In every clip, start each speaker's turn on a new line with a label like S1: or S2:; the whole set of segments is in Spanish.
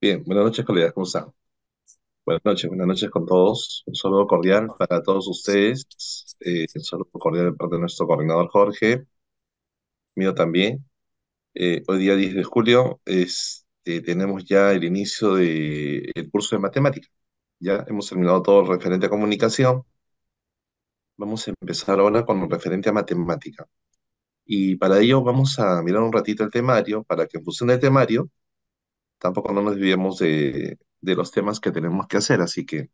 S1: Bien, buenas noches, colegas, ¿cómo están? Buenas noches, buenas noches con todos. Un saludo cordial para todos ustedes. Eh, un saludo cordial de parte de nuestro coordinador Jorge, mío también. Eh, hoy día 10 de julio es, este, tenemos ya el inicio del curso de matemática. Ya hemos terminado todo el referente a comunicación. Vamos a empezar ahora con el referente a matemática. Y para ello vamos a mirar un ratito el temario, para que en función del temario tampoco nos desviemos de, los temas que tenemos que hacer. Así que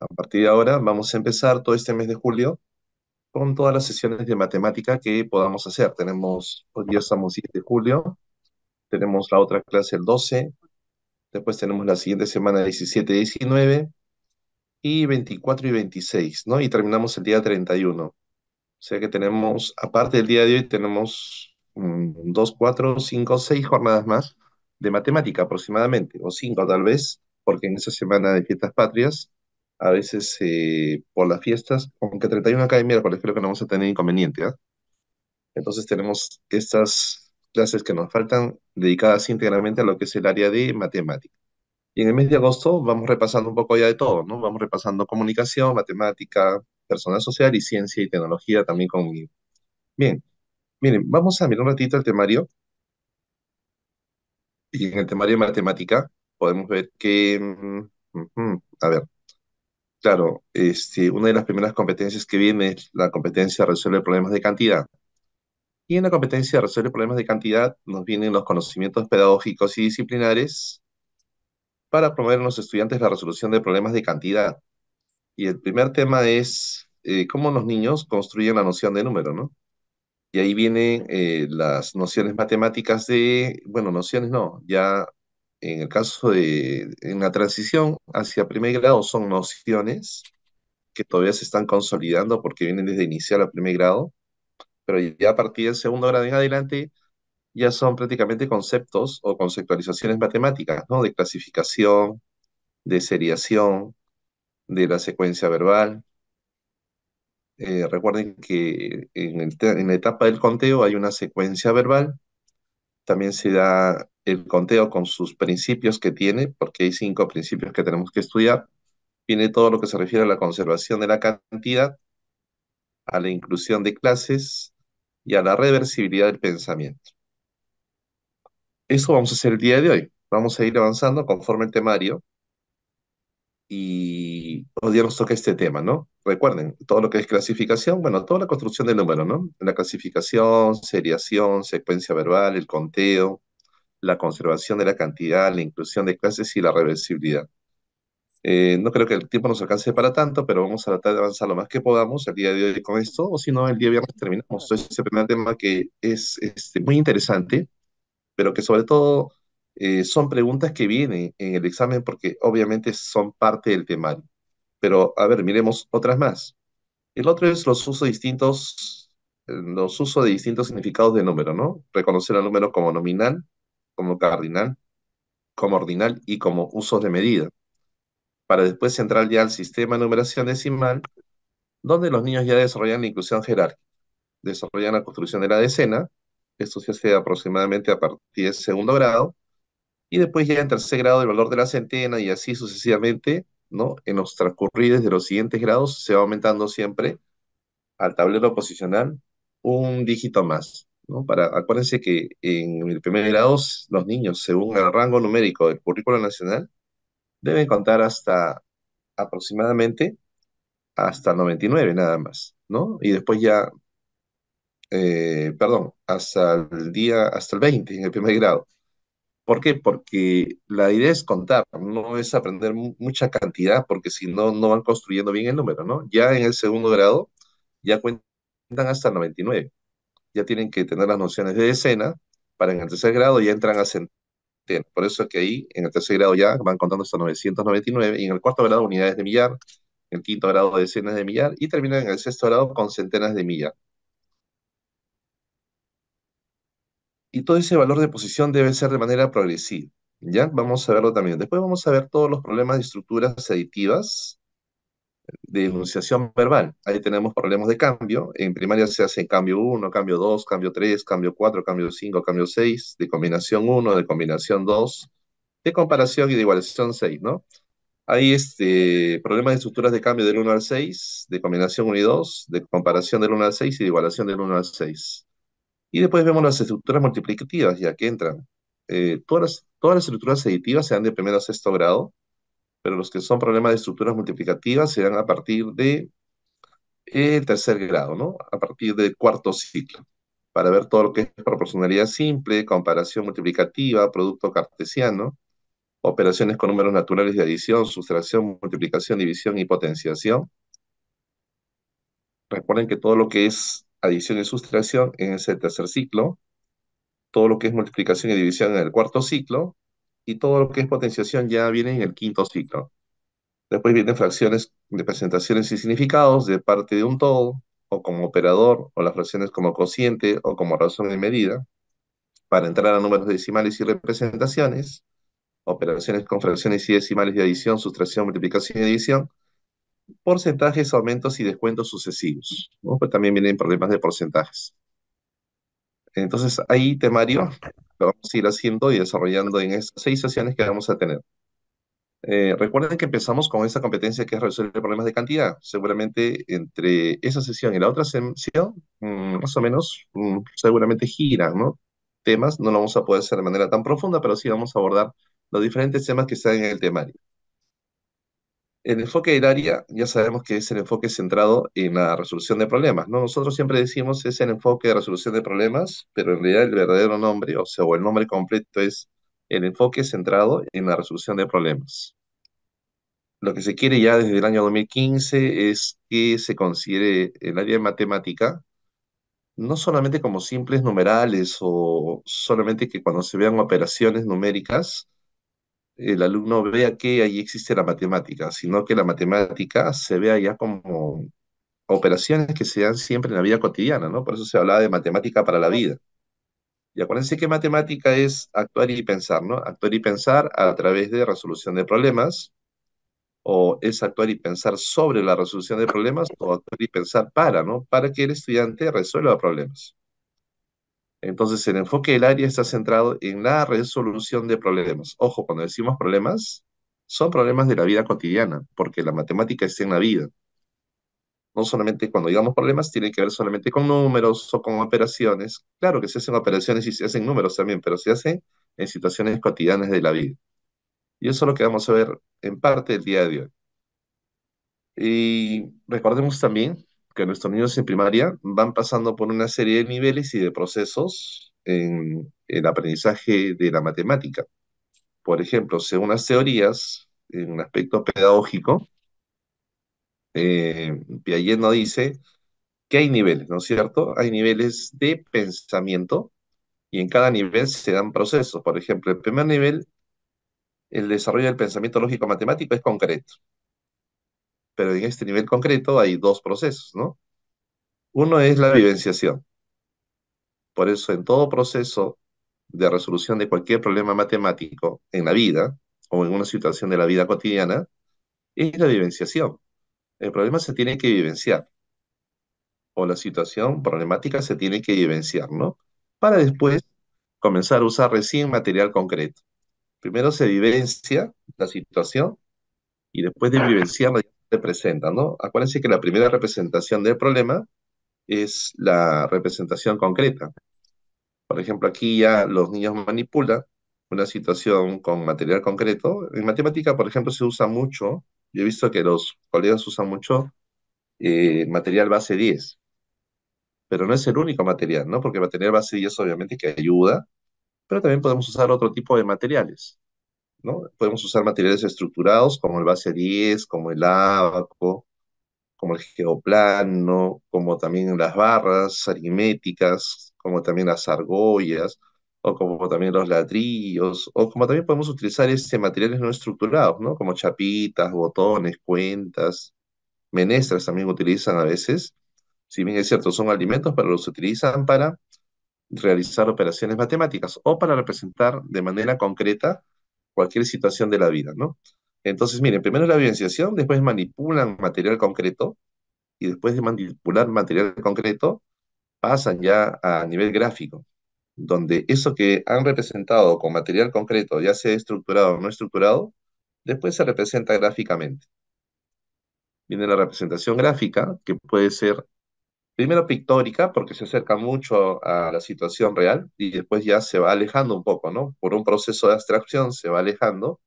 S1: a partir de ahora vamos a empezar todo este mes de julio con todas las sesiones de matemática que podamos hacer. Tenemos, hoy día estamos 7 de julio, tenemos la otra clase el 12, después tenemos la siguiente semana 17 y 19, y 24 y 26, ¿no? Y terminamos el día 31. O sea que tenemos, aparte del día de hoy, tenemos 2, 4, 5, seis jornadas más de matemática aproximadamente, o cinco tal vez, porque en esa semana de fiestas patrias, a veces eh, por las fiestas, aunque 31 acá de miércoles creo que no vamos a tener inconveniente, ¿ah? Entonces tenemos estas clases que nos faltan dedicadas íntegramente a lo que es el área de matemática. Y en el mes de agosto vamos repasando un poco ya de todo, ¿no? Vamos repasando comunicación, matemática, personal social y ciencia y tecnología también conmigo. Bien, miren, vamos a mirar un ratito el temario y en el temario de matemática podemos ver que, mm, a ver, claro, este, una de las primeras competencias que viene es la competencia resuelve problemas de cantidad. Y en la competencia resuelve problemas de cantidad nos vienen los conocimientos pedagógicos y disciplinares para promover a los estudiantes la resolución de problemas de cantidad. Y el primer tema es eh, cómo los niños construyen la noción de número, ¿no? Y ahí vienen eh, las nociones matemáticas de, bueno, nociones no, ya en el caso de, en la transición hacia primer grado son nociones que todavía se están consolidando porque vienen desde inicial a primer grado, pero ya a partir del segundo grado en adelante ya son prácticamente conceptos o conceptualizaciones matemáticas, ¿no? De clasificación, de seriación, de la secuencia verbal, eh, recuerden que en, en la etapa del conteo hay una secuencia verbal, también se da el conteo con sus principios que tiene, porque hay cinco principios que tenemos que estudiar. Viene todo lo que se refiere a la conservación de la cantidad, a la inclusión de clases y a la reversibilidad del pensamiento. Eso vamos a hacer el día de hoy. Vamos a ir avanzando conforme el temario y hoy día nos toca este tema, ¿no? Recuerden, todo lo que es clasificación, bueno, toda la construcción del número, ¿no? La clasificación, seriación, secuencia verbal, el conteo, la conservación de la cantidad, la inclusión de clases y la reversibilidad. Eh, no creo que el tiempo nos alcance para tanto, pero vamos a tratar de avanzar lo más que podamos el día de hoy con esto, o si no, el día viernes terminamos. Entonces, ese primer tema que es este, muy interesante, pero que sobre todo eh, son preguntas que vienen en el examen porque obviamente son parte del temario. Pero a ver, miremos otras más. El otro es los usos distintos, eh, los usos de distintos significados de número, ¿no? Reconocer al número como nominal, como cardinal, como ordinal y como usos de medida. Para después entrar ya al sistema de numeración decimal, donde los niños ya desarrollan la inclusión jerárquica, desarrollan la construcción de la decena, esto se hace aproximadamente a partir del segundo grado, y después ya en tercer grado el valor de la centena y así sucesivamente, ¿no? En los transcurridos de los siguientes grados se va aumentando siempre al tablero posicional un dígito más, ¿no? Para, acuérdense que en el primer grado los niños, según el rango numérico del currículo nacional, deben contar hasta aproximadamente hasta 99 nada más, ¿no? Y después ya, eh, perdón, hasta el día, hasta el 20 en el primer grado ¿Por qué? Porque la idea es contar, no es aprender mucha cantidad, porque si no, no van construyendo bien el número, ¿no? Ya en el segundo grado, ya cuentan hasta 99. Ya tienen que tener las nociones de decena, para en el tercer grado ya entran a centenas. Por eso es que ahí, en el tercer grado ya van contando hasta 999, y en el cuarto grado unidades de millar, en el quinto grado decenas de millar, y terminan en el sexto grado con centenas de millar. y todo ese valor de posición debe ser de manera progresiva. ¿Ya? Vamos a verlo también. Después vamos a ver todos los problemas de estructuras aditivas de enunciación verbal. Ahí tenemos problemas de cambio. En primaria se hace cambio 1, cambio 2, cambio 3, cambio 4, cambio 5, cambio 6, de combinación 1, de combinación 2, de comparación y de igualación 6, ¿no? Hay este, problemas de estructuras de cambio del 1 al 6, de combinación 1 y 2, de comparación del 1 al 6 y de igualación del 1 al 6. Y después vemos las estructuras multiplicativas, ya que entran. Eh, todas, las, todas las estructuras aditivas se dan de primero a sexto grado, pero los que son problemas de estructuras multiplicativas se dan a partir de el eh, tercer grado, ¿no? A partir del cuarto ciclo, para ver todo lo que es proporcionalidad simple, comparación multiplicativa, producto cartesiano, operaciones con números naturales de adición, sustracción, multiplicación, división y potenciación. Recuerden que todo lo que es adición y sustracción en ese tercer ciclo, todo lo que es multiplicación y división en el cuarto ciclo, y todo lo que es potenciación ya viene en el quinto ciclo. Después vienen fracciones de presentaciones y significados de parte de un todo, o como operador, o las fracciones como cociente, o como razón de medida, para entrar a números decimales y representaciones, operaciones con fracciones y decimales de adición, sustracción, multiplicación y división, porcentajes, aumentos y descuentos sucesivos. ¿no? Pues también vienen problemas de porcentajes. Entonces, ahí temario lo vamos a ir haciendo y desarrollando en estas seis sesiones que vamos a tener. Eh, recuerden que empezamos con esa competencia que es resolver problemas de cantidad. Seguramente entre esa sesión y la otra sesión, mm, más o menos, mm, seguramente giran, ¿no? Temas, no lo vamos a poder hacer de manera tan profunda, pero sí vamos a abordar los diferentes temas que están en el temario. El enfoque del área ya sabemos que es el enfoque centrado en la resolución de problemas, ¿no? Nosotros siempre decimos es el enfoque de resolución de problemas, pero en realidad el verdadero nombre, o sea, o el nombre completo es el enfoque centrado en la resolución de problemas. Lo que se quiere ya desde el año 2015 es que se considere el área de matemática no solamente como simples numerales o solamente que cuando se vean operaciones numéricas, el alumno vea que ahí existe la matemática, sino que la matemática se vea ya como operaciones que se dan siempre en la vida cotidiana, ¿no? Por eso se hablaba de matemática para la vida. Y acuérdense que matemática es actuar y pensar, ¿no? Actuar y pensar a través de resolución de problemas, o es actuar y pensar sobre la resolución de problemas, o actuar y pensar para, ¿no? Para que el estudiante resuelva problemas. Entonces, el enfoque del área está centrado en la resolución de problemas. Ojo, cuando decimos problemas, son problemas de la vida cotidiana, porque la matemática está en la vida. No solamente cuando digamos problemas, tiene que ver solamente con números o con operaciones. Claro que se hacen operaciones y se hacen números también, pero se hacen en situaciones cotidianas de la vida. Y eso es lo que vamos a ver en parte el día de hoy. Y recordemos también que nuestros niños en primaria van pasando por una serie de niveles y de procesos en el aprendizaje de la matemática. Por ejemplo, según las teorías, en un aspecto pedagógico, eh, Piaget no dice que hay niveles, ¿no es cierto? Hay niveles de pensamiento y en cada nivel se dan procesos. Por ejemplo, el primer nivel, el desarrollo del pensamiento lógico-matemático es concreto, pero en este nivel concreto hay dos procesos, ¿no? Uno es la vivenciación. Por eso en todo proceso de resolución de cualquier problema matemático en la vida o en una situación de la vida cotidiana, es la vivenciación. El problema se tiene que vivenciar o la situación problemática se tiene que vivenciar, ¿no? Para después comenzar a usar recién material concreto. Primero se vivencia la situación y después de vivenciarla presenta, ¿no? Acuérdense que la primera representación del problema es la representación concreta. Por ejemplo, aquí ya los niños manipulan una situación con material concreto. En matemática, por ejemplo, se usa mucho, yo he visto que los colegas usan mucho eh, material base 10, pero no es el único material, ¿no? Porque material base 10 obviamente que ayuda, pero también podemos usar otro tipo de materiales. Podemos usar materiales estructurados como el base 10, como el abaco, como el geoplano, como también las barras aritméticas, como también las argollas, o como también los ladrillos, o como también podemos utilizar este, materiales no estructurados, ¿no? Como chapitas, botones, cuentas, menestras también utilizan a veces. Si bien es cierto, son alimentos, pero los utilizan para realizar operaciones matemáticas o para representar de manera concreta cualquier situación de la vida, ¿no? Entonces, miren, primero la vivenciación, después manipulan material concreto y después de manipular material concreto pasan ya a nivel gráfico, donde eso que han representado con material concreto, ya sea estructurado o no estructurado, después se representa gráficamente. Viene la representación gráfica, que puede ser primero pictórica, porque se acerca mucho a la situación real, y después ya se va alejando un poco, ¿no? Por un proceso de abstracción se va alejando,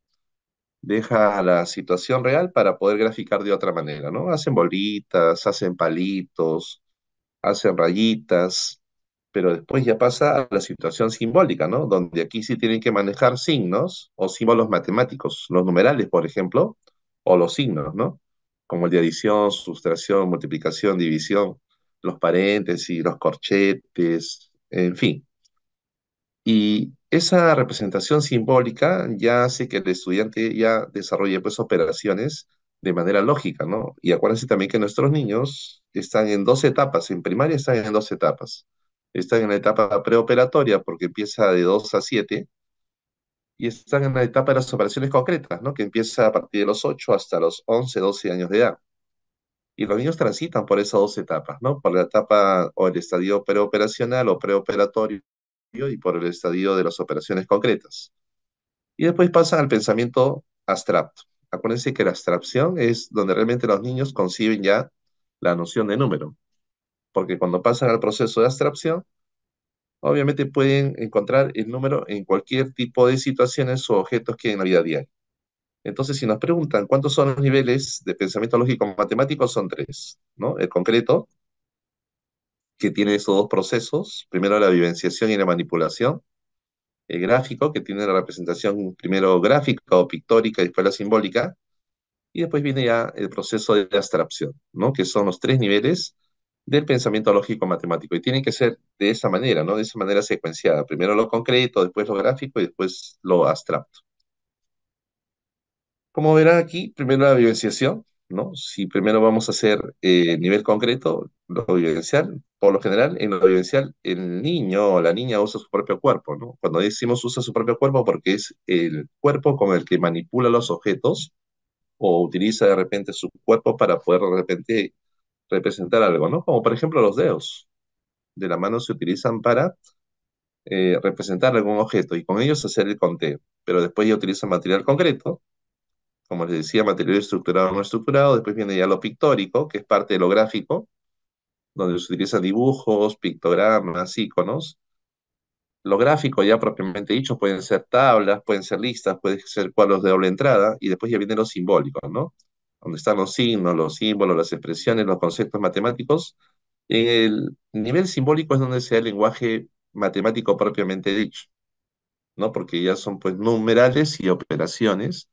S1: deja la situación real para poder graficar de otra manera, ¿no? Hacen bolitas, hacen palitos, hacen rayitas, pero después ya pasa a la situación simbólica, ¿no? Donde aquí sí tienen que manejar signos o símbolos matemáticos, los numerales, por ejemplo, o los signos, ¿no? Como el de adición, sustracción, multiplicación, división los paréntesis, los corchetes, en fin. Y esa representación simbólica ya hace que el estudiante ya desarrolle pues operaciones de manera lógica, ¿no? Y acuérdense también que nuestros niños están en dos etapas, en primaria están en dos etapas. Están en la etapa preoperatoria porque empieza de 2 a 7 y están en la etapa de las operaciones concretas, ¿no? Que empieza a partir de los 8 hasta los 11, 12 años de edad. Y los niños transitan por esas dos etapas, ¿no? Por la etapa o el estadio preoperacional o preoperatorio y por el estadio de las operaciones concretas. Y después pasan al pensamiento abstracto. Acuérdense que la abstracción es donde realmente los niños conciben ya la noción de número. Porque cuando pasan al proceso de abstracción, obviamente pueden encontrar el número en cualquier tipo de situaciones o objetos que hay en la vida diaria. Entonces, si nos preguntan cuántos son los niveles de pensamiento lógico matemático, son tres, ¿no? El concreto, que tiene esos dos procesos, primero la vivenciación y la manipulación, el gráfico, que tiene la representación primero gráfica o pictórica y después la simbólica, y después viene ya el proceso de abstracción, ¿no? Que son los tres niveles del pensamiento lógico matemático, y tienen que ser de esa manera, ¿no? De esa manera secuenciada, primero lo concreto, después lo gráfico y después lo abstracto. Como verán aquí, primero la vivenciación, ¿no? Si primero vamos a hacer el eh, nivel concreto, lo vivencial, por lo general, en lo vivencial, el niño o la niña usa su propio cuerpo, ¿no? Cuando decimos usa su propio cuerpo, porque es el cuerpo con el que manipula los objetos o utiliza de repente su cuerpo para poder de repente representar algo, ¿no? Como por ejemplo los dedos de la mano se utilizan para eh, representar algún objeto y con ellos hacer el conteo, pero después ya utilizan material concreto como les decía, material estructurado o no estructurado, después viene ya lo pictórico, que es parte de lo gráfico, donde se utilizan dibujos, pictogramas, iconos. Lo gráfico ya propiamente dicho pueden ser tablas, pueden ser listas, pueden ser cuadros de doble entrada, y después ya viene los simbólicos, ¿no? Donde están los signos, los símbolos, las expresiones, los conceptos matemáticos. el nivel simbólico es donde se da el lenguaje matemático propiamente dicho, ¿no? Porque ya son pues numerales y operaciones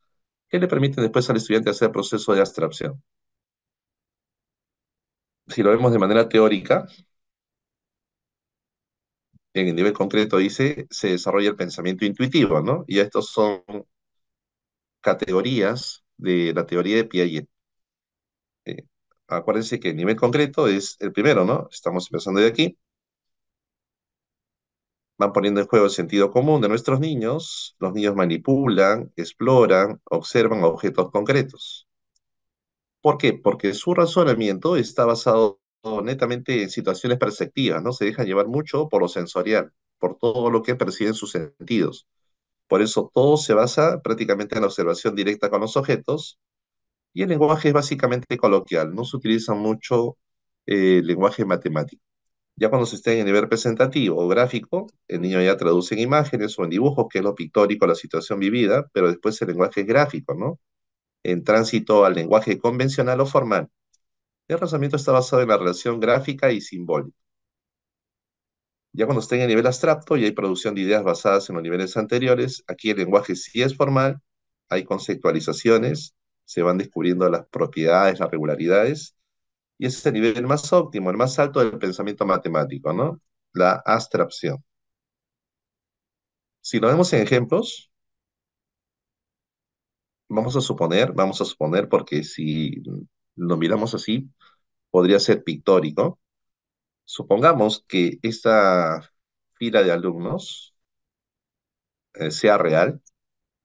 S1: que le permiten después al estudiante hacer proceso de abstracción. Si lo vemos de manera teórica, en el nivel concreto dice, se desarrolla el pensamiento intuitivo, ¿no? Y estos son categorías de la teoría de Piaget. Eh, acuérdense que el nivel concreto es el primero, ¿no? Estamos empezando de aquí van poniendo en juego el sentido común de nuestros niños, los niños manipulan, exploran, observan objetos concretos. ¿Por qué? Porque su razonamiento está basado netamente en situaciones perceptivas, ¿no? Se dejan llevar mucho por lo sensorial, por todo lo que perciben sus sentidos. Por eso todo se basa prácticamente en la observación directa con los objetos y el lenguaje es básicamente coloquial, no se utiliza mucho el eh, lenguaje matemático. Ya cuando se está en el nivel representativo o gráfico, el niño ya traduce en imágenes o en dibujos, que es lo pictórico, la situación vivida, pero después el lenguaje es gráfico, ¿no? En tránsito al lenguaje convencional o formal. El razonamiento está basado en la relación gráfica y simbólica. Ya cuando esté en el nivel abstracto y hay producción de ideas basadas en los niveles anteriores, aquí el lenguaje sí es formal, hay conceptualizaciones, se van descubriendo las propiedades, las regularidades, y ese es el nivel más óptimo, el más alto del pensamiento matemático, ¿no? La abstracción. Si lo vemos en ejemplos, vamos a suponer, vamos a suponer, porque si lo miramos así, podría ser pictórico. Supongamos que esta fila de alumnos eh, sea real,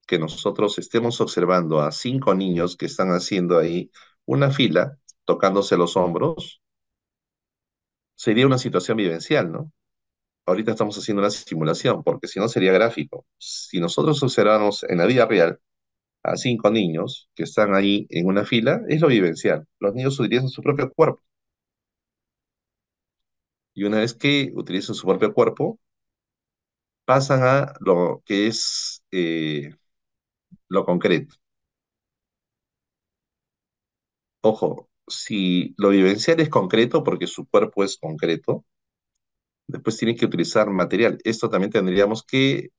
S1: que nosotros estemos observando a cinco niños que están haciendo ahí una fila tocándose los hombros, sería una situación vivencial, ¿no? Ahorita estamos haciendo una simulación, porque si no sería gráfico. Si nosotros observamos en la vida real a cinco niños que están ahí en una fila, es lo vivencial. Los niños utilizan su propio cuerpo. Y una vez que utilizan su propio cuerpo, pasan a lo que es eh, lo concreto. Ojo, si lo vivencial es concreto, porque su cuerpo es concreto, después tienen que utilizar material. Esto también tendríamos que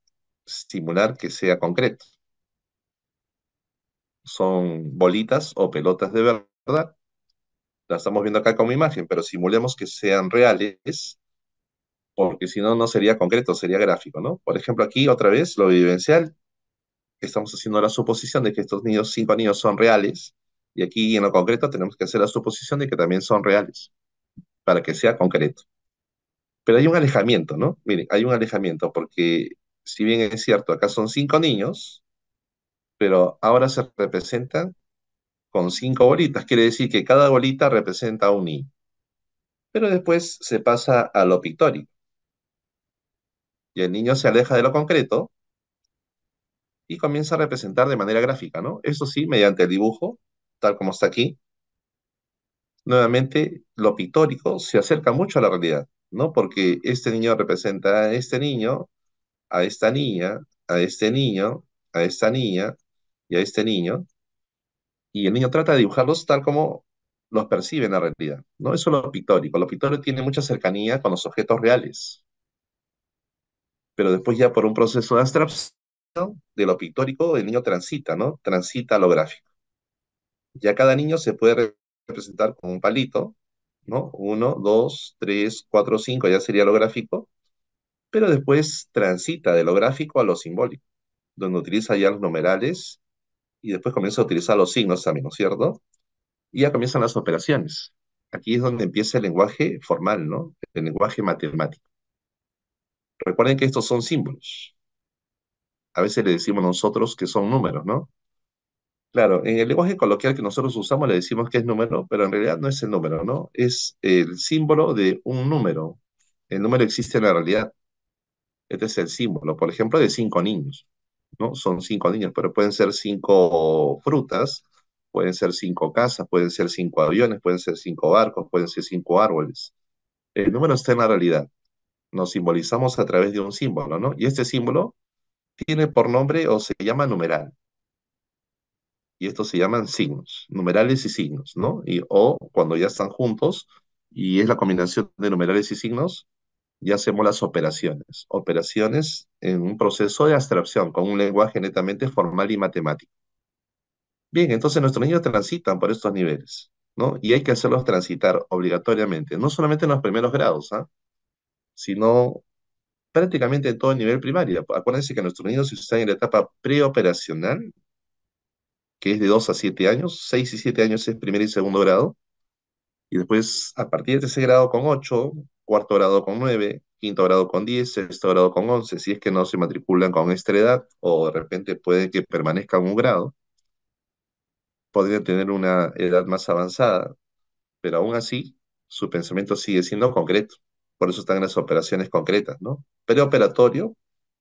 S1: simular que sea concreto. Son bolitas o pelotas de
S2: verdad.
S1: Las estamos viendo acá como imagen, pero simulemos que sean reales, porque si no, no sería concreto, sería gráfico, ¿no? Por ejemplo, aquí otra vez lo vivencial, estamos haciendo la suposición de que estos niños, cinco niños son reales, y aquí en lo concreto tenemos que hacer la suposición de que también son reales, para que sea concreto. Pero hay un alejamiento, ¿no? mire hay un alejamiento, porque si bien es cierto, acá son cinco niños, pero ahora se representan con cinco bolitas. Quiere decir que cada bolita representa un I. Pero después se pasa a lo pictórico. Y el niño se aleja de lo concreto y comienza a representar de manera gráfica, ¿no? Eso sí, mediante el dibujo tal como está aquí, nuevamente lo pictórico se acerca mucho a la realidad, ¿no? Porque este niño representa a este niño, a esta niña, a este niño, a esta niña y a este niño, y el niño trata de dibujarlos tal como los percibe en la realidad, ¿no? Eso es lo pictórico. Lo pictórico tiene mucha cercanía con los objetos reales, pero después ya por un proceso de abstracción de lo pictórico el niño transita, ¿no? Transita a lo gráfico. Ya cada niño se puede representar con un palito, ¿no? Uno, dos, tres, cuatro, cinco, ya sería lo gráfico, pero después transita de lo gráfico a lo simbólico, donde utiliza ya los numerales y después comienza a utilizar los signos también, ¿no es cierto? Y ya comienzan las operaciones. Aquí es donde empieza el lenguaje formal, ¿no? El lenguaje matemático. Recuerden que estos son símbolos. A veces le decimos nosotros que son números, ¿no? Claro, en el lenguaje coloquial que nosotros usamos le decimos que es número, pero en realidad no es el número, ¿no? Es el símbolo de un número. El número existe en la realidad. Este es el símbolo, por ejemplo, de cinco niños, ¿no? Son cinco niños, pero pueden ser cinco frutas, pueden ser cinco casas, pueden ser cinco aviones, pueden ser cinco barcos, pueden ser cinco árboles. El número está en la realidad. Nos simbolizamos a través de un símbolo, ¿no? Y este símbolo tiene por nombre o se llama numeral y estos se llaman signos, numerales y signos, ¿no? Y, o cuando ya están juntos y es la combinación de numerales y signos, ya hacemos las operaciones. Operaciones en un proceso de abstracción con un lenguaje netamente formal y matemático. Bien, entonces nuestros niños transitan por estos niveles, ¿no? Y hay que hacerlos transitar obligatoriamente, no solamente en los primeros grados, ¿ah? sino prácticamente en todo el nivel primario. Acuérdense que nuestros niños están en la etapa preoperacional que es de 2 a 7 años, 6 y 7 años es primer y segundo grado, y después a partir de ese grado con 8, cuarto grado con 9, quinto grado con 10, sexto grado con 11, si es que no se matriculan con esta edad o de repente puede que permanezcan un grado, podrían tener una edad más avanzada, pero aún así su pensamiento sigue siendo concreto. Por eso están las operaciones concretas, ¿no? Preoperatorio,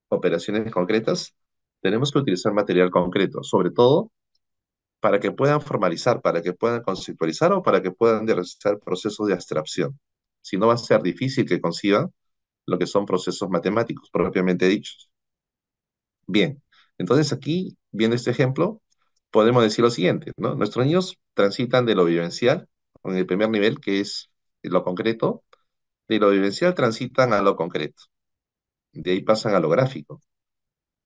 S1: operaciones concretas, tenemos que utilizar material concreto, sobre todo para que puedan formalizar, para que puedan conceptualizar o para que puedan realizar procesos de abstracción. Si no, va a ser difícil que conciban lo que son procesos matemáticos propiamente dichos. Bien, entonces aquí, viendo este ejemplo, podemos decir lo siguiente, ¿no? Nuestros niños transitan de lo vivencial, en el primer nivel, que es lo concreto, de lo vivencial transitan a lo concreto. De ahí pasan a lo gráfico,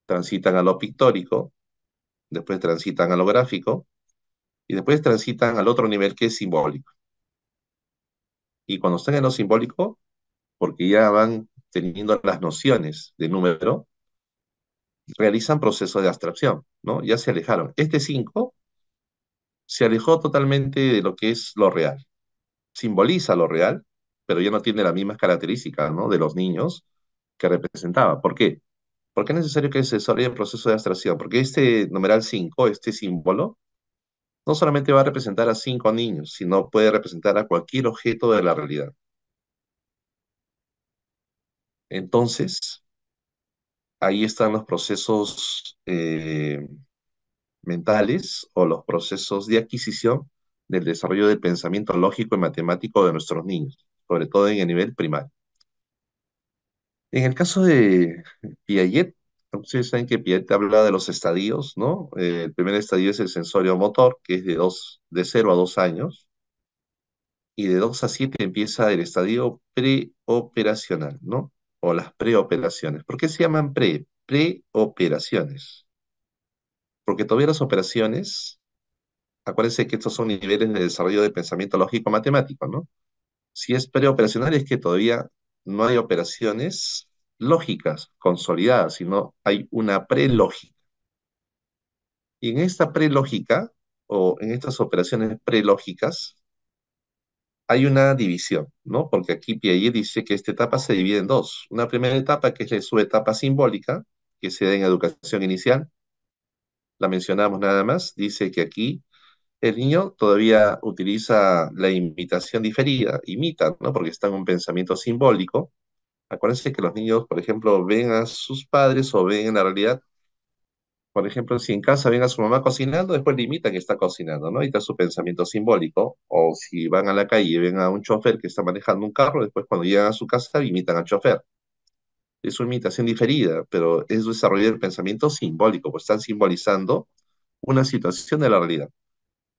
S1: transitan a lo pictórico, después transitan a lo gráfico y después transitan al otro nivel que es simbólico. Y cuando están en lo simbólico, porque ya van teniendo las nociones de número, realizan procesos de abstracción, ¿no? Ya se alejaron. Este 5 se alejó totalmente de lo que es lo real. Simboliza lo real, pero ya no tiene las mismas características, ¿no? De los niños que representaba. ¿Por qué? ¿Por qué es necesario que se desarrolle el proceso de abstracción? Porque este numeral 5, este símbolo, no solamente va a representar a cinco niños, sino puede representar a cualquier objeto de la realidad. Entonces, ahí están los procesos eh, mentales o los procesos de adquisición del desarrollo del pensamiento lógico y matemático de nuestros niños, sobre todo en el nivel primario. En el caso de Piaget, ustedes saben que Piaget habla de los estadios, ¿no? Eh, el primer estadio es el sensorio motor, que es de, dos, de 0 a 2 años, y de 2 a 7 empieza el estadio preoperacional, ¿no? O las preoperaciones. ¿Por qué se llaman pre? Preoperaciones. Porque todavía las operaciones, acuérdense que estos son niveles de desarrollo de pensamiento lógico-matemático, ¿no? Si es preoperacional es que todavía no hay operaciones lógicas consolidadas, sino hay una prelógica. Y en esta prelógica, o en estas operaciones prelógicas, hay una división, ¿no? Porque aquí Piaget dice que esta etapa se divide en dos. Una primera etapa que es su etapa simbólica, que se da en educación inicial. La mencionamos nada más. Dice que aquí el niño todavía utiliza la imitación diferida, imita, ¿no? Porque está en un pensamiento simbólico, Acuérdense que los niños, por ejemplo, ven a sus padres o ven en la realidad, por ejemplo, si en casa ven a su mamá cocinando, después imitan que está cocinando, ¿no? Y está su pensamiento simbólico. O si van a la calle y ven a un chofer que está manejando un carro, después cuando llegan a su casa imitan al chofer. Es una imitación diferida, pero es desarrollar el pensamiento simbólico, pues están simbolizando una situación de la realidad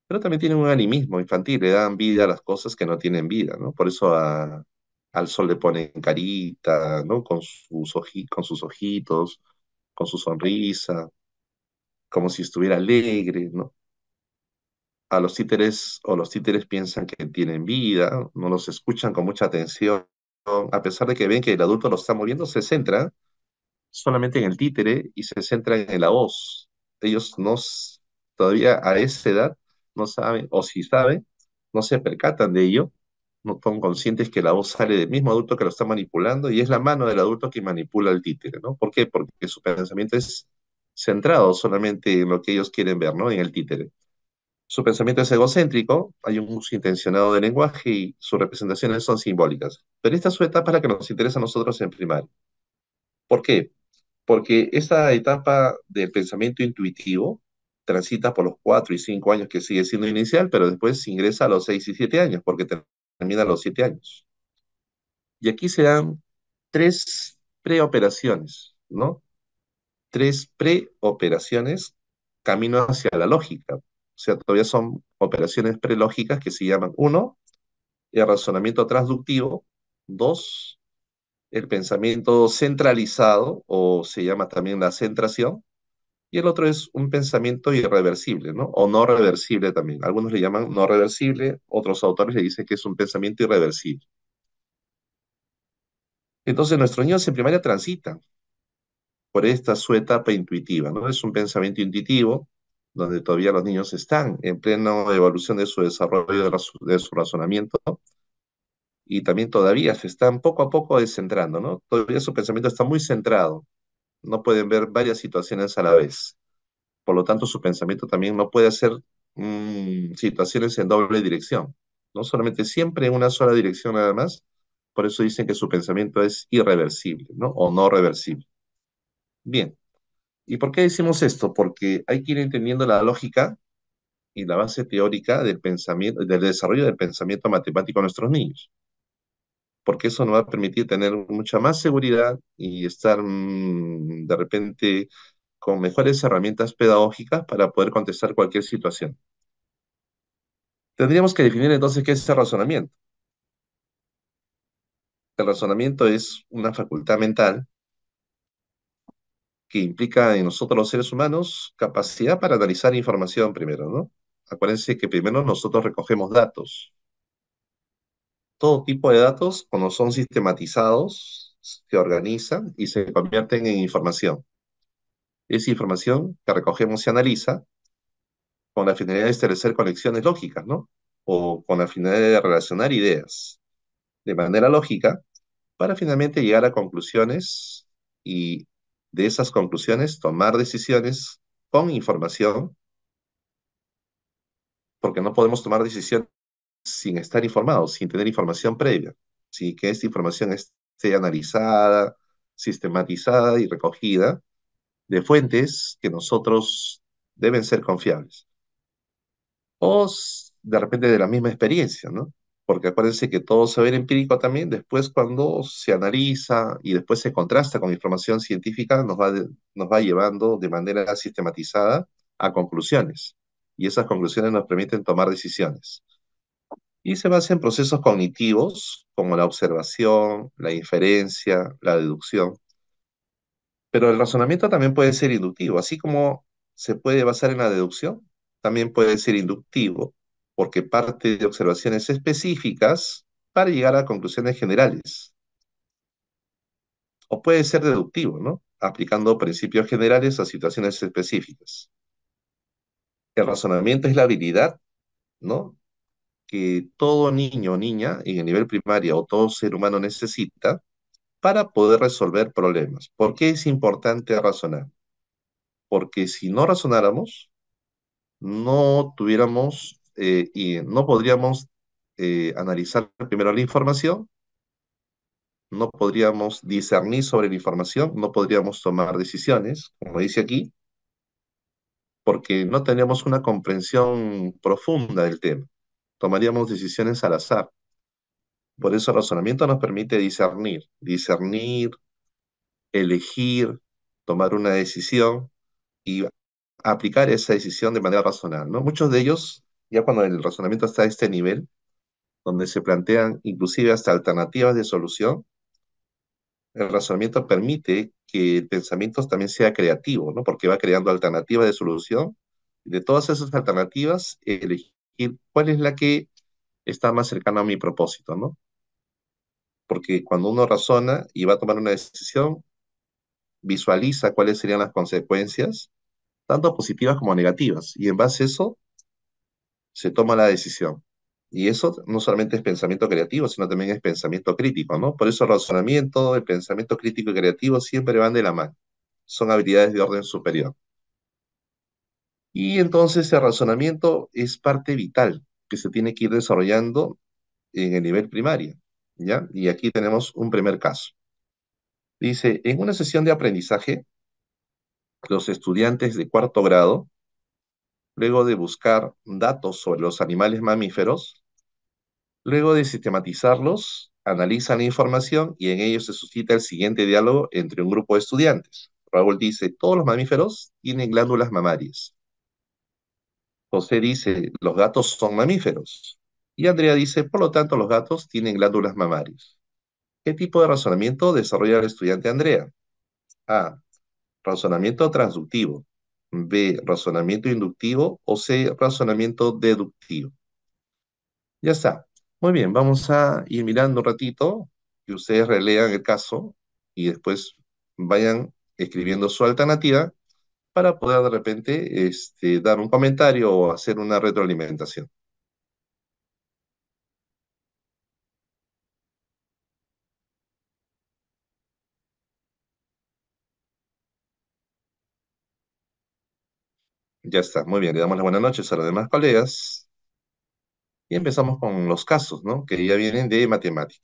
S1: pero también tienen un animismo infantil, le dan vida a las cosas que no tienen vida, ¿no? Por eso a, al sol le ponen carita, ¿no? Con sus, ojitos, con su sonrisa, como si estuviera alegre, ¿no? A los títeres o los títeres piensan que tienen vida, no los escuchan con mucha atención, a pesar de que ven que el adulto lo está moviendo, se centra solamente en el títere y se centra en la voz. Ellos no, todavía a esa edad no saben, o si saben, no se percatan de ello, son conscientes que la voz sale del mismo adulto que lo está manipulando y es la mano del adulto que manipula el títere, ¿no? ¿Por qué? Porque su pensamiento es centrado solamente en lo que ellos quieren ver, ¿no? En el títere. Su pensamiento es egocéntrico, hay un uso intencionado de lenguaje y sus representaciones son simbólicas. Pero esta es su etapa la que nos interesa a nosotros en primaria. ¿Por qué? Porque esta etapa del pensamiento intuitivo transita por los cuatro y cinco años que sigue siendo inicial, pero después ingresa a los seis y siete años, porque termina a los siete años. Y aquí se dan tres preoperaciones, ¿no? Tres preoperaciones camino hacia la lógica. O sea, todavía son operaciones prelógicas que se llaman, uno, el razonamiento transductivo, dos, el pensamiento centralizado, o se llama también la centración, y el otro es un pensamiento irreversible, ¿no? O no reversible también. Algunos le llaman no reversible, otros autores le dicen que es un pensamiento irreversible. Entonces nuestros niños en primaria transitan por esta su etapa intuitiva, ¿no? Es un pensamiento intuitivo donde todavía los niños están en plena evolución de su desarrollo, de, su razonamiento, y también todavía se están poco a poco descentrando, ¿no? Todavía su pensamiento está muy centrado, no pueden ver varias situaciones a la vez. Por lo tanto, su pensamiento también no puede hacer mm, situaciones en doble dirección, no solamente siempre en una sola dirección nada más. Por eso dicen que su pensamiento es irreversible, ¿no? O no reversible. Bien. ¿Y por qué decimos esto? Porque hay que ir entendiendo la lógica y la base teórica del, pensamiento, del desarrollo del pensamiento matemático de nuestros niños porque eso nos va a permitir tener mucha más seguridad y estar mm, de repente con mejores herramientas pedagógicas para poder contestar cualquier situación. Tendríamos que definir entonces qué es el razonamiento. El razonamiento es una facultad mental que implica en nosotros los seres humanos capacidad para analizar información primero, ¿no? Acuérdense que primero nosotros recogemos datos, todo tipo de datos, cuando son sistematizados, se organizan y se convierten en información. Esa información que recogemos se analiza con la finalidad de establecer conexiones lógicas, ¿no? O con la finalidad de relacionar ideas de manera lógica para finalmente llegar a conclusiones y de esas conclusiones tomar decisiones con información, porque no podemos tomar decisiones sin estar informados, sin tener información previa, sin que esta información esté analizada, sistematizada y recogida de fuentes que nosotros deben ser confiables. O de repente de la misma experiencia, ¿no? Porque acuérdense que todo saber empírico también, después cuando se analiza y después se contrasta con información científica, nos va, nos va llevando de manera sistematizada a conclusiones. Y esas conclusiones nos permiten tomar decisiones y se basa en procesos cognitivos como la observación, la inferencia, la deducción. Pero el razonamiento también puede ser inductivo, así como se puede basar en la deducción, también puede ser inductivo, porque parte de observaciones específicas para llegar a conclusiones generales. O puede ser deductivo, ¿no? Aplicando principios generales a situaciones específicas. El razonamiento es la habilidad, ¿no? que todo niño o niña en el nivel primario o todo ser humano necesita para poder resolver problemas. ¿Por qué es importante razonar? Porque si no razonáramos, no tuviéramos eh, y no podríamos eh, analizar primero la información, no podríamos discernir sobre la información, no podríamos tomar decisiones, como dice aquí, porque no tenemos una comprensión profunda del tema tomaríamos decisiones al azar. Por eso el razonamiento nos permite discernir, discernir, elegir, tomar una decisión y aplicar esa decisión de manera razonable. ¿no? Muchos de ellos, ya cuando el razonamiento está a este nivel, donde se plantean inclusive hasta alternativas de solución, el razonamiento permite que el pensamiento también sea creativo, ¿no? porque va creando alternativas de solución. de todas esas alternativas, elegir cuál es la que está más cercana a mi propósito, ¿no? Porque cuando uno razona y va a tomar una decisión, visualiza cuáles serían las consecuencias, tanto positivas como negativas, y en base a eso se toma la decisión. Y eso no solamente es pensamiento creativo, sino también es pensamiento crítico, ¿no? Por eso el razonamiento, el pensamiento crítico y creativo siempre van de la mano. Son habilidades de orden superior. Y entonces el razonamiento es parte vital que se tiene que ir desarrollando en el nivel primario, ¿ya? Y aquí tenemos un primer caso. Dice, en una sesión de aprendizaje, los estudiantes de cuarto grado, luego de buscar datos sobre los animales mamíferos, luego de sistematizarlos, analizan la información y en ello se suscita el siguiente diálogo entre un grupo de estudiantes. Raúl dice, todos los mamíferos tienen glándulas mamarias. José dice, los gatos son mamíferos. Y Andrea dice, por lo tanto, los gatos tienen glándulas mamarias. ¿Qué tipo de razonamiento desarrolla el estudiante Andrea? A. Razonamiento transductivo. B. Razonamiento inductivo. O C. Razonamiento deductivo. Ya está. Muy bien, vamos a ir mirando un ratito y ustedes relean el caso y después vayan escribiendo su alternativa para poder de repente este, dar un comentario o hacer una retroalimentación. Ya está, muy bien, le damos las buenas noches a los demás colegas. Y empezamos con los casos, ¿no? Que ya vienen de matemática.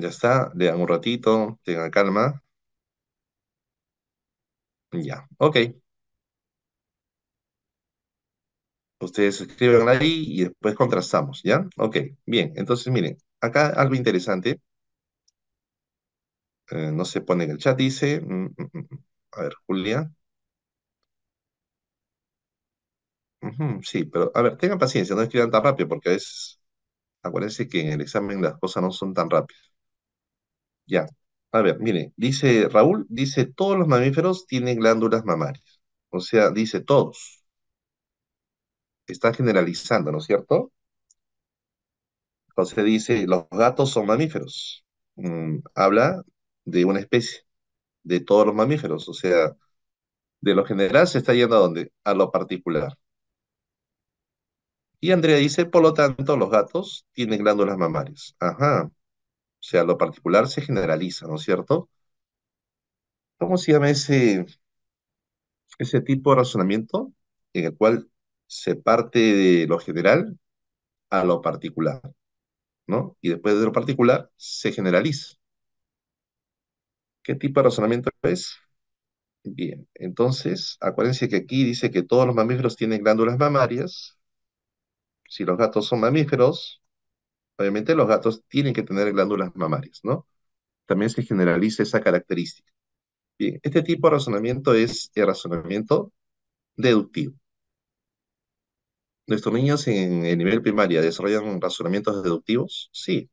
S1: Ya está, le dan un ratito, tengan calma. Ya, ok. Ustedes escriben ahí y después contrastamos, ¿ya? Ok, bien. Entonces, miren, acá algo interesante. Eh, no se pone en el chat, dice. Mm, mm, mm, a ver, Julia. sí, pero a ver, tengan paciencia, no escriban tan rápido porque a veces, acuérdense que en el examen las cosas no son tan rápidas. Ya. A ver, mire, dice Raúl, dice todos los mamíferos tienen glándulas mamarias. O sea, dice todos. Está generalizando, ¿no es cierto? Entonces dice, los gatos son mamíferos. Mm, habla de una especie, de todos los mamíferos. O sea, de lo general se está yendo a dónde? A lo particular. Y Andrea dice, por lo tanto, los gatos tienen glándulas mamarias. Ajá. O sea, lo particular se generaliza, ¿no es cierto? ¿Cómo se llama ese, ese tipo de razonamiento en el cual se parte de lo general a lo particular, ¿no? Y después de lo particular se generaliza. ¿Qué tipo de razonamiento es? Bien, entonces, acuérdense que aquí dice que todos los mamíferos tienen glándulas mamarias. Si los gatos son mamíferos, Obviamente los gatos tienen que tener glándulas mamarias, ¿no? También se generaliza esa característica. Bien, este tipo de razonamiento es el razonamiento deductivo. ¿Nuestros niños en el nivel primaria desarrollan razonamientos deductivos? Sí.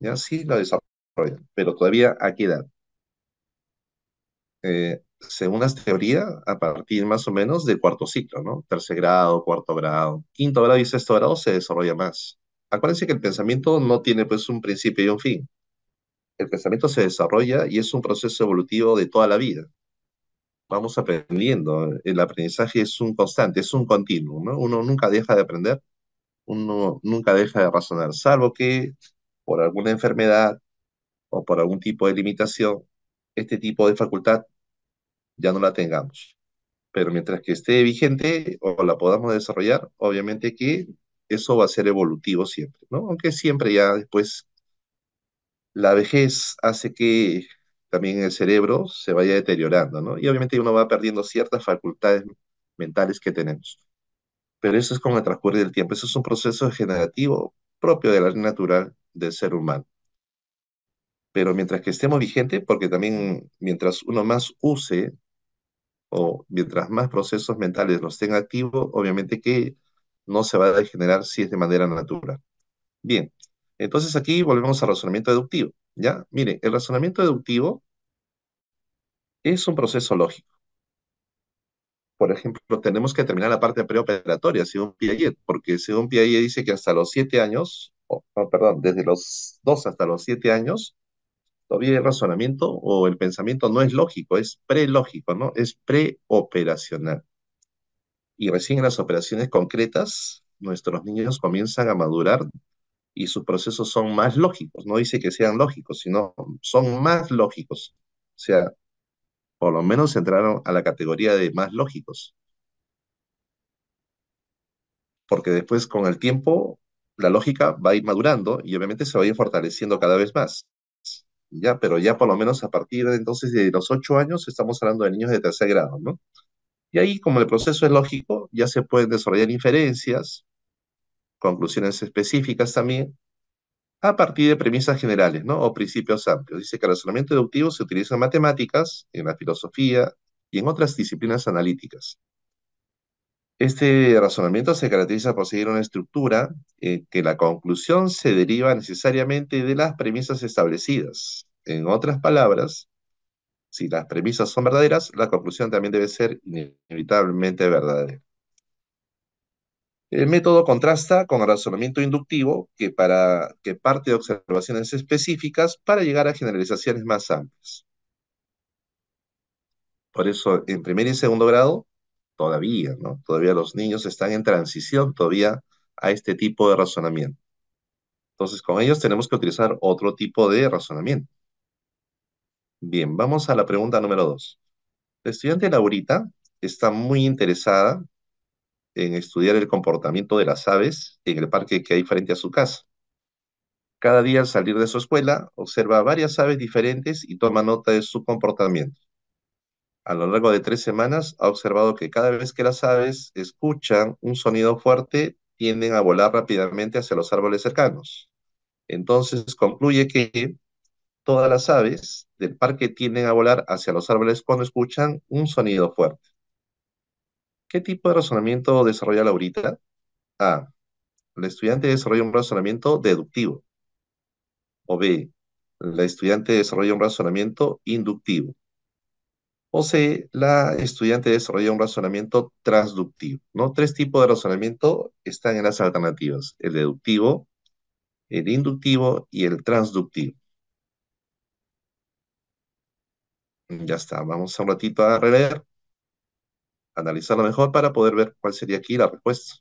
S1: Ya sí lo desarrollan, pero todavía ¿a qué edad? Eh, según las teorías, a partir más o menos del cuarto ciclo, ¿no? Tercer grado, cuarto grado, quinto grado y sexto grado se desarrolla más acuérdense que el pensamiento no tiene pues un principio y un fin. El pensamiento se desarrolla y es un proceso evolutivo de toda la vida. Vamos aprendiendo. El aprendizaje es un constante, es un continuo. ¿no? Uno nunca deja de aprender, uno nunca deja de razonar, salvo que por alguna enfermedad o por algún tipo de limitación, este tipo de facultad ya no la tengamos. Pero mientras que esté vigente o la podamos desarrollar, obviamente que eso va a ser evolutivo siempre, ¿no? Aunque siempre ya después la vejez hace que también el cerebro se vaya deteriorando, ¿no? Y obviamente uno va perdiendo ciertas facultades mentales que tenemos. Pero eso es con el transcurrir del tiempo, eso es un proceso generativo propio de la natural del ser humano. Pero mientras que estemos vigentes, porque también mientras uno más use o mientras más procesos mentales los tenga activos, obviamente que no se va a degenerar si es de manera natural. Bien, entonces aquí volvemos al razonamiento deductivo. ¿Ya? Mire, el razonamiento deductivo es un proceso lógico. Por ejemplo, tenemos que terminar la parte preoperatoria, según Piaget, porque según Piaget dice que hasta los siete años, perdón, desde los dos hasta los siete años, todavía el razonamiento o el pensamiento no es lógico, es prelógico, ¿no? Es preoperacional y recién en las operaciones concretas nuestros niños comienzan a madurar y sus procesos son más lógicos. No dice que sean lógicos, sino son más lógicos. O sea, por lo menos entraron a la categoría de más lógicos. Porque después con el tiempo la lógica va a ir madurando y obviamente se va a ir fortaleciendo cada vez más. Ya, pero ya por lo menos a partir de entonces de los ocho años estamos hablando de niños de tercer grado, ¿no? Y ahí, como el proceso es lógico, ya se pueden desarrollar inferencias, conclusiones específicas también, a partir de premisas generales, ¿no? O principios amplios. Dice que el razonamiento deductivo se utiliza en matemáticas, en la filosofía y en otras disciplinas analíticas. Este razonamiento se caracteriza por seguir una estructura en que la conclusión se deriva necesariamente de las premisas establecidas. En otras palabras, si las premisas son verdaderas, la conclusión también debe ser inevitablemente verdadera. El método contrasta con el razonamiento inductivo, que, para, que parte de observaciones específicas para llegar a generalizaciones más amplias. Por eso, en primer y segundo grado, todavía, ¿no? Todavía los niños están en transición todavía a este tipo de razonamiento. Entonces, con ellos tenemos que utilizar otro tipo de razonamiento. Bien, vamos a la pregunta número dos. La estudiante Laurita está muy interesada en estudiar el comportamiento de las aves en el parque que hay frente a su casa. Cada día al salir de su escuela, observa varias aves diferentes y toma nota de su comportamiento. A lo largo de tres semanas, ha observado que cada vez que las aves escuchan un sonido fuerte, tienden a volar rápidamente hacia los árboles cercanos. Entonces concluye que todas las aves del parque tienden a volar hacia los árboles cuando escuchan un sonido fuerte. ¿Qué tipo de razonamiento desarrolla Laurita? A. La estudiante desarrolla un razonamiento deductivo. O B. La estudiante desarrolla un razonamiento inductivo. O C. La estudiante desarrolla un razonamiento transductivo. ¿no? Tres tipos de razonamiento están en las alternativas. El deductivo, el inductivo y el transductivo. Ya está, vamos a un ratito a releer, analizarlo mejor para poder ver cuál sería aquí la respuesta.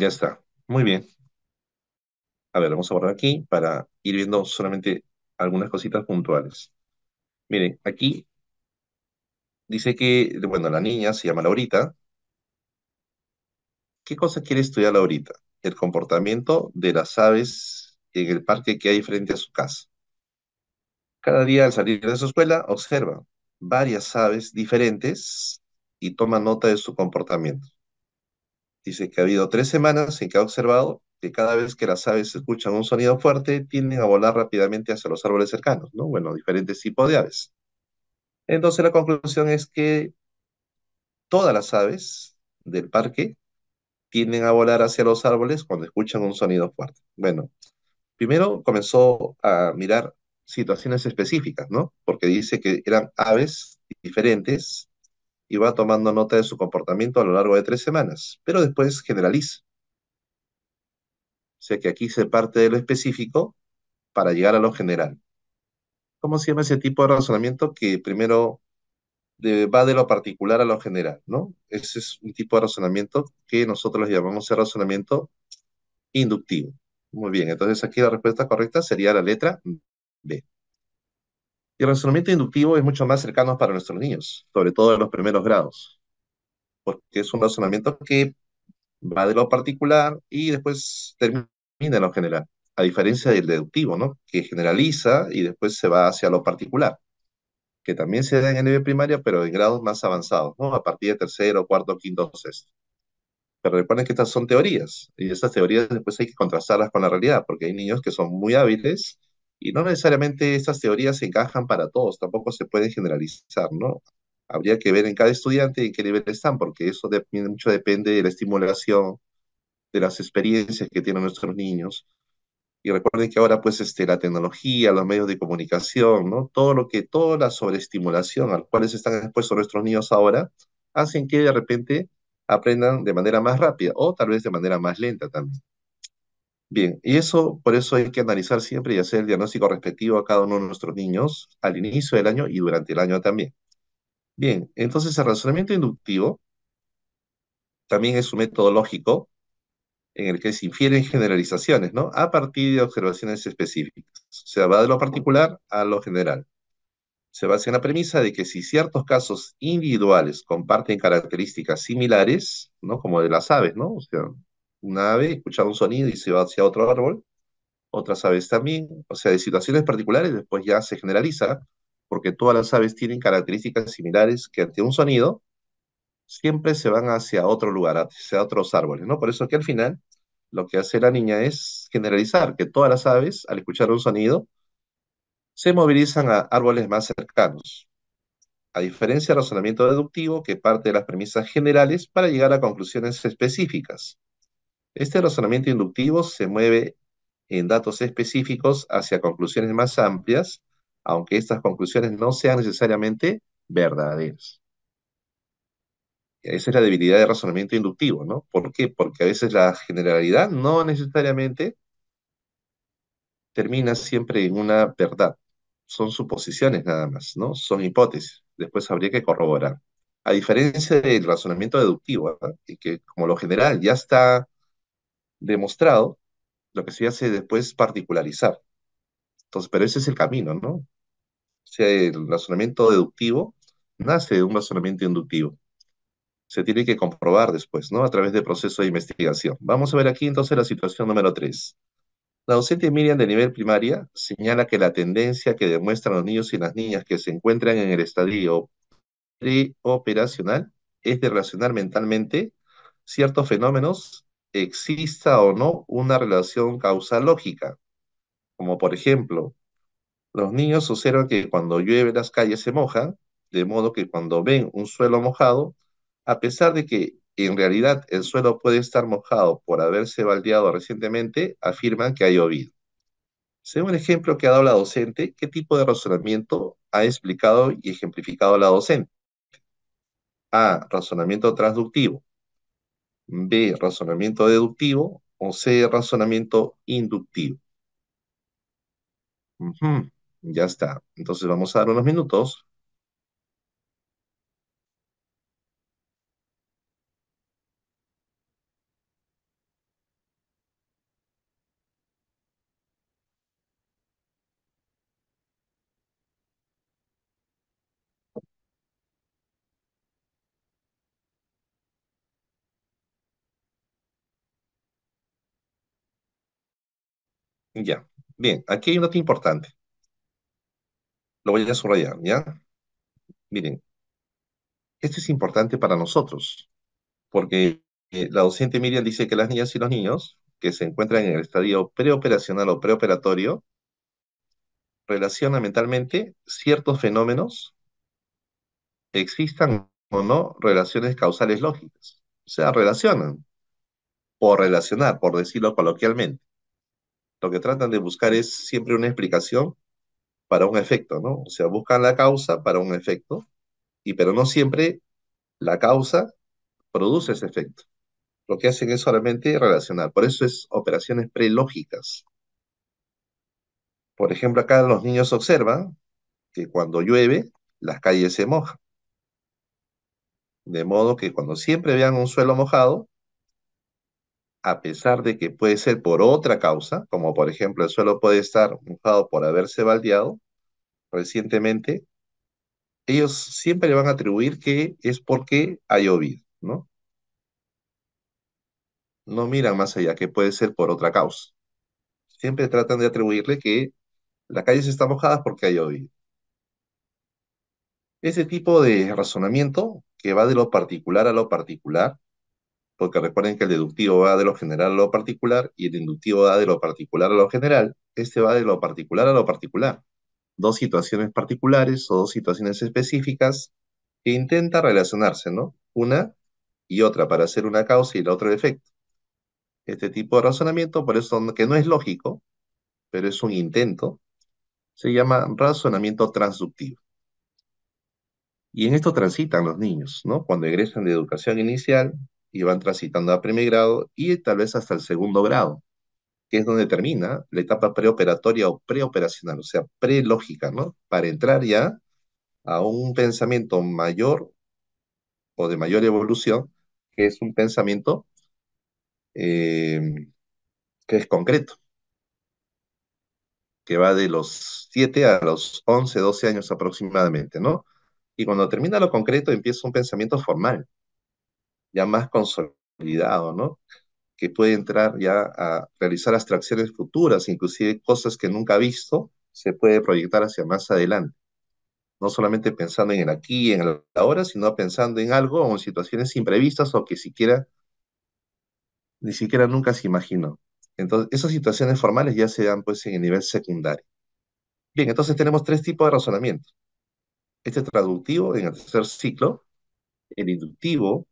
S1: Ya está. Muy bien. A ver, vamos a borrar aquí para ir viendo solamente algunas cositas puntuales. Miren, aquí dice que, bueno, la niña se llama Laurita. ¿Qué cosa quiere estudiar Laurita? El comportamiento de las aves en el parque que hay frente a su casa. Cada día al salir de su escuela observa varias aves diferentes y toma nota de su comportamiento. Dice que ha habido tres semanas en que ha observado que cada vez que las aves escuchan un sonido fuerte, tienden a volar rápidamente hacia los árboles cercanos, ¿no? Bueno, diferentes tipos de aves. Entonces la conclusión es que todas las aves del parque tienden a volar hacia los árboles cuando escuchan un sonido fuerte. Bueno, primero comenzó a mirar situaciones específicas, ¿no? Porque dice que eran aves diferentes y va tomando nota de su comportamiento a lo largo de tres semanas, pero después generaliza. O sea que aquí se parte de lo específico para llegar a lo general. ¿Cómo se llama ese tipo de razonamiento que primero va de lo particular a lo general, ¿no? Ese es un tipo de razonamiento que nosotros llamamos el razonamiento inductivo. Muy bien, entonces aquí la respuesta correcta sería la letra B. Y el razonamiento inductivo es mucho más cercano para nuestros niños, sobre todo en los primeros grados, porque es un razonamiento que va de lo particular y después termina en lo general, a diferencia del deductivo, ¿no? Que generaliza y después se va hacia lo particular, que también se da en nivel primario, pero en grados más avanzados, ¿no? A partir de tercero, cuarto, quinto, sexto. Pero recuerden que estas son teorías y estas teorías después hay que contrastarlas con la realidad, porque hay niños que son muy hábiles y no necesariamente estas teorías se encajan para todos, tampoco se pueden generalizar, ¿no? Habría que ver en cada estudiante en qué nivel están, porque eso mucho depende de la estimulación, de las experiencias que tienen nuestros niños. Y recuerden que ahora, pues, este, la tecnología, los medios de comunicación, ¿no? Todo lo que, toda la sobreestimulación al cual están expuestos nuestros niños ahora, hacen que de repente aprendan de manera más rápida o tal vez de manera más lenta también. Bien, y eso, por eso hay que analizar siempre y hacer el diagnóstico respectivo a cada uno de nuestros niños al inicio del año y durante el año también. Bien, entonces el razonamiento inductivo también es un método lógico en el que se infieren generalizaciones, ¿no? A partir de observaciones específicas. O sea, va de lo particular a lo general. Se basa en la premisa de que si ciertos casos individuales comparten características similares, ¿no? Como de las aves, ¿no? O sea, una ave escucha un sonido y se va hacia otro árbol, otras aves también, o sea, de situaciones particulares después ya se generaliza, porque todas las aves tienen características similares que ante un sonido siempre se van hacia otro lugar, hacia otros árboles, ¿no? Por eso que al final lo que hace la niña es generalizar que todas las aves, al escuchar un sonido, se movilizan a árboles más cercanos. A diferencia del razonamiento deductivo, que parte de las premisas generales para llegar a conclusiones específicas. Este razonamiento inductivo se mueve en datos específicos hacia conclusiones más amplias, aunque estas conclusiones no sean necesariamente verdaderas. Esa es la debilidad del razonamiento inductivo, ¿no? ¿Por qué? Porque a veces la generalidad no necesariamente termina siempre en una verdad. Son suposiciones nada más, ¿no? Son hipótesis. Después habría que corroborar. A diferencia del razonamiento deductivo, ¿verdad? que como lo general ya está demostrado, lo que se hace después es particularizar. Entonces, pero ese es el camino, ¿no? O sea, el razonamiento deductivo nace de un razonamiento inductivo. Se tiene que comprobar después, ¿no? A través de proceso de investigación. Vamos a ver aquí entonces la situación número tres. La docente Miriam de nivel primaria señala que la tendencia que demuestran los niños y las niñas que se encuentran en el estadio preoperacional es de relacionar mentalmente ciertos fenómenos exista o no una relación causal lógica. Como por ejemplo, los niños observan que cuando llueve las calles se mojan, de modo que cuando ven un suelo mojado, a pesar de que en realidad el suelo puede estar mojado por haberse baldeado recientemente, afirman que ha llovido. Según el ejemplo que ha dado la docente, ¿qué tipo de razonamiento ha explicado y ejemplificado la docente? A. Razonamiento transductivo. B, razonamiento deductivo, o C, razonamiento inductivo. Ya está. Entonces vamos a dar unos minutos Ya. Bien, aquí hay un dato importante. Lo voy a subrayar, ¿ya? Miren, esto es importante para nosotros, porque eh, la docente Miriam dice que las niñas y los niños que se encuentran en el estadio preoperacional o preoperatorio relacionan mentalmente ciertos fenómenos, existan o no relaciones causales lógicas. O sea, relacionan, por relacionar, por decirlo coloquialmente lo que tratan de buscar es siempre una explicación para un efecto, ¿no? O sea, buscan la causa para un efecto, y pero no siempre la causa produce ese efecto. Lo que hacen es solamente relacionar. Por eso es operaciones prelógicas. Por ejemplo, acá los niños observan que cuando llueve, las calles se mojan. De modo que cuando siempre vean un suelo mojado, a pesar de que puede ser por otra causa, como por ejemplo el suelo puede estar mojado por haberse baldeado recientemente, ellos siempre le van a atribuir que es porque ha llovido, ¿no? No miran más allá, que puede ser por otra causa. Siempre tratan de atribuirle que la calle están está mojada porque ha llovido. Ese tipo de razonamiento que va de lo particular a lo particular porque recuerden que el deductivo va de lo general a lo particular y el inductivo va de lo particular a lo general, este va de lo particular a lo particular. Dos situaciones particulares o dos situaciones específicas que intentan relacionarse, ¿no? Una y otra para hacer una causa y la otra el efecto. Este tipo de razonamiento, por eso que no es lógico, pero es un intento, se llama razonamiento transductivo. Y en esto transitan los niños, ¿no? Cuando egresan de educación inicial, y van transitando a primer grado y tal vez hasta el segundo grado, que es donde termina la etapa preoperatoria o preoperacional, o sea, prelógica, ¿no? Para entrar ya a un pensamiento mayor o de mayor evolución, que es un pensamiento eh, que es concreto, que va de los 7 a los 11, 12 años aproximadamente, ¿no? Y cuando termina lo concreto empieza un pensamiento formal, ya más consolidado, ¿no? Que puede entrar ya a realizar abstracciones futuras, inclusive cosas que nunca ha visto, se puede proyectar hacia más adelante. No solamente pensando en el aquí, en el ahora, sino pensando en algo o en situaciones imprevistas o que siquiera, ni siquiera nunca se imaginó. Entonces, esas situaciones formales ya se dan pues en el nivel secundario. Bien, entonces tenemos tres tipos de razonamiento. Este traductivo en el tercer ciclo, el inductivo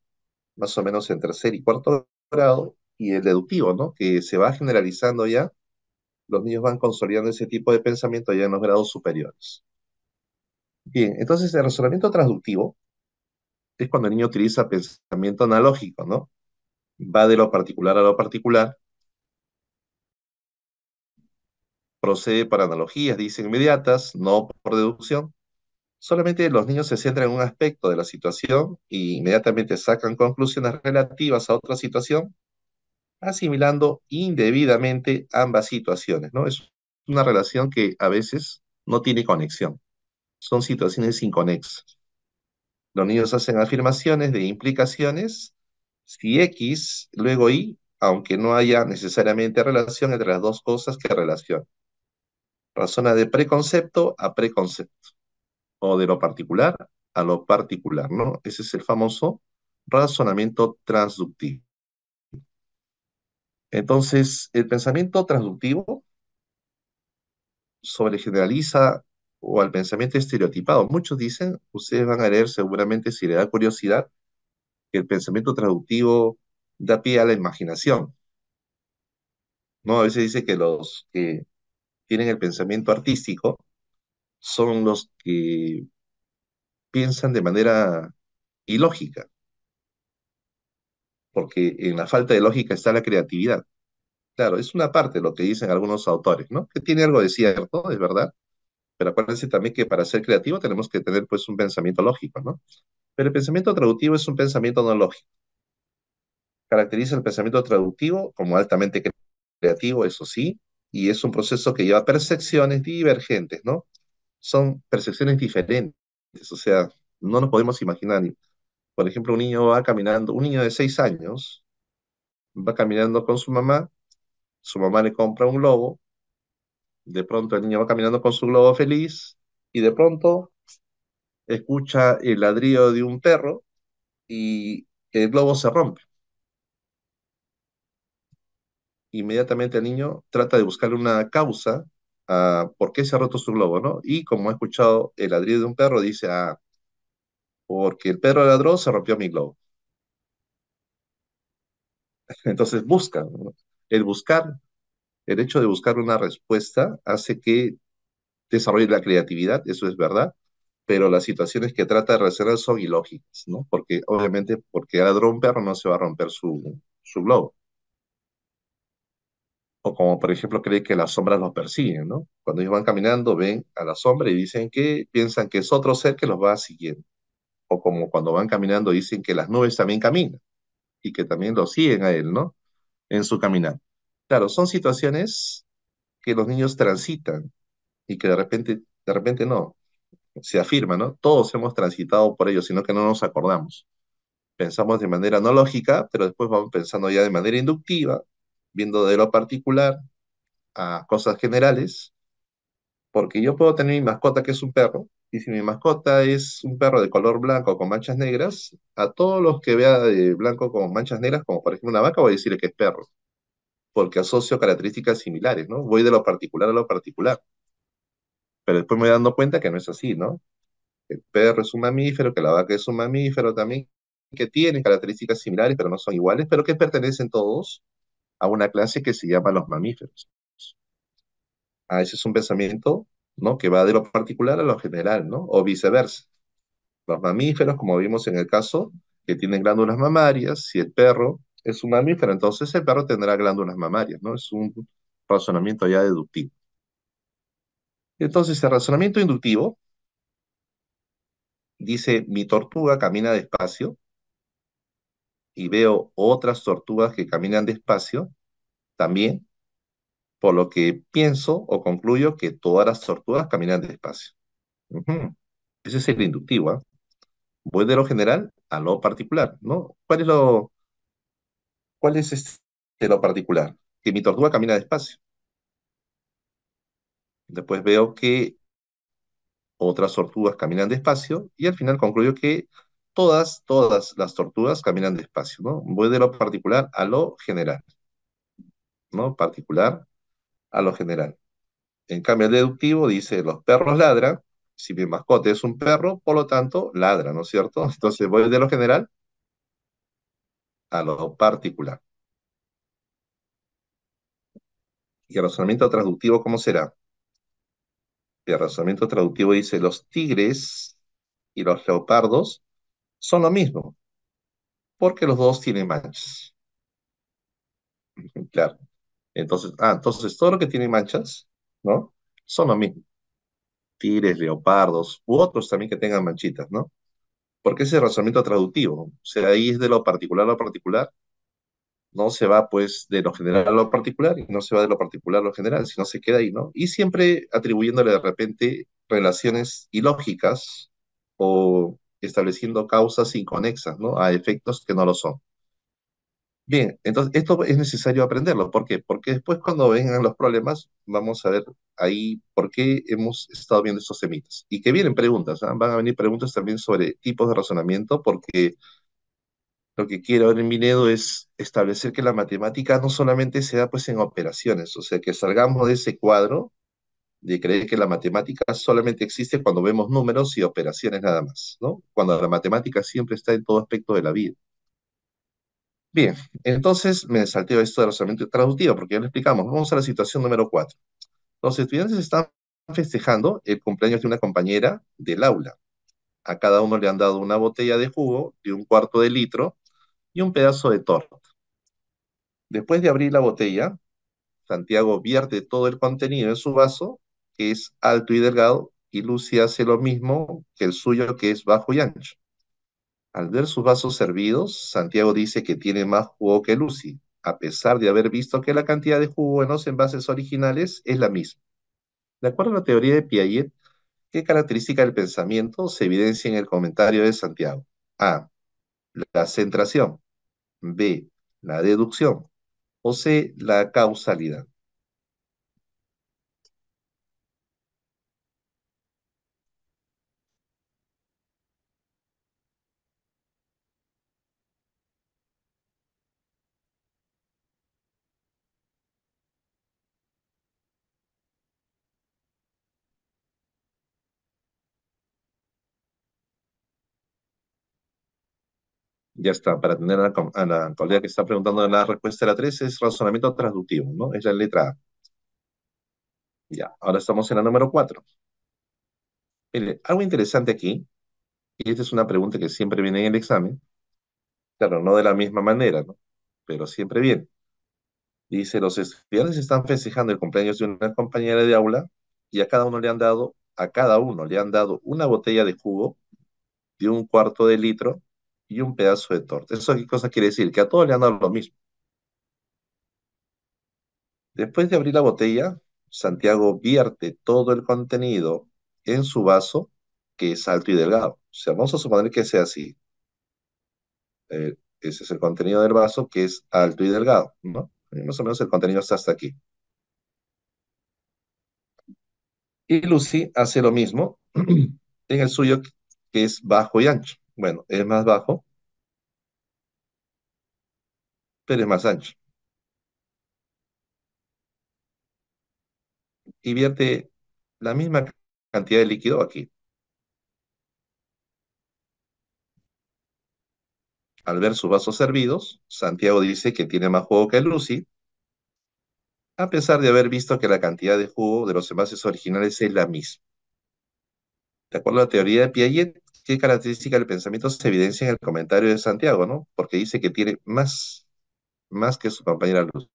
S1: más o menos en tercer y cuarto grado, y el deductivo, ¿no? Que se va generalizando ya, los niños van consolidando ese tipo de pensamiento ya en los grados superiores. Bien, entonces el razonamiento transductivo es cuando el niño utiliza pensamiento analógico, ¿no? Va de lo particular a lo particular, procede para analogías, dice inmediatas, no por deducción, Solamente los niños se centran en un aspecto de la situación e inmediatamente sacan conclusiones relativas a otra situación, asimilando indebidamente ambas situaciones, ¿no? Es una relación que a veces no tiene conexión. Son situaciones inconexas. Los niños hacen afirmaciones de implicaciones si X, luego Y, aunque no haya necesariamente relación entre las dos cosas que relación? Razona de preconcepto a preconcepto o de lo particular a lo particular, ¿no? Ese es el famoso razonamiento transductivo. Entonces, el pensamiento transductivo sobregeneraliza o al pensamiento estereotipado. Muchos dicen, ustedes van a leer seguramente si le da curiosidad, que el pensamiento transductivo da pie a la imaginación. ¿No? A veces dice que los que tienen el pensamiento artístico son los que piensan de manera ilógica, porque en la falta de lógica está la creatividad. Claro, es una parte de lo que dicen algunos autores, ¿no? Que tiene algo de cierto, es verdad, pero acuérdense también que para ser creativo tenemos que tener pues un pensamiento lógico, ¿no? Pero el pensamiento traductivo es un pensamiento no lógico. Caracteriza el pensamiento traductivo como altamente creativo, eso sí, y es un proceso que lleva percepciones divergentes, ¿no? son percepciones diferentes. O sea, no nos podemos imaginar. Por ejemplo, un niño va caminando, un niño de seis años va caminando con su mamá, su mamá le compra un globo, de pronto el niño va caminando con su globo feliz y de pronto escucha el ladrillo de un perro y el globo se rompe. Inmediatamente el niño trata de buscar una causa Ah, ¿por qué se ha roto su globo, no? Y como he escuchado el ladrido de un perro, dice, ah, porque el perro ladró, se rompió mi globo. Entonces busca, el buscar, el hecho de buscar una respuesta hace que desarrolle la creatividad, eso es verdad, pero las situaciones que trata de resolver son ilógicas, ¿no? Porque obviamente, porque ladró un perro no se va a romper su, su globo como por ejemplo cree que las sombras los persiguen, ¿no? Cuando ellos van caminando ven a la sombra y dicen que piensan que es otro ser que los va siguiendo. O como cuando van caminando dicen que las nubes también caminan y que también lo siguen a él, ¿no? En su caminar. Claro, son situaciones que los niños transitan y que de repente, de repente no, se afirma, ¿no? Todos hemos transitado por ellos sino que no nos acordamos. Pensamos de manera no lógica, pero después vamos pensando ya de manera inductiva viendo de lo particular a cosas generales, porque yo puedo tener mi mascota que es un perro, y si mi mascota es un perro de color blanco con manchas negras, a todos los que vea de blanco con manchas negras, como por ejemplo una vaca, voy a decirle que es perro, porque asocio características similares, ¿no? Voy de lo particular a lo particular. Pero después me voy dando cuenta que no es así, ¿no? El perro es un mamífero, que la vaca es un mamífero también, que tienen características similares, pero no son iguales, pero que pertenecen todos a una clase que se llama los mamíferos. Ah, ese es un pensamiento, ¿no? Que va de lo particular a lo general, ¿no? O viceversa. Los mamíferos, como vimos en el caso, que tienen glándulas mamarias, si el perro es un mamífero, entonces el perro tendrá glándulas mamarias, ¿no? Es un razonamiento ya deductivo. Entonces, el razonamiento inductivo dice, mi tortuga camina despacio y veo otras tortugas que caminan despacio también, por lo que pienso o concluyo que todas las tortugas caminan despacio. Ese es el inductivo. ¿ah? Voy de lo general a lo particular, ¿no? ¿Cuál es lo, cuál es este, lo particular? Que mi tortuga camina despacio. Después veo que otras tortugas caminan despacio y al final concluyo que todas, todas las tortugas caminan despacio, ¿no? Voy de lo particular a lo general, ¿no? Particular a lo general. En cambio, el deductivo dice, los perros ladran, si mi mascota es un perro, por lo tanto, ladra, ¿no es cierto? Entonces voy de lo general a lo particular. ¿Y el razonamiento traductivo cómo será? El razonamiento traductivo dice, los tigres y los leopardos son lo mismo, porque los dos tienen manchas. Claro. Entonces, ah, entonces todo lo que tiene manchas, ¿no? Son lo mismo. Tigres, leopardos u otros también que tengan manchitas, ¿no? Porque ese razonamiento traductivo, o sea, ahí es de lo particular a lo particular, no se va pues de lo general a lo particular y no se va de lo particular a lo general, sino se queda ahí, ¿no? Y siempre atribuyéndole de repente relaciones ilógicas o estableciendo causas inconexas ¿no? a efectos que no lo son. Bien, entonces esto es necesario aprenderlo. ¿Por qué? Porque después cuando vengan los problemas, vamos a ver ahí por qué hemos estado viendo estos semitas Y que vienen preguntas, ¿ah? van a venir preguntas también sobre tipos de razonamiento, porque lo que quiero en Minedo es establecer que la matemática no solamente se da pues en operaciones, o sea, que salgamos de ese cuadro de creer que la matemática solamente existe cuando vemos números y operaciones nada más, ¿no? Cuando la matemática siempre está en todo aspecto de la vida. Bien, entonces me salteo esto de razonamiento traductivo, porque ya lo explicamos. Vamos a la situación número cuatro. Los estudiantes están festejando el cumpleaños de una compañera del aula. A cada uno le han dado una botella de jugo de un cuarto de litro y un pedazo de torta. Después de abrir la botella, Santiago vierte todo el contenido en su vaso que es alto y delgado, y Lucy hace lo mismo que el suyo, que es bajo y ancho. Al ver sus vasos servidos, Santiago dice que tiene más jugo que Lucy, a pesar de haber visto que la cantidad de jugo en los envases originales es la misma. De acuerdo a la teoría de Piaget, ¿qué característica del pensamiento se evidencia en el comentario de Santiago? A. La centración. B. La deducción. O C. La causalidad. Ya está, para atender a la, la colega que está preguntando la respuesta de la 3 es razonamiento transductivo, ¿no? Es la letra A. Ya, ahora estamos en la número 4. algo interesante aquí, y esta es una pregunta que siempre viene en el examen, claro, no de la misma manera, ¿no? Pero siempre viene. Dice, los estudiantes están festejando el cumpleaños de una compañera de aula y a cada uno le han dado, a cada uno le han dado una botella de jugo de un cuarto de litro y un pedazo de torta. ¿Eso qué cosa quiere decir? Que a todos le han dado lo mismo. Después de abrir la botella, Santiago vierte todo el contenido en su vaso, que es alto y delgado. O sea, vamos a suponer que sea así. Eh, ese es el contenido del vaso, que es alto y delgado, ¿no? Eh, más o menos el contenido está hasta aquí. Y Lucy hace lo mismo en el suyo, que es bajo y ancho. Bueno, es más bajo, pero es más ancho. Y vierte la misma cantidad de líquido aquí. Al ver sus vasos servidos, Santiago dice que tiene más jugo que Lucy, a pesar de haber visto que la cantidad de jugo de los envases originales es la misma de acuerdo a la teoría de Piaget, ¿qué característica del pensamiento se evidencia en el comentario de Santiago, ¿no? Porque dice que tiene más, más que su compañera Lucy,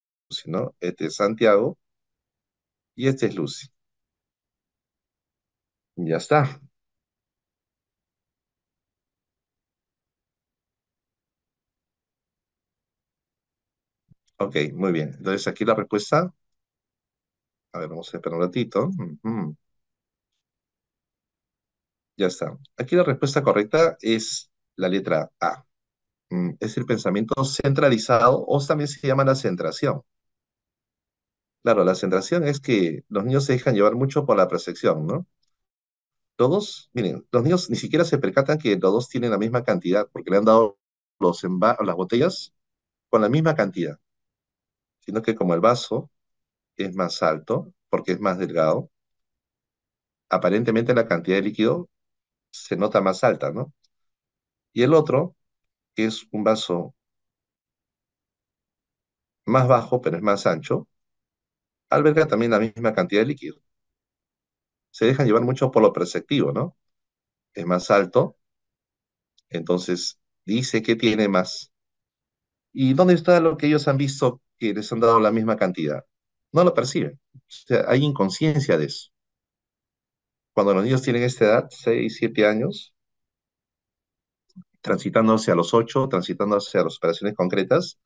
S1: ¿no? Este es Santiago y este es Lucy. Ya está. Ok, muy bien. Entonces aquí la respuesta. A ver, vamos a esperar un ratito. Ya está. Aquí la respuesta correcta es la letra A. Mm, es el pensamiento centralizado o también se llama la centración. Claro, la centración es que los niños se dejan llevar mucho por la percepción, ¿no? Todos, miren, los niños ni siquiera se percatan que los dos tienen la misma cantidad porque le han dado los las botellas con la misma cantidad, sino que como el vaso es más alto porque es más delgado, aparentemente la cantidad de líquido se nota más alta, ¿no? Y el otro que es un vaso más bajo, pero es más ancho, alberga también la misma cantidad de líquido. Se dejan llevar mucho por lo perceptivo, ¿no? Es más alto, entonces dice que tiene más. ¿Y dónde está lo que ellos han visto que les han dado la misma cantidad? No lo perciben. O sea, hay inconsciencia de eso cuando los niños tienen esta edad, 6, 7 años, transitándose a los 8, transitándose a las operaciones concretas,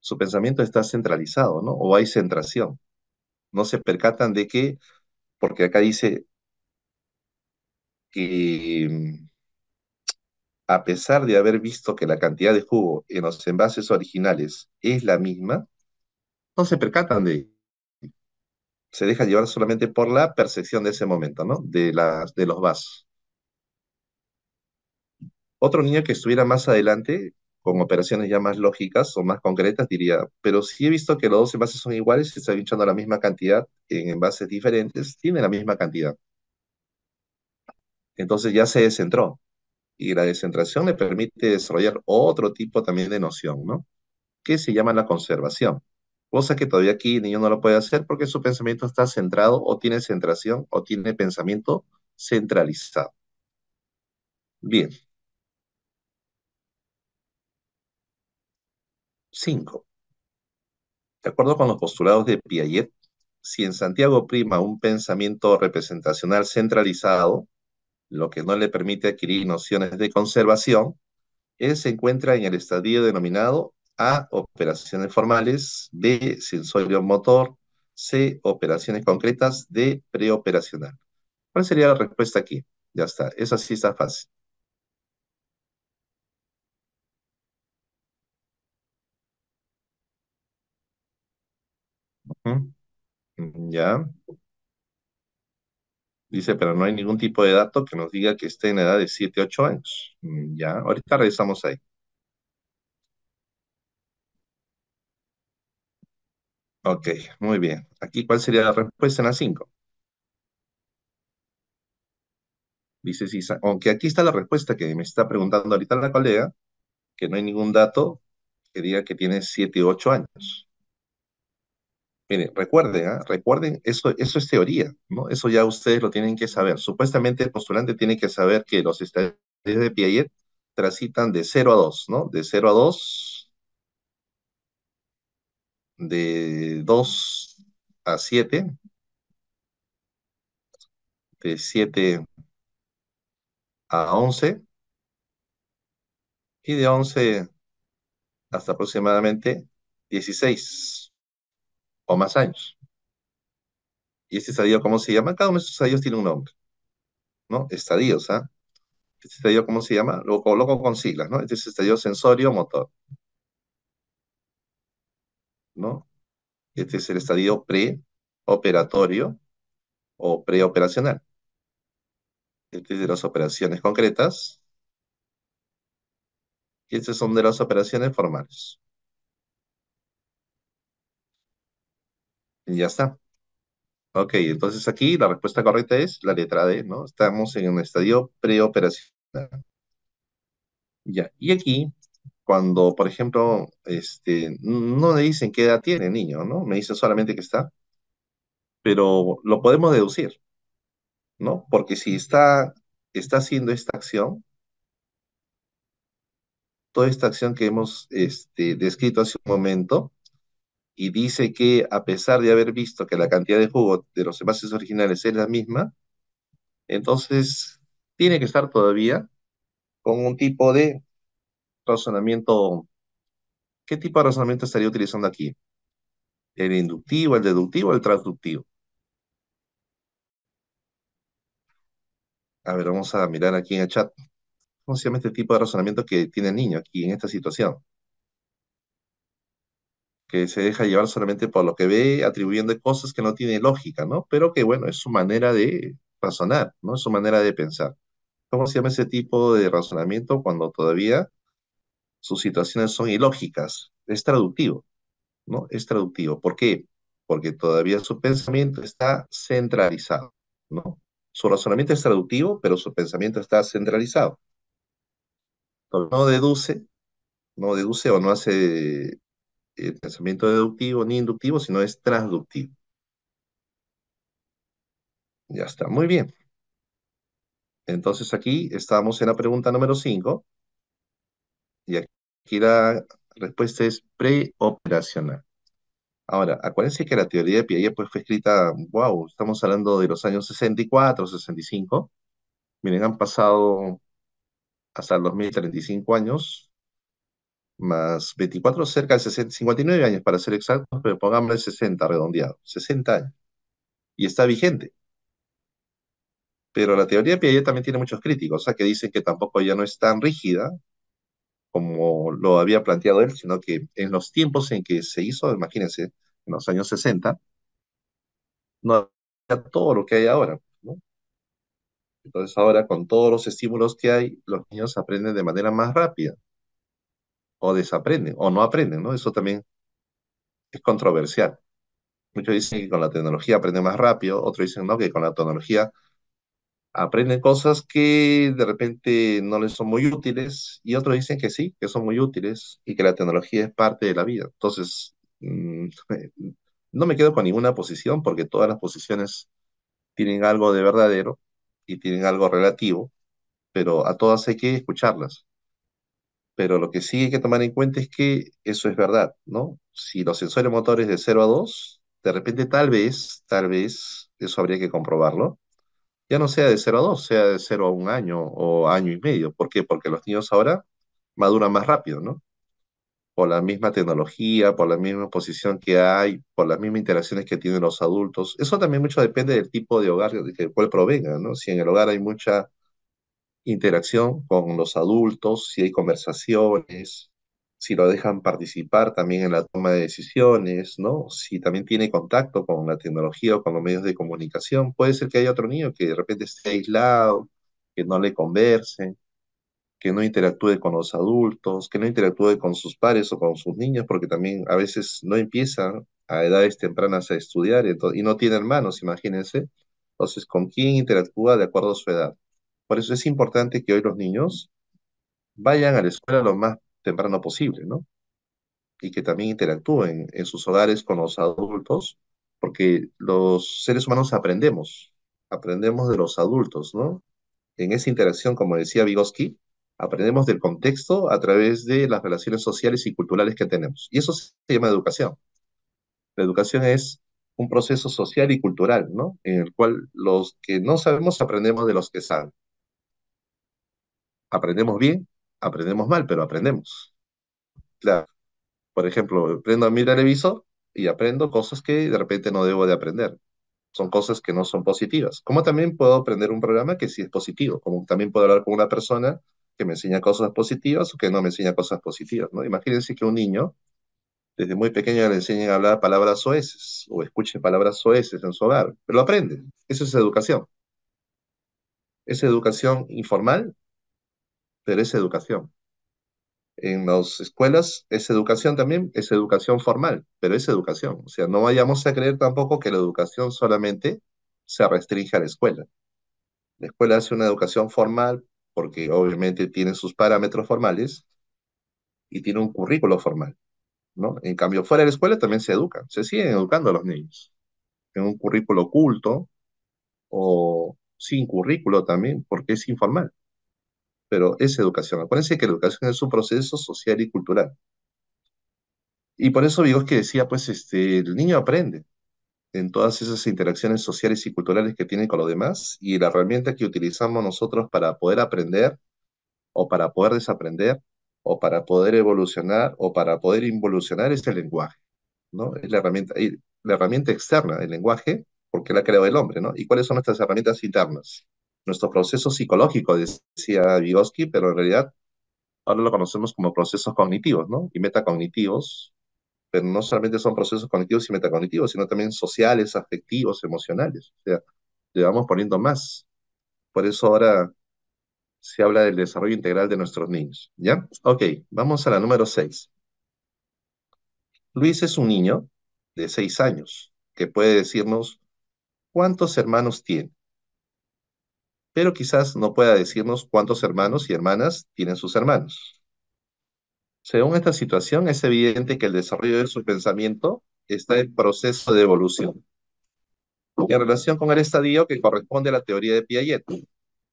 S1: su pensamiento está centralizado, ¿no? O hay centración. No se percatan de que, porque acá dice que mm, a pesar de haber visto que la cantidad de jugo en los envases originales es la misma, no se percatan de se deja llevar solamente por la percepción de ese momento, ¿no? De, las, de los vasos. Otro niño que estuviera más adelante, con operaciones ya más lógicas o más concretas, diría, pero si he visto que los dos envases son iguales, se está hinchando la misma cantidad en envases diferentes, tiene la misma cantidad. Entonces ya se descentró. Y la descentración le permite desarrollar otro tipo también de noción, ¿no? Que se llama la conservación cosa que todavía aquí el niño no lo puede hacer porque su pensamiento está centrado o tiene centración o tiene pensamiento centralizado. Bien. Cinco. De acuerdo con los postulados de Piaget, si en Santiago prima un pensamiento representacional centralizado, lo que no le permite adquirir nociones de conservación, él se encuentra en el estadio denominado a. Operaciones formales. B. Sensorio motor. C. Operaciones concretas. D. Preoperacional. ¿Cuál sería la respuesta aquí? Ya está. Esa sí está fácil. Ya. Dice, pero no hay ningún tipo de dato que nos diga que esté en edad de 7, 8 años. Mm, ya, ahorita regresamos ahí. Ok, muy bien. Aquí, ¿cuál sería la respuesta en la 5? Dice Sisa, aunque aquí está la respuesta que me está preguntando ahorita la colega, que no hay ningún dato que diga que tiene 7 u 8 años. Miren, recuerden, ¿ah? recuerden, eso, eso es teoría, ¿no? Eso ya ustedes lo tienen que saber. Supuestamente el postulante tiene que saber que los estadios de Piaget transitan de 0 a 2, ¿no? De 0 a 2 de 2 a 7, de 7 a 11 y de 11 hasta aproximadamente 16 o más años. Y este estadio, ¿cómo se llama? Cada uno de estos estadios tiene un nombre, ¿no? Estadios, ¿ah? Este estadio, ¿cómo se llama? Lo coloco con siglas, ¿no? Este es estadio sensorio motor. ¿no? Este es el estadio preoperatorio o preoperacional. Este es de las operaciones concretas. Y estas son de las operaciones formales. Y ya está. Ok, entonces aquí la respuesta correcta es la letra D, ¿no? Estamos en un estadio preoperacional. Ya, y aquí cuando, por ejemplo, este, no le dicen qué edad tiene el niño, ¿no? Me dicen solamente que está. Pero lo podemos deducir, ¿no? Porque si está, está haciendo esta acción, toda esta acción que hemos este, descrito hace un momento, y dice que a pesar de haber visto que la cantidad de jugo de los envases originales es la misma, entonces tiene que estar todavía con un tipo de razonamiento, ¿qué tipo de razonamiento estaría utilizando aquí? ¿El inductivo, el deductivo, el transductivo? A ver, vamos a mirar aquí en el chat. ¿Cómo se llama este tipo de razonamiento que tiene el niño aquí en esta situación? que se deja llevar solamente por lo que ve, atribuyendo cosas que no tiene lógica, ¿no? Pero que, bueno, es su manera de razonar, ¿no? Es su manera de pensar. ¿Cómo se llama ese tipo de razonamiento cuando todavía sus situaciones son ilógicas. Es traductivo, ¿no? Es traductivo. ¿Por qué? Porque todavía su pensamiento está centralizado, ¿no? Su razonamiento es traductivo, pero su pensamiento está centralizado. No deduce, no deduce o no hace eh, pensamiento deductivo ni inductivo, sino es transductivo. Ya está, muy bien. Entonces aquí estamos en la pregunta número 5. Y aquí la respuesta es preoperacional. Ahora, acuérdense que la teoría de Piaget pues, fue escrita, wow, estamos hablando de los años 64, 65. Miren, han pasado hasta los 2035 años, más 24, cerca de 59 años para ser exactos, pero pongámosle 60 redondeado, 60 años. Y está vigente. Pero la teoría de Piaget también tiene muchos críticos, o sea, que dicen que tampoco ya no es tan rígida, como lo había planteado él, sino que en los tiempos en que se hizo, imagínense, en los años 60, no había todo lo que hay ahora. ¿no? Entonces ahora con todos los estímulos que hay, los niños aprenden de manera más rápida, o desaprenden, o no aprenden, ¿no? Eso también es controversial. Muchos dicen que con la tecnología aprenden más rápido, otros dicen no, que con la tecnología aprenden cosas que de repente no les son muy útiles y otros dicen que sí, que son muy útiles y que la tecnología es parte de la vida. Entonces, mm, no me quedo con ninguna posición porque todas las posiciones tienen algo de verdadero y tienen algo relativo, pero a todas hay que escucharlas. Pero lo que sí hay que tomar en cuenta es que eso es verdad, ¿no? Si los sensores motores de 0 a 2, de repente tal vez, tal vez, eso habría que comprobarlo, ya no sea de 0 a 2, sea de 0 a un año o año y medio. ¿Por qué? Porque los niños ahora maduran más rápido, ¿no? Por la misma tecnología, por la misma posición que hay, por las mismas interacciones que tienen los adultos. Eso también mucho depende del tipo de hogar del cual provenga, ¿no? Si en el hogar hay mucha interacción con los adultos, si hay conversaciones, si lo dejan participar también en la toma de decisiones, ¿no? Si también tiene contacto con la tecnología o con los medios de comunicación, puede ser que haya otro niño que de repente esté aislado, que no le converse, que no interactúe con los adultos, que no interactúe con sus pares o con sus niños, porque también a veces no empiezan a edades tempranas a estudiar y, no tiene hermanos, imagínense. Entonces, ¿con quién interactúa de acuerdo a su edad? Por eso es importante que hoy los niños vayan a la escuela lo más temprano posible, ¿no? Y que también interactúen en sus hogares con los adultos, porque los seres humanos aprendemos, aprendemos de los adultos, ¿no? En esa interacción, como decía Vygotsky, aprendemos del contexto a través de las relaciones sociales y culturales que tenemos. Y eso se llama educación. La educación es un proceso social y cultural, ¿no? En el cual los que no sabemos aprendemos de los que saben. Aprendemos bien aprendemos mal, pero aprendemos. Claro. Por ejemplo, aprendo a mi televisor y aprendo cosas que de repente no debo de aprender. Son cosas que no son positivas. Como también puedo aprender un programa que sí es positivo, como también puedo hablar con una persona que me enseña cosas positivas o que no me enseña cosas positivas, ¿no? Imagínense que un niño desde muy pequeño le enseñen a hablar palabras oeces o escuche palabras oeces en su hogar, pero lo aprende. Eso es educación. Es educación informal pero es educación. En las escuelas es educación también, es educación formal, pero es educación. O sea, no vayamos a creer tampoco que la educación solamente se restringe a la escuela. La escuela hace una educación formal porque obviamente tiene sus parámetros formales y tiene un currículo formal, ¿no? En cambio, fuera de la escuela también se educa, se siguen educando a los niños en un currículo oculto o sin currículo también, porque es informal pero es educación. Acuérdense que la educación es un proceso social y cultural. Y por eso que decía, pues, este, el niño aprende en todas esas interacciones sociales y culturales que tiene con los demás, y la herramienta que utilizamos nosotros para poder aprender, o para poder desaprender, o para poder evolucionar, o para poder involucionar es el lenguaje, ¿no? Es la herramienta, la herramienta externa, del lenguaje, porque la creó el hombre, ¿no? ¿Y cuáles son nuestras herramientas internas? nuestro proceso psicológico, decía Vygotsky, pero en realidad ahora lo conocemos como procesos cognitivos, ¿no? Y metacognitivos, pero no solamente son procesos cognitivos y metacognitivos, sino también sociales, afectivos, emocionales. O sea, le vamos poniendo más. Por eso ahora se habla del desarrollo integral de nuestros niños, ¿ya? Ok, vamos a la número 6. Luis es un niño de 6 años que puede decirnos cuántos hermanos tiene pero quizás no pueda decirnos cuántos hermanos y hermanas tienen sus hermanos. Según esta situación, es evidente que el desarrollo de su pensamiento está en proceso de evolución. En relación con el estadio que corresponde a la teoría de Piaget,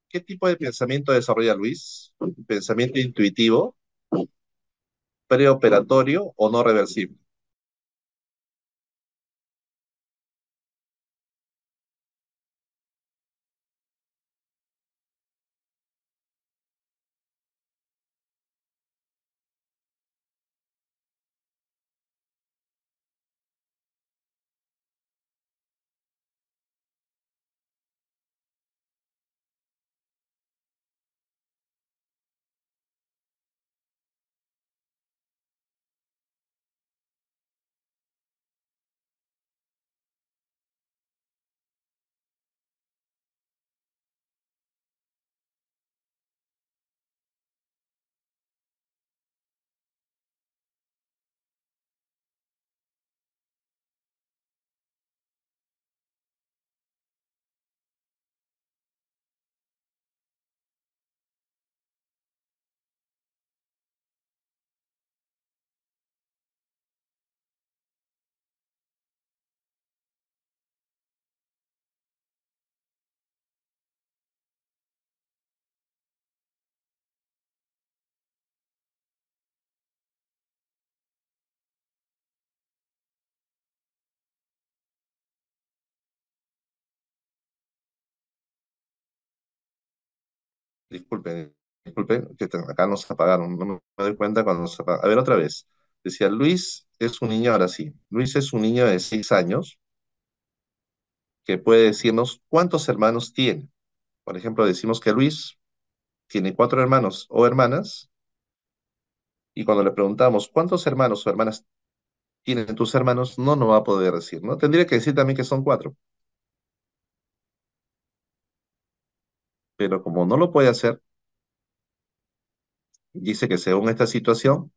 S1: ¿qué tipo de pensamiento desarrolla Luis? ¿Pensamiento intuitivo, preoperatorio o
S2: no reversible? Disculpen,
S1: disculpen, que acá nos apagaron, no me doy cuenta cuando nos apagaron. A ver, otra vez. Decía, Luis es un niño, ahora sí, Luis es un niño de seis años que puede decirnos cuántos hermanos tiene. Por ejemplo, decimos que Luis tiene cuatro hermanos o hermanas, y cuando le preguntamos cuántos hermanos o hermanas tienen tus hermanos, no nos va a poder decir, ¿no? Tendría que decir también que son cuatro. pero como no lo puede hacer, dice que según esta situación,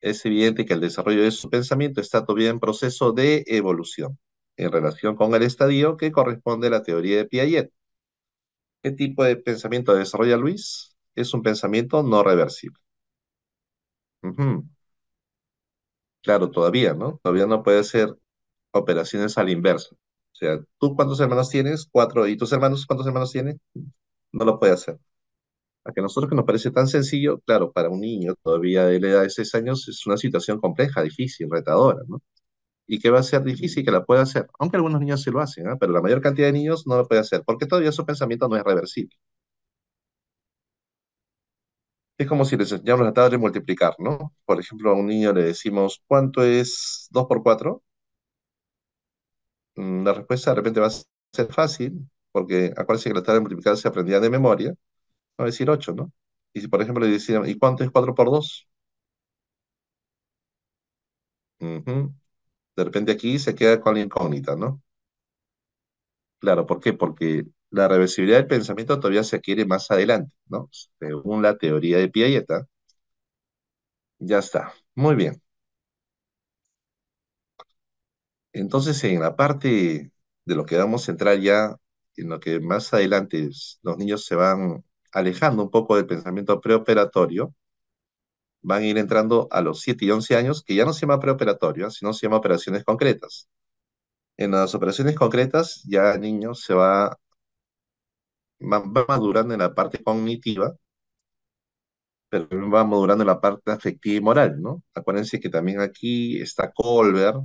S1: es evidente que el desarrollo de su pensamiento está todavía en proceso de evolución, en relación con el estadio que corresponde a la teoría de Piaget. ¿Qué tipo de pensamiento desarrolla Luis? Es un pensamiento no reversible. Claro, todavía, ¿no? Todavía no puede hacer operaciones al inverso. O sea, ¿tú cuántos hermanos tienes? Cuatro. ¿Y tus hermanos cuántos hermanos tienen? no lo puede hacer. A que nosotros que nos parece tan sencillo, claro, para un niño todavía de la edad de 6 años es una situación compleja, difícil, retadora, ¿no? Y que va a ser difícil que la pueda hacer, aunque algunos niños sí lo hacen, ¿eh? pero la mayor cantidad de niños no lo puede hacer, porque todavía su pensamiento no es reversible. Es como si les enseñamos a tabla de multiplicar, ¿no? Por ejemplo, a un niño le decimos, ¿cuánto es 2 por 4? Mm, la respuesta de repente va a ser fácil, porque acuérdense que la tabla de multiplicar se aprendía de memoria, va a decir 8, ¿no? Y si, por ejemplo, le decían, ¿y cuánto es 4 por 2? De repente aquí se queda con la incógnita, ¿no? Claro, ¿por qué? Porque la reversibilidad del pensamiento todavía se adquiere más adelante, ¿no? Según la teoría de Piaget. ¿ah? Ya está. Muy bien. Entonces, en la parte de lo que vamos a entrar ya en lo que más adelante los niños se van alejando un poco del pensamiento preoperatorio, van a ir entrando a los 7 y 11 años, que ya no se llama preoperatorio, ¿eh? sino se llama operaciones concretas. En las operaciones concretas ya el niño se va, va madurando en la parte cognitiva, pero va madurando en la parte afectiva y moral, ¿no? Acuérdense que también aquí está Colbert,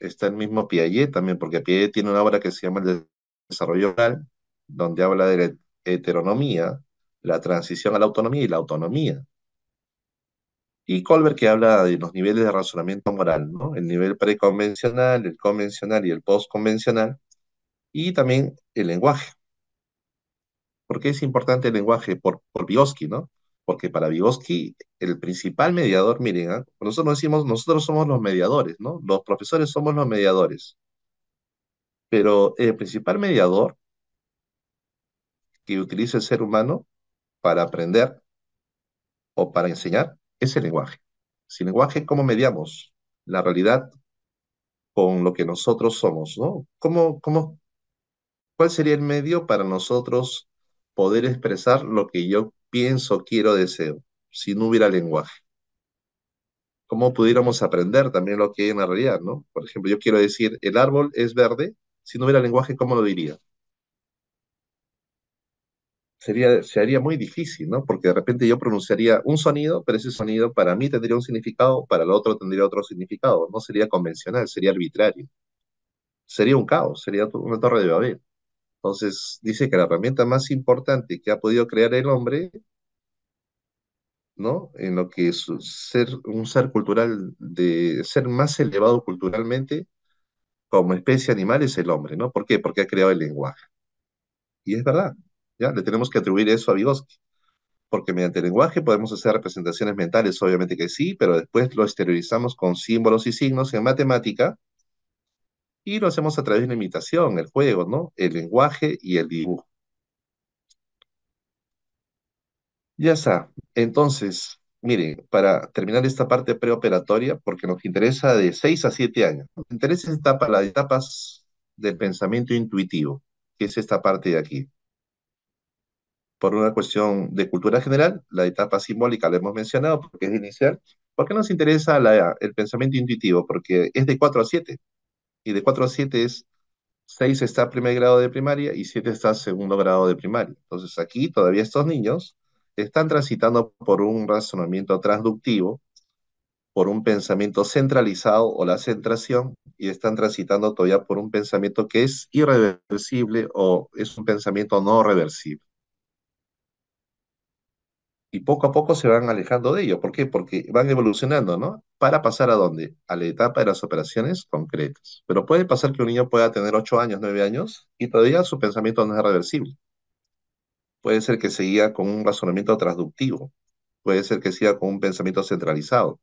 S1: está el mismo Piaget también, porque Piaget tiene una obra que se llama El desarrollo oral, donde habla de la heteronomía, la transición a la autonomía y la autonomía. Y Colbert que habla de los niveles de razonamiento moral, ¿no? El nivel preconvencional, el convencional y el postconvencional, y también el lenguaje. ¿Por qué es importante el lenguaje? Por, por Vygotsky, ¿no? Porque para Vygotsky, el principal mediador, miren, ¿ah? nosotros decimos, nosotros somos los mediadores, ¿no? Los profesores somos los mediadores. Pero el principal mediador que utiliza el ser humano para aprender o para enseñar es el lenguaje. Sin lenguaje, ¿cómo mediamos la realidad con lo que nosotros somos? ¿no? ¿Cómo, cómo, ¿Cuál sería el medio para nosotros poder expresar lo que yo pienso, quiero, deseo, si no hubiera lenguaje? ¿Cómo pudiéramos aprender también lo que hay en la realidad? ¿no? Por ejemplo, yo quiero decir, el árbol es verde si no hubiera lenguaje, ¿cómo lo diría? Sería, muy difícil, ¿no? Porque de repente yo pronunciaría un sonido, pero ese sonido para mí tendría un significado, para el otro tendría otro significado. No sería convencional, sería arbitrario. Sería un caos, sería una torre de Babel. Entonces, dice que la herramienta más importante que ha podido crear el hombre, ¿no? En lo que es ser un ser cultural, de ser más elevado culturalmente, como especie animal es el hombre, ¿no? ¿Por qué? Porque ha creado el lenguaje. Y es verdad, ¿ya? Le tenemos que atribuir eso a Vygotsky. Porque mediante el lenguaje podemos hacer representaciones mentales, obviamente que sí, pero después lo exteriorizamos con símbolos y signos en matemática y lo hacemos a través de la imitación, el juego, ¿no? El lenguaje y el dibujo. Ya está. Entonces, miren, para terminar esta parte preoperatoria, porque nos interesa de 6 a 7 años, nos interesa esta etapa, las etapas del pensamiento intuitivo, que es esta parte de aquí. Por una cuestión de cultura general, la etapa simbólica la hemos mencionado porque es inicial. ¿Por qué nos interesa el pensamiento intuitivo? Porque es de 4 a 7. Y de 4 a 7 es 6 está primer grado de primaria y 7 está segundo grado de primaria. Entonces aquí todavía estos niños están transitando por un razonamiento transductivo, por un pensamiento centralizado o la centración, y están transitando todavía por un pensamiento que es irreversible o es un pensamiento no reversible. Y poco a poco se van alejando de ello. ¿Por qué? Porque van evolucionando, ¿no? Para pasar a dónde? A la etapa de las operaciones concretas. Pero puede pasar que un niño pueda tener ocho años, nueve años, y todavía su pensamiento no es reversible Puede ser que siga con un razonamiento transductivo, puede ser que siga con un pensamiento centralizado.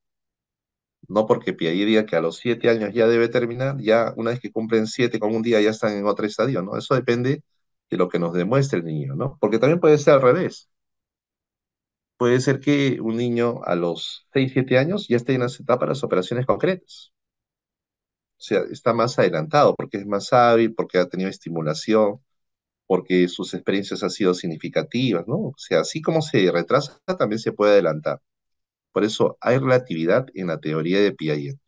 S1: No porque Piaget diga que a los siete años ya debe terminar, ya una vez que cumplen siete con un día ya están en otro estadio, ¿no? Eso depende de lo que nos demuestre el niño, ¿no? Porque también puede ser al revés. Puede ser que un niño a los seis, siete años ya esté en la etapa de las operaciones concretas. O sea, está más adelantado porque es más hábil, porque ha tenido estimulación, porque sus experiencias han sido significativas, ¿no? O sea, así como se retrasa, también se puede adelantar. Por eso hay relatividad en la teoría de Piaget.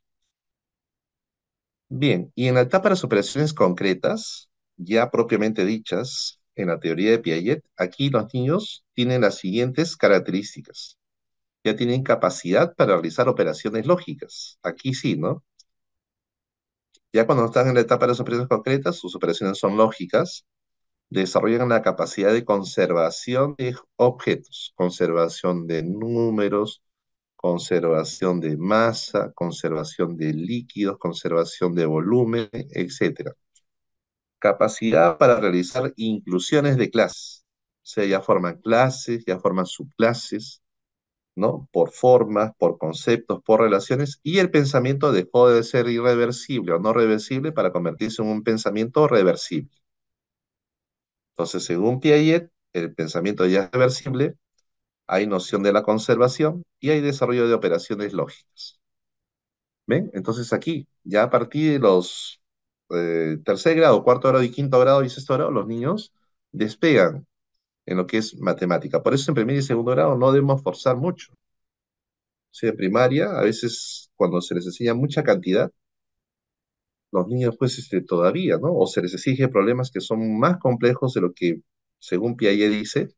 S1: Bien, y en la etapa de las operaciones concretas, ya propiamente dichas, en la teoría de Piaget, aquí los niños tienen las siguientes características. Ya tienen capacidad para realizar operaciones lógicas. Aquí sí, ¿no? Ya cuando están en la etapa de las operaciones concretas, sus operaciones son lógicas, desarrollan la capacidad de conservación de objetos, conservación de números, conservación de masa, conservación de líquidos, conservación de volumen, etc. Capacidad para realizar inclusiones de clases. O sea, ya forman clases, ya forman subclases, ¿no? Por formas, por conceptos, por relaciones, y el pensamiento dejó de ser irreversible o no reversible para convertirse en un pensamiento reversible. Entonces, según Piaget, eh, el pensamiento ya es reversible, hay noción de la conservación y hay desarrollo de operaciones lógicas. ¿Ven? Entonces aquí, ya a partir de los eh, tercer grado, cuarto grado y quinto grado y sexto grado, los niños despegan en lo que es matemática. Por eso en primer y segundo grado no debemos forzar mucho. O sea, primaria, a veces cuando se les enseña mucha cantidad, los niños pues este, todavía, ¿no? O se les exige problemas que son más complejos de lo que, según Piaget dice,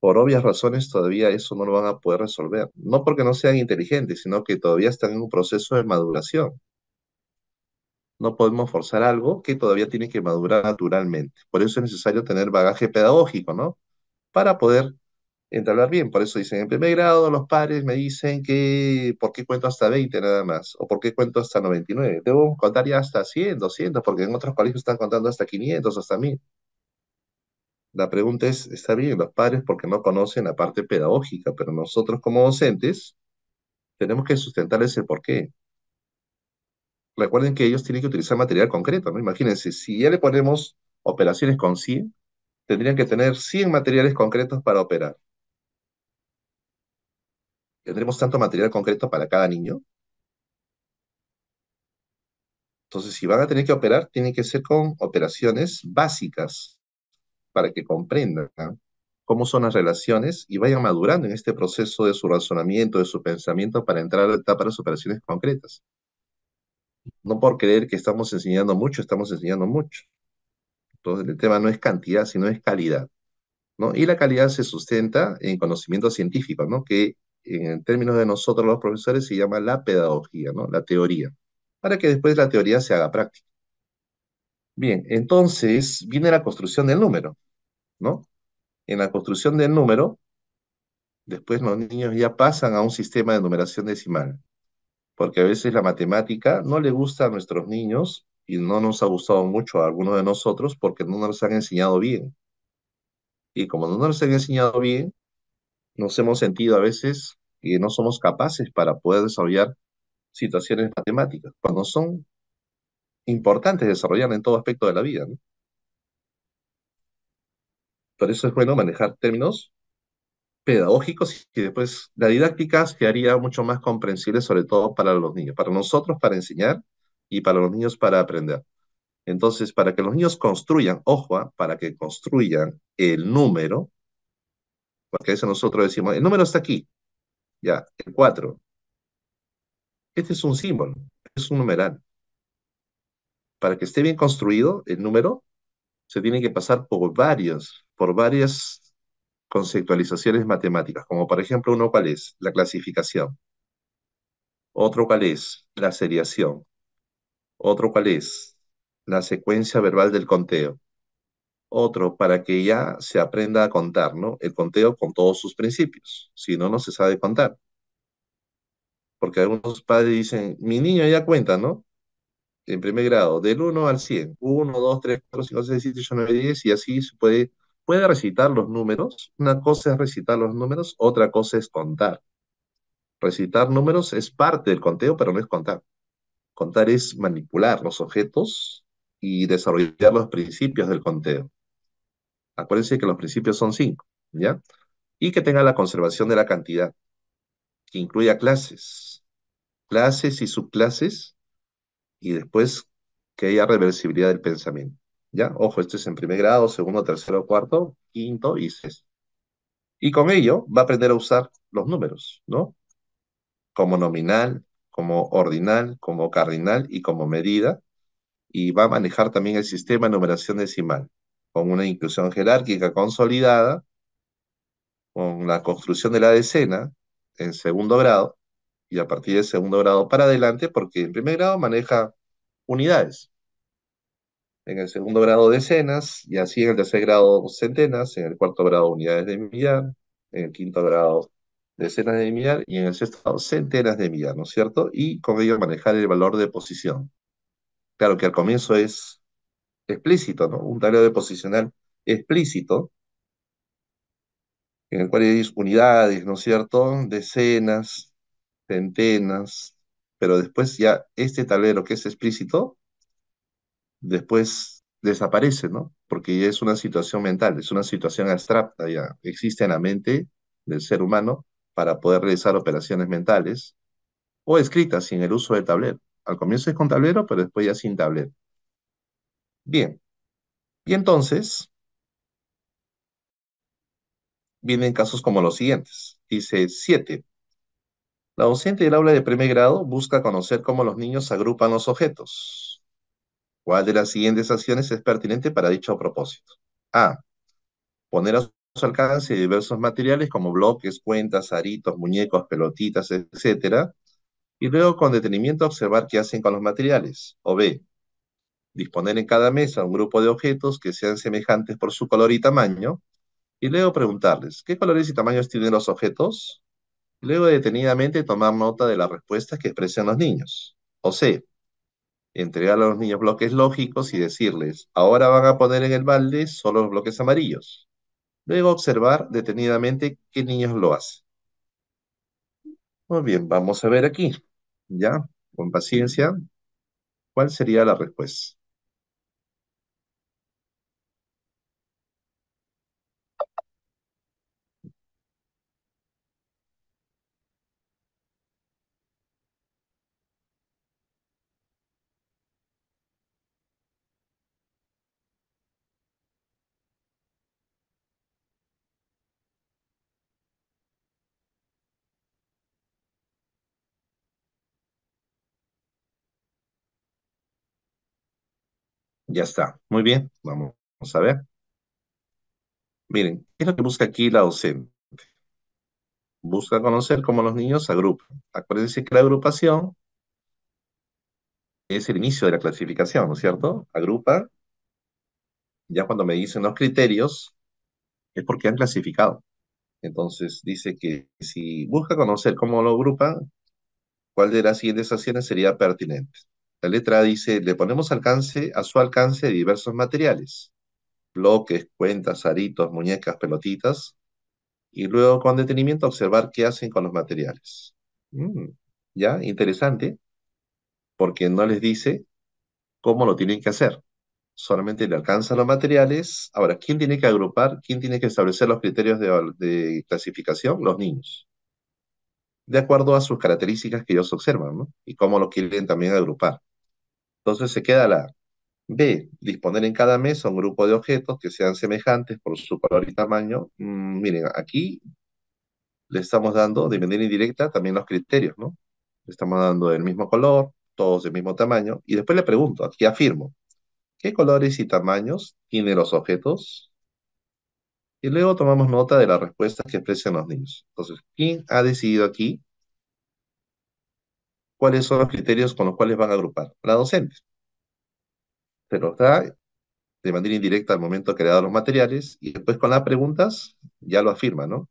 S1: por obvias razones todavía eso no lo van a poder resolver. No porque no sean inteligentes, sino que todavía están en un proceso de maduración. No podemos forzar algo que todavía tiene que madurar naturalmente. Por eso es necesario tener bagaje pedagógico, ¿no? Para poder entablar bien. Por eso dicen, en primer grado los padres me dicen que, ¿por qué cuento hasta 20 nada más? ¿O por qué cuento hasta 99? Debo contar ya hasta 100, 200, porque en otros colegios están contando hasta 500, hasta 1000. La pregunta es, está bien, los padres porque no conocen la parte pedagógica, pero nosotros como docentes tenemos que sustentar ese qué. Recuerden que ellos tienen que utilizar material concreto, ¿no? Imagínense, si ya le ponemos operaciones con 100, tendrían que tener 100 materiales concretos para operar. ¿Tendremos tanto material concreto para cada niño? Entonces, si van a tener que operar, tienen que ser con operaciones básicas para que comprendan cómo son las relaciones y vayan madurando en este proceso de su razonamiento, de su pensamiento para entrar a la etapa de las operaciones concretas. No por creer que estamos enseñando mucho, estamos enseñando mucho. Entonces, el tema no es cantidad, sino es calidad. ¿no? Y la calidad se sustenta en conocimiento científico, ¿no? que en términos de nosotros los profesores, se llama la pedagogía, ¿no? La teoría, para que después la teoría se haga práctica. Bien, entonces viene la construcción del número, ¿no? En la construcción del número, después los niños ya pasan a un sistema de numeración decimal, porque a veces la matemática no le gusta a nuestros niños y no nos ha gustado mucho a algunos de nosotros porque no nos han enseñado bien. Y como no nos han enseñado bien, nos hemos sentido a veces que no somos capaces para poder desarrollar situaciones matemáticas, cuando son importantes desarrollar en todo aspecto de la vida. Por eso es bueno manejar términos pedagógicos y después la didáctica se haría mucho más comprensible, sobre todo para los niños, para nosotros para enseñar y para los niños para aprender. Entonces, para que los niños construyan, ojo, ¿ah? para que construyan el número, porque a veces nosotros decimos, el número está aquí, ya, el 4. Este es un símbolo, es un numeral. Para que esté bien construido el número, se tiene que pasar por varios, por varias conceptualizaciones matemáticas, como por ejemplo uno cuál es, la clasificación. Otro cuál es, la seriación. Otro cuál es, la secuencia verbal del conteo. Otro, para que ya se aprenda a contar, ¿no? El conteo con todos sus principios. Si no, no se sabe contar. Porque algunos padres dicen, mi niño ya cuenta, ¿no? En primer grado, del 1 al 100. 1, 2, 3, 4, 5, 6, 7, 8, 9, 10. Y así se puede, puede recitar los números. Una cosa es recitar los números, otra cosa es contar. Recitar números es parte del conteo, pero no es contar. Contar es manipular los objetos y desarrollar los principios del conteo. Acuérdense que los principios son cinco, ¿ya? Y que tenga la conservación de la cantidad, que incluya clases, clases y subclases, y después que haya reversibilidad del pensamiento, ¿ya? Ojo, esto es en primer grado, segundo, tercero, cuarto, quinto y sexto. Y con ello va a aprender a usar los números, ¿no? Como nominal, como ordinal, como cardinal y como medida. Y va a manejar también el sistema de numeración decimal con una inclusión jerárquica consolidada, con la construcción de la decena en segundo grado y a partir del segundo grado para adelante, porque en primer grado maneja unidades, en el segundo grado decenas y así en el tercer grado centenas, en el cuarto grado unidades de millar, en el quinto grado decenas de millar y en el sexto grado centenas de millar, ¿no es cierto? Y con ello manejar el valor de posición. Claro que al comienzo es explícito, ¿no? Un tablero de posicional explícito, en el cual hay unidades, ¿no es cierto? Decenas, centenas, pero después ya este tablero que es explícito, después desaparece, ¿no? Porque es una situación mental, es una situación abstracta, ya existe en la mente del ser humano para poder realizar operaciones mentales o escritas sin el uso de tablero. Al comienzo es con tablero, pero después ya sin tablero. Bien. Y entonces, vienen casos como los siguientes. Dice 7. La docente del aula de primer grado busca conocer cómo los niños agrupan los objetos. ¿Cuál de las siguientes acciones es pertinente para dicho propósito? A. Poner a su alcance diversos materiales como bloques, cuentas, aritos, muñecos, pelotitas, etc. Y luego con detenimiento observar qué hacen con los materiales. O B disponer en cada mesa un grupo de objetos que sean semejantes por su color y tamaño, y luego preguntarles, ¿qué colores y tamaños tienen los objetos? luego detenidamente tomar nota de las respuestas que expresan los niños. O sea, entregar a los niños bloques lógicos y decirles, ahora van a poner en el balde solo los bloques amarillos. Luego observar detenidamente qué niños lo hacen. Muy bien, vamos a ver aquí, ya, con paciencia, cuál sería la respuesta. Ya está. Muy bien. Vamos, a ver. Miren, ¿qué es lo que busca aquí la docente? Busca conocer cómo los niños agrupan. Acuérdense que la agrupación es el inicio de la clasificación, ¿no es cierto? Agrupa. Ya cuando me dicen los criterios, es porque han clasificado. Entonces dice que si busca conocer cómo lo agrupa, cuál de las siguientes acciones sería pertinente. La letra dice, le ponemos alcance a su alcance diversos materiales, bloques, cuentas, aritos, muñecas, pelotitas, y luego con detenimiento observar qué hacen con los materiales. Mm, ya, interesante, porque no les dice cómo lo tienen que hacer. Solamente le alcanzan los materiales. Ahora, ¿quién tiene que agrupar? ¿Quién tiene que establecer los criterios de, clasificación? Los niños. De acuerdo a sus características que ellos observan, ¿no? Y cómo lo quieren también agrupar. Entonces se queda la B, disponer en cada mesa un grupo de objetos que sean semejantes por su color y tamaño. Mm, miren, aquí le estamos dando de manera indirecta también los criterios, ¿no? Le estamos dando el mismo color, todos del mismo tamaño. Y después le pregunto, aquí afirmo, ¿qué colores y tamaños tienen los objetos? Y luego tomamos nota de las respuestas que expresan los niños. Entonces, ¿quién ha decidido aquí cuáles son los criterios con los cuales van a agrupar la docente. Se los da de manera indirecta al momento que le los materiales y después con las preguntas ya lo afirma, ¿no?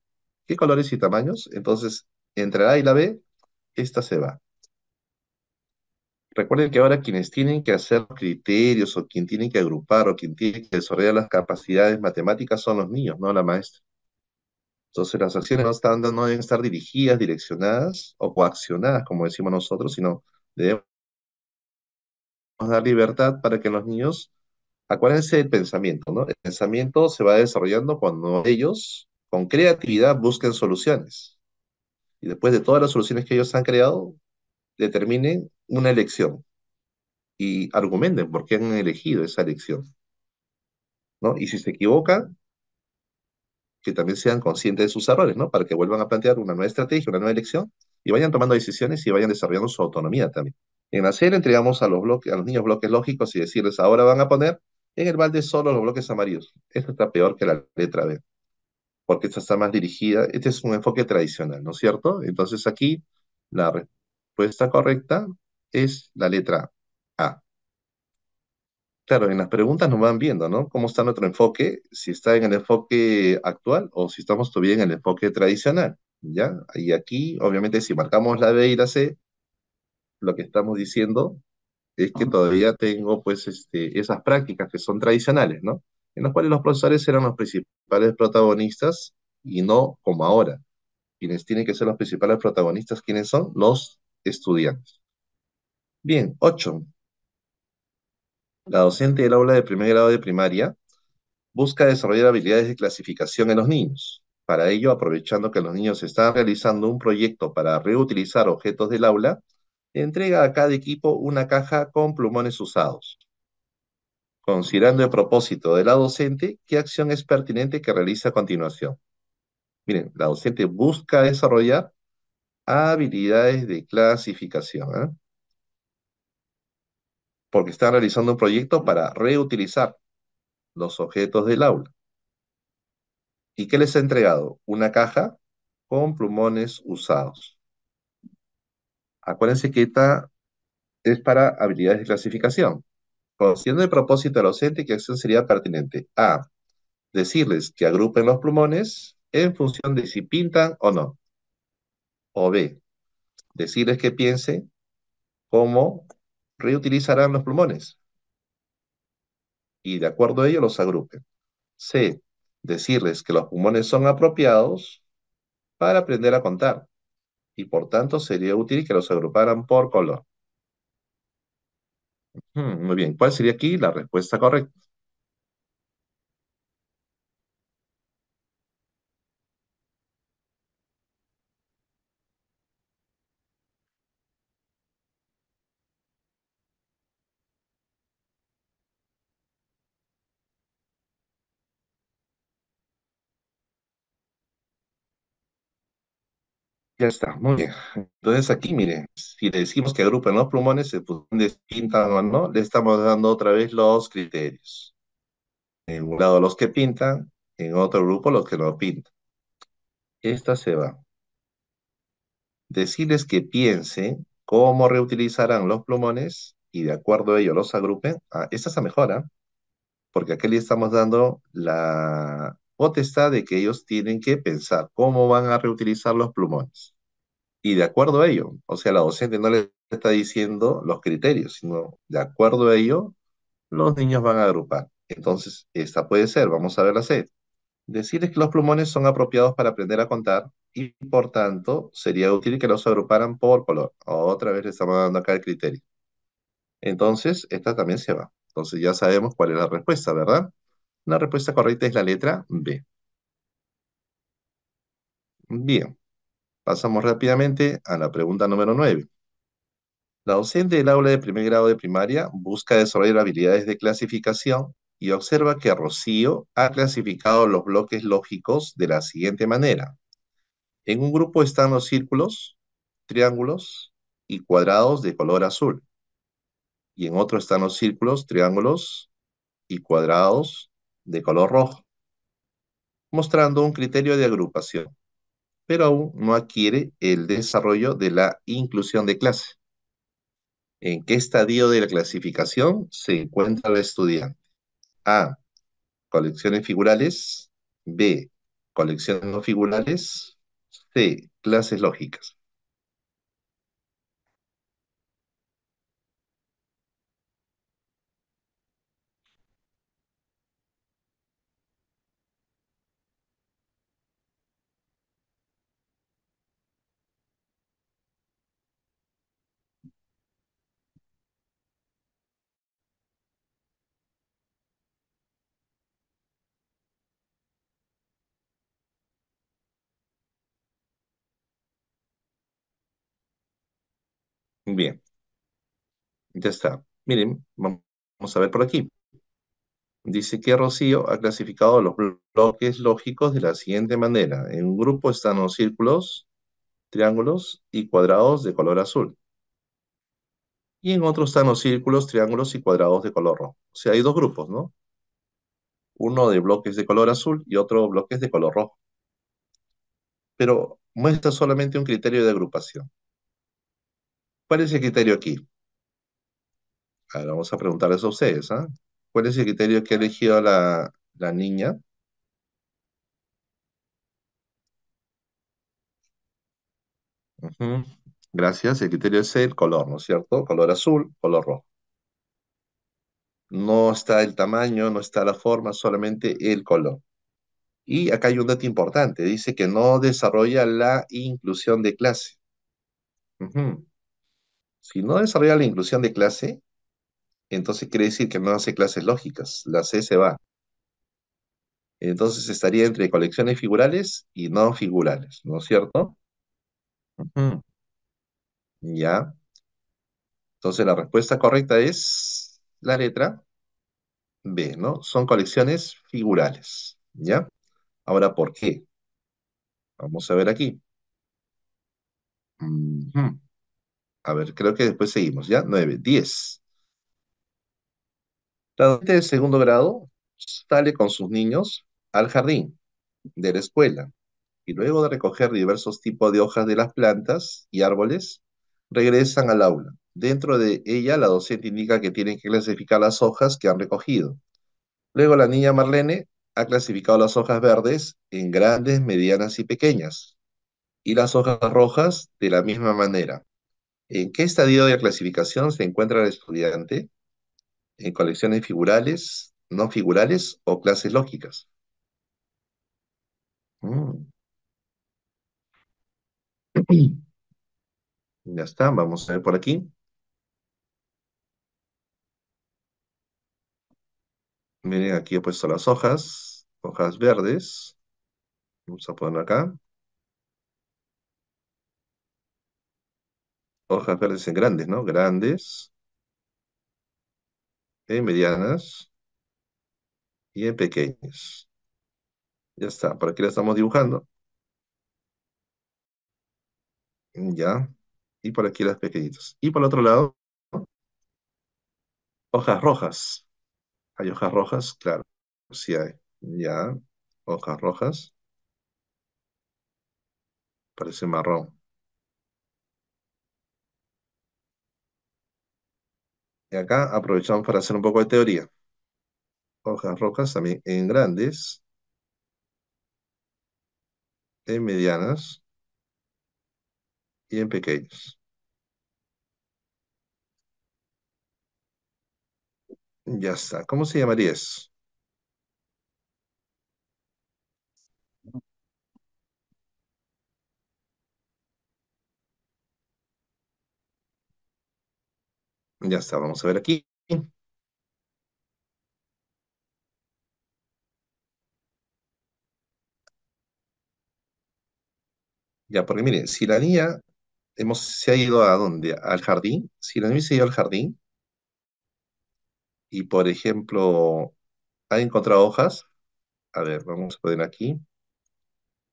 S1: ¿Qué colores y tamaños? Entonces, entre la A y la B, esta se va. Recuerden que ahora quienes tienen que hacer criterios o quien tienen que agrupar o quien tiene que desarrollar las capacidades matemáticas son los niños, no la maestra. Entonces las acciones no, deben estar dirigidas, direccionadas o coaccionadas, como decimos nosotros, sino debemos dar libertad para que los niños, acuérdense del pensamiento, ¿no? El pensamiento se va desarrollando cuando ellos, con creatividad, busquen soluciones. Y después de todas las soluciones que ellos han creado, determinen una elección y argumenten por qué han elegido esa elección. ¿no? Y si se equivocan, que también sean conscientes de sus errores, ¿no? Para que vuelvan a plantear una nueva estrategia, una nueva elección y vayan tomando decisiones y vayan desarrollando su autonomía también. En hacer entregamos a los, bloques, a los niños bloques lógicos y decirles ahora van a poner en el balde solo los bloques amarillos. Esto está peor que la letra B, porque esta está más dirigida, este es un enfoque tradicional, ¿no es cierto? Entonces aquí la respuesta correcta es la letra A claro, en las preguntas nos van viendo, ¿no? ¿Cómo está nuestro enfoque? Si está en el enfoque actual o si estamos todavía en el enfoque tradicional, ¿ya? Y aquí, obviamente, si marcamos la B y la C, lo que estamos diciendo es que todavía tengo, pues, este, esas prácticas que son tradicionales, ¿no? En las cuales los profesores eran los principales protagonistas y no como ahora. Quienes tienen que ser los principales protagonistas, ¿quiénes son? Los estudiantes. Bien, ocho la docente del aula de primer grado de primaria busca desarrollar habilidades de clasificación en los niños. Para ello, aprovechando que los niños están realizando un proyecto para reutilizar objetos del aula, entrega a cada equipo una caja con plumones usados, considerando el propósito de la docente, qué acción es pertinente que realiza a continuación. Miren, la docente busca desarrollar habilidades de clasificación. ¿eh? porque están realizando un proyecto para reutilizar los objetos del aula. ¿Y qué les ha entregado? Una caja con plumones usados. Acuérdense que esta es para habilidades de clasificación. Conociendo el propósito del docente, ¿qué acción sería pertinente? A. Decirles que agrupen los plumones en función de si pintan o no. O B. Decirles que piensen cómo reutilizarán los pulmones, y de acuerdo a ello los agrupen. C. Decirles que los pulmones son apropiados para aprender a contar y por tanto sería útil que los agruparan por color. Hmm, muy bien, ¿cuál sería aquí la respuesta correcta? Ya está, muy bien. Entonces aquí, miren, si le decimos que agrupen los plumones, se pintan o no, le estamos dando otra vez los criterios. En un lado los que pintan, en otro grupo los que no pintan. Esta se va. Decirles que piensen cómo reutilizarán los plumones y de acuerdo a ello los agrupen. Ah, esta se mejora, porque aquí le estamos dando la, potestad de que ellos tienen que pensar cómo van a reutilizar los plumones. Y de acuerdo a ello, o sea, la docente no le está diciendo los criterios, sino de acuerdo a ello, los niños van a agrupar. Entonces, esta puede ser, vamos a ver la sed Decirles que los plumones son apropiados para aprender a contar y por tanto sería útil que los agruparan por color. Otra vez le estamos dando acá el criterio. Entonces, esta también se va. Entonces ya sabemos cuál es la respuesta, ¿verdad? La respuesta correcta es la letra B. Bien, pasamos rápidamente a la pregunta número 9. La docente del aula de primer grado de primaria busca desarrollar habilidades de clasificación y observa que Rocío ha clasificado los bloques lógicos de la siguiente manera. En un grupo están los círculos, triángulos y cuadrados de color azul. Y en otro están los círculos, triángulos y cuadrados de color rojo, mostrando un criterio de agrupación, pero aún no adquiere el desarrollo de la inclusión de clase. ¿En qué estadio de la clasificación se encuentra el estudiante? A. Colecciones figurales. B. Colecciones no figurales. C. Clases lógicas. Ya está. Miren, vamos a ver por aquí. Dice que Rocío ha clasificado los bloques lógicos de la siguiente manera. En un grupo están los círculos, triángulos y cuadrados de color azul. Y en otro están los círculos, triángulos y cuadrados de color rojo. O sea, hay dos grupos, ¿no? Uno de bloques de color azul y otro de bloques de color rojo. Pero muestra solamente un criterio de agrupación. ¿Cuál es el criterio aquí? vamos a preguntarles a ustedes, ¿ah? ¿Cuál es el criterio que ha elegido la, la niña? Gracias. El criterio es el color, ¿no es cierto? Color azul, color rojo. No está el tamaño, no está la forma, solamente el color. Y acá hay un dato importante. Dice que no desarrolla la inclusión de clase. Si no desarrolla la inclusión de clase, entonces quiere decir que no hace clases lógicas, la C se va. Entonces estaría entre colecciones figurales y no figurales, ¿no es cierto? Ya. Entonces la respuesta correcta es la letra B, ¿no? Son colecciones figurales, ¿ya? Ahora, ¿por qué? Vamos a ver aquí. Mm. A ver, creo que después seguimos, ¿ya? 9, 10. La docente de segundo grado sale con sus niños al jardín de la escuela y luego de recoger diversos tipos de hojas de las plantas y árboles, regresan al aula. Dentro de ella, la docente indica que tienen que clasificar las hojas que han recogido. Luego la niña Marlene ha clasificado las hojas verdes en grandes, medianas y pequeñas, y las hojas rojas de la misma manera. ¿En qué estadio de clasificación se encuentra el estudiante? en colecciones figurales, no figurales o clases lógicas. Mm. Ya está, vamos a ver por aquí. Miren, aquí he puesto las hojas, hojas verdes. Vamos a poner acá. Hojas verdes en grandes, ¿no? Grandes en ¿eh? medianas y en pequeñas. Ya está, por aquí la estamos dibujando. Ya, y por aquí las pequeñitas. Y por el otro lado, hojas rojas. ¿Hay hojas rojas? Claro, sí hay. Ya, hojas rojas. Parece marrón. Y acá aprovechamos para hacer un poco de teoría. Hojas rojas también en grandes, en medianas y en pequeñas. Ya está. ¿Cómo se llamaría eso? Ya está, vamos a ver aquí. Ya, porque miren, si la niña hemos, se ha ido a dónde? Al jardín. Si la niña se ha ido al jardín y, por ejemplo, ha encontrado hojas, a ver, vamos a poner aquí,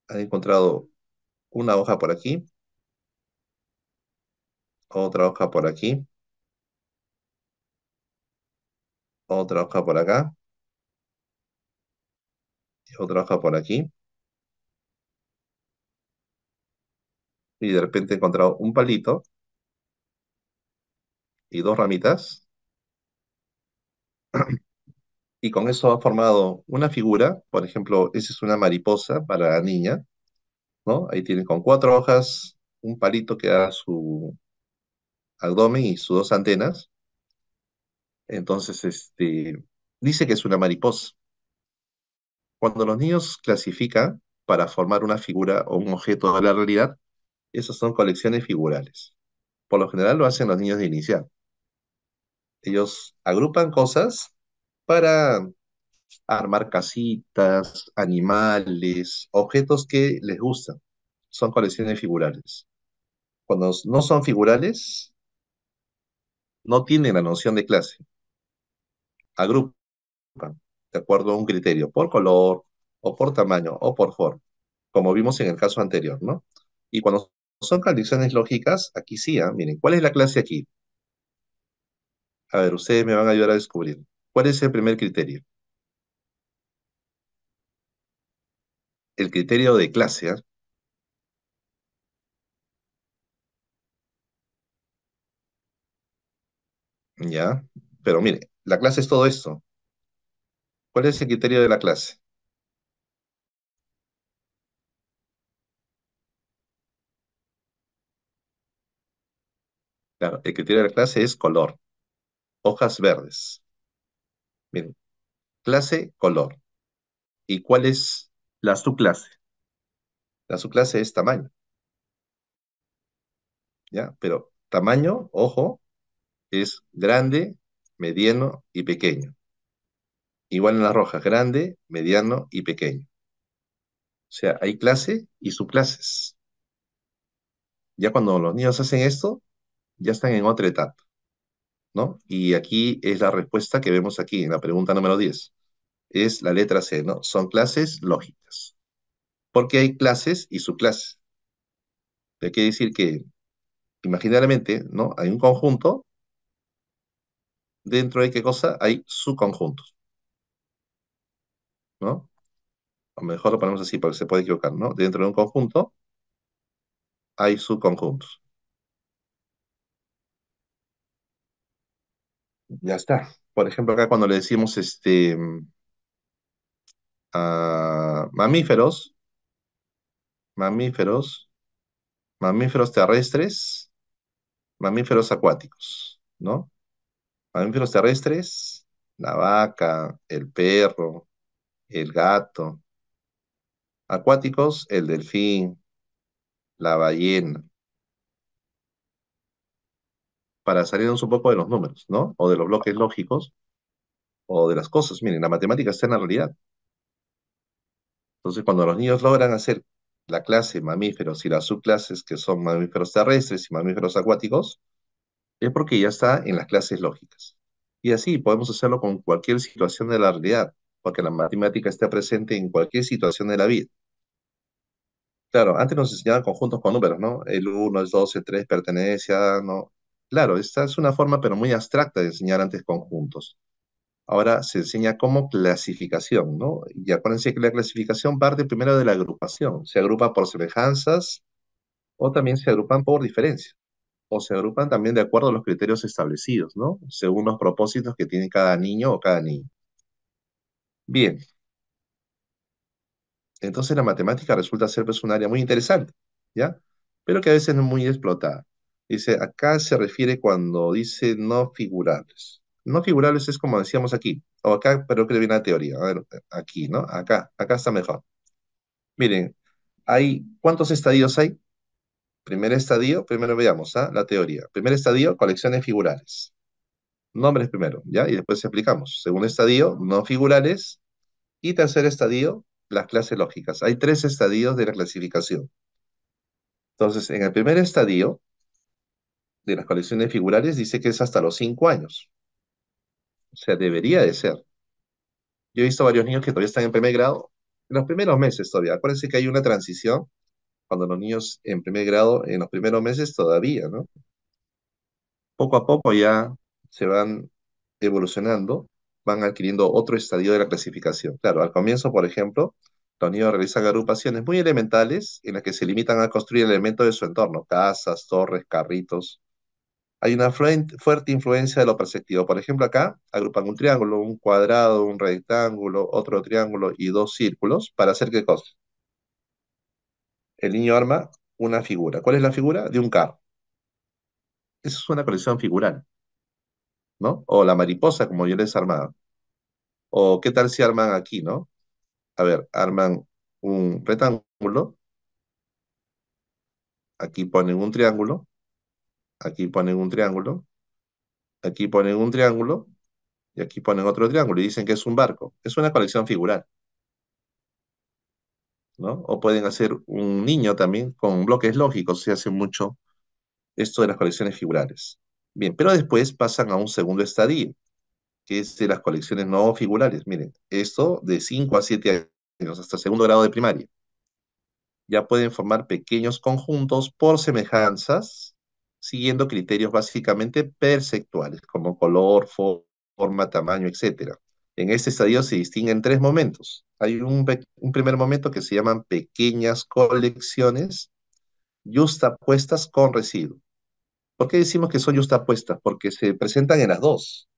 S1: ha encontrado una hoja por aquí, otra hoja por aquí, otra hoja por acá, otra hoja por aquí. Y de repente he encontrado un palito y dos ramitas. y con eso ha formado una figura, por ejemplo, esa es una mariposa para la niña, ¿no? Ahí tiene con cuatro hojas, un palito que da su abdomen y sus dos antenas, entonces, este, dice que es una mariposa. Cuando los niños clasifican para formar una figura o un objeto de la realidad, esas son colecciones figurales. Por lo general lo hacen los niños de inicial. Ellos agrupan cosas para armar casitas, animales, objetos que les gustan. Son colecciones figurales. Cuando no son figurales, no tienen la noción de clase agrupan de acuerdo a un criterio por color o por tamaño o por forma, como vimos en el caso anterior, ¿no? Y cuando son condiciones lógicas, aquí sí, ¿ah? miren, ¿cuál es la clase aquí? A ver, ustedes me van a ayudar a descubrir. ¿Cuál es el primer criterio? El criterio de clase. ¿ah? ¿Ya? Pero mire, la clase es todo esto. ¿Cuál es el criterio de la clase? Claro, el criterio de la clase es color. Hojas verdes. Miren, clase, color. ¿Y cuál es la subclase? La subclase es tamaño. ¿Ya? Pero tamaño, ojo, es grande mediano y pequeño. Igual en las rojas, grande, mediano y pequeño. O sea, hay clase y subclases. Ya cuando los niños hacen esto, ya están en otra etapa. ¿no? Y aquí es la respuesta que vemos aquí en la pregunta número 10. Es la letra C, ¿no? Son clases lógicas. Porque hay clases y subclases. Hay que decir que imaginariamente, ¿no? Hay un conjunto dentro de qué cosa hay subconjuntos. ¿No? O mejor lo ponemos así porque se puede equivocar, ¿no? Dentro de un conjunto hay subconjuntos. Ya está. Por ejemplo, acá cuando le decimos este mamíferos, mamíferos, mamíferos terrestres, mamíferos acuáticos, ¿no? mamíferos terrestres, la vaca, el perro, el gato. Acuáticos, el delfín, la ballena. Para salirnos un poco de los números, ¿no? O de los bloques lógicos, o de las cosas. Miren, la matemática está en la realidad. Entonces, cuando los niños logran hacer la clase mamíferos y las subclases que son mamíferos terrestres y mamíferos acuáticos, es porque ya está en las clases lógicas. Y así podemos hacerlo con cualquier situación de la realidad, porque la matemática está presente en cualquier situación de la vida. Claro, antes nos enseñaban conjuntos con números, ¿no? El 1, el 2, el 3 pertenece ¿no? Claro, esta es una forma, pero muy abstracta de enseñar antes conjuntos. Ahora se enseña como clasificación, ¿no? Y acuérdense que la clasificación parte primero de la agrupación. Se agrupa por semejanzas o también se agrupan por diferencias o se agrupan también de acuerdo a los criterios establecidos, ¿no? Según los propósitos que tiene cada niño o cada niña. Bien. Entonces la matemática resulta ser pues, un área muy interesante, ¿ya? Pero que a veces no es muy explotada. Dice, acá se refiere cuando dice no figurables. No figurables es como decíamos aquí, o acá, pero creo que viene la teoría. A ver, aquí, ¿no? Acá, acá está mejor. Miren, hay, ¿cuántos estadios hay? Primer estadio, primero veamos ¿ah? la teoría. Primer estadio, colecciones figurales. Nombres primero, ¿ya? Y después explicamos. Segundo estadio, no figurales. Y tercer estadio, las clases lógicas. Hay tres estadios de la clasificación. Entonces, en el primer estadio de las colecciones figurales dice que es hasta los cinco años. O sea, debería de ser. Yo he visto varios niños que todavía están en primer grado, en los primeros meses todavía. Acuérdense que hay una transición cuando los niños en primer grado, en los primeros meses todavía, ¿no? Poco a poco ya se van evolucionando, van adquiriendo otro estadio de la clasificación. Claro, al comienzo, por ejemplo, los niños realizan agrupaciones muy elementales en las que se limitan a construir elementos de su entorno, casas, torres, carritos. Hay una fuerte influencia de lo perceptivo. Por ejemplo, acá agrupan un triángulo, un cuadrado, un rectángulo, otro triángulo y dos círculos para hacer qué cosa? el niño arma una figura. ¿Cuál es la figura? De un carro. Esa es una colección figural, ¿no? O la mariposa, como yo les armaba. O qué tal si arman aquí, ¿no? A ver, arman un rectángulo. Aquí ponen un triángulo. Aquí ponen un triángulo. Aquí ponen un triángulo. Y aquí ponen otro triángulo. Y dicen que es un barco. Es una colección figural. O pueden hacer un niño también con bloques lógicos, se hace mucho esto de las colecciones figurales. Bien, pero después pasan a un segundo estadio, que es de las colecciones no figurales. Miren, esto de 5 a 7 años, hasta segundo grado de primaria. Ya pueden formar pequeños conjuntos por semejanzas, siguiendo criterios básicamente perceptuales, como color, forma, tamaño, etc. En este estadio se distinguen tres momentos. Hay un, primer momento que se llaman pequeñas colecciones justapuestas con residuo. ¿Por qué decimos que son justapuestas? Porque se presentan en las dos.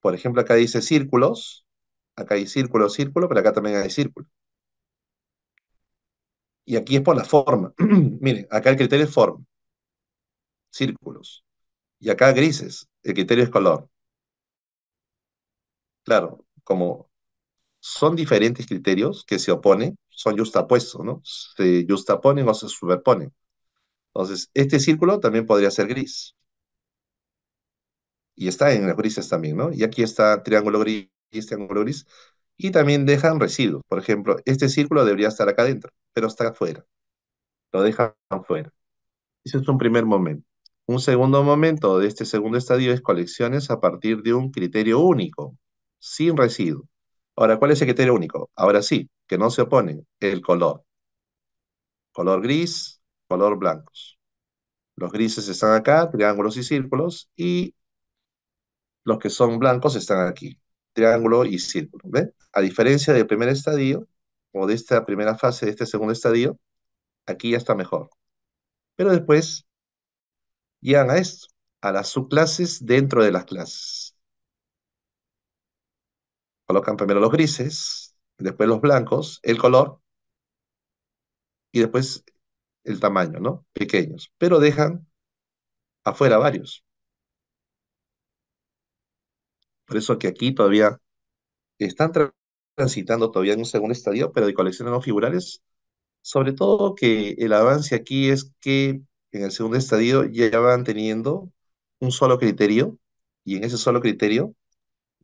S1: Por ejemplo, acá dice círculos, acá hay círculo, círculo, pero acá también hay círculo. Y aquí es por la forma. Mire, acá el criterio es forma, círculos. Y acá grises, el criterio es color. Claro, como son diferentes criterios que se oponen, son justapuestos, ¿no? Se justaponen o se superponen. Entonces, este círculo también podría ser gris. Y está en las grises también, ¿no? Y aquí está triángulo gris, y triángulo gris. Y también dejan residuos. Por ejemplo, este círculo debería estar acá adentro, pero está afuera. Lo dejan fuera. Ese es un primer momento. Un segundo momento de este segundo estadio es colecciones a partir de un criterio único sin residuo. Ahora, ¿cuál es el criterio único? Ahora sí, que no se oponen el color. Color gris, color blancos. Los grises están acá, triángulos y círculos, y los que son blancos están aquí, triángulo y círculo. ¿Ven? A diferencia del primer estadio, o de esta primera fase, de este segundo estadio, aquí ya está mejor. Pero después llegan a esto, a las subclases dentro de las clases. Colocan primero los grises, después los blancos, el color y después el tamaño, ¿no? Pequeños. Pero dejan afuera varios. Por eso que aquí todavía están transitando todavía en un segundo estadio, pero de colecciones no figurales. Sobre todo que el avance aquí es que en el segundo estadio ya van teniendo un solo criterio y en ese solo criterio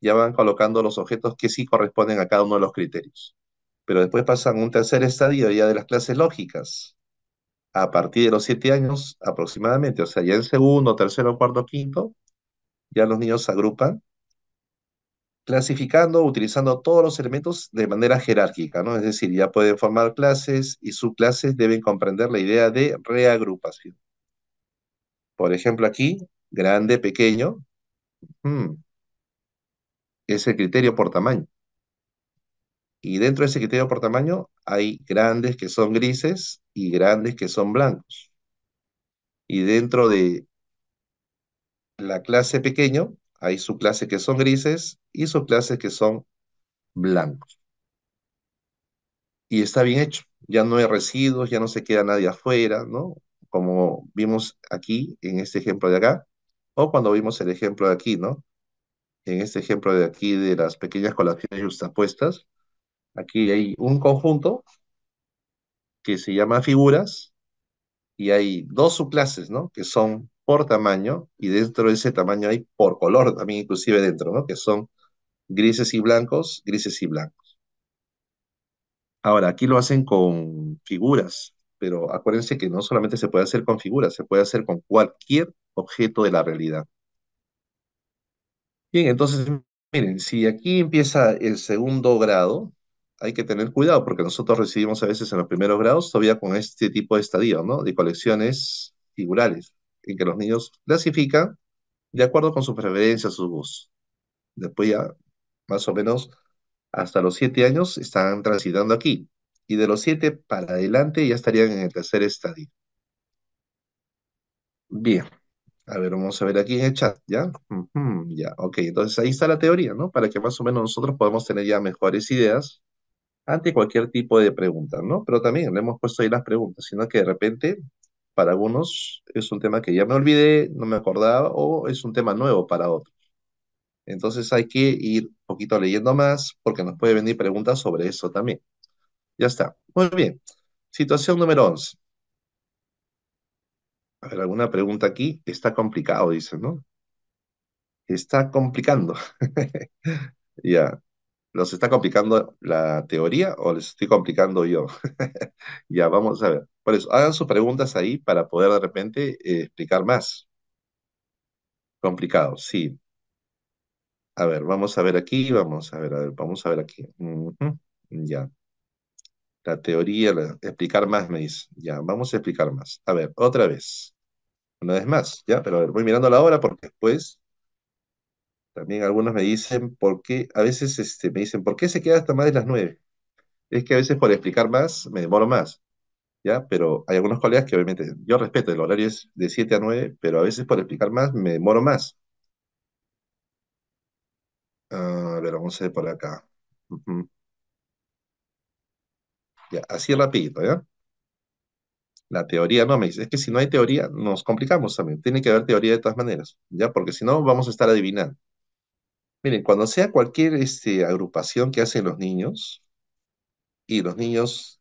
S1: ya van colocando los objetos que sí corresponden a cada uno de los criterios. Pero después pasan un tercer estadio ya de las clases lógicas, a partir de los siete años aproximadamente, o sea, ya en segundo, tercero, cuarto, quinto, ya los niños se agrupan, clasificando, utilizando todos los elementos de manera jerárquica, ¿no? Es decir, ya pueden formar clases y subclases deben comprender la idea de reagrupación. Por ejemplo, aquí, grande, pequeño. Hmm es el criterio por tamaño. Y dentro de ese criterio por tamaño hay grandes que son grises y grandes que son blancos. Y dentro de la clase pequeño hay subclases que son grises y subclases que son blancos. Y está bien hecho. Ya no hay residuos, ya no se queda nadie afuera, ¿no? Como vimos aquí en este ejemplo de acá, o cuando vimos el ejemplo de aquí, ¿no? en este ejemplo de aquí de las pequeñas colaciones justapuestas, aquí hay un conjunto que se llama figuras y hay dos subclases, ¿no? Que son por tamaño y dentro de ese tamaño hay por color también inclusive dentro, ¿no? Que son grises y blancos, grises y blancos. Ahora, aquí lo hacen con figuras, pero acuérdense que no solamente se puede hacer con figuras, se puede hacer con cualquier objeto de la realidad. Bien, entonces, miren, si aquí empieza el segundo grado, hay que tener cuidado porque nosotros recibimos a veces en los primeros grados todavía con este tipo de estadio, ¿no? De colecciones figurales, en que los niños clasifican de acuerdo con su preferencia, su gustos. Después ya, más o menos, hasta los siete años están transitando aquí. Y de los siete para adelante ya estarían en el tercer estadio. Bien. A ver, vamos a ver aquí en el chat, ¿ya? ya, ok. Entonces ahí está la teoría, ¿no? Para que más o menos nosotros podamos tener ya mejores ideas ante cualquier tipo de pregunta, ¿no? Pero también le hemos puesto ahí las preguntas, sino que de repente para algunos es un tema que ya me olvidé, no me acordaba, o es un tema nuevo para otros. Entonces hay que ir un poquito leyendo más porque nos puede venir preguntas sobre eso también. Ya está. Muy bien. Situación número 11. A ver, alguna pregunta aquí. Está complicado, dice, ¿no? Está complicando. Ya. ¿Nos ¿Los está complicando la teoría o les estoy complicando yo? ya, vamos a ver. Por eso, hagan sus preguntas ahí para poder de repente eh, explicar más. Complicado, sí. A ver, vamos a ver aquí, vamos a ver, a ver vamos a ver aquí. Ya la teoría, explicar más, me dice. Ya, vamos a explicar más. A ver, otra vez. Una vez más, ya, pero voy mirando la hora porque después también algunos me dicen por qué, a veces este, me dicen, ¿por qué se queda hasta más de las nueve? Es que a veces por explicar más me demoro más. ¿ya? Pero hay algunos colegas que obviamente, yo respeto, el horario es de siete a nueve, pero a veces por explicar más me demoro más. a ver, vamos a ver por acá así rapidito, ¿ya? La teoría no me dice, es que si no hay teoría, nos complicamos también. Tiene que haber teoría de todas maneras, ¿ya? Porque si no, vamos a estar adivinando. Miren, cuando sea cualquier este, agrupación que hacen los niños, y los niños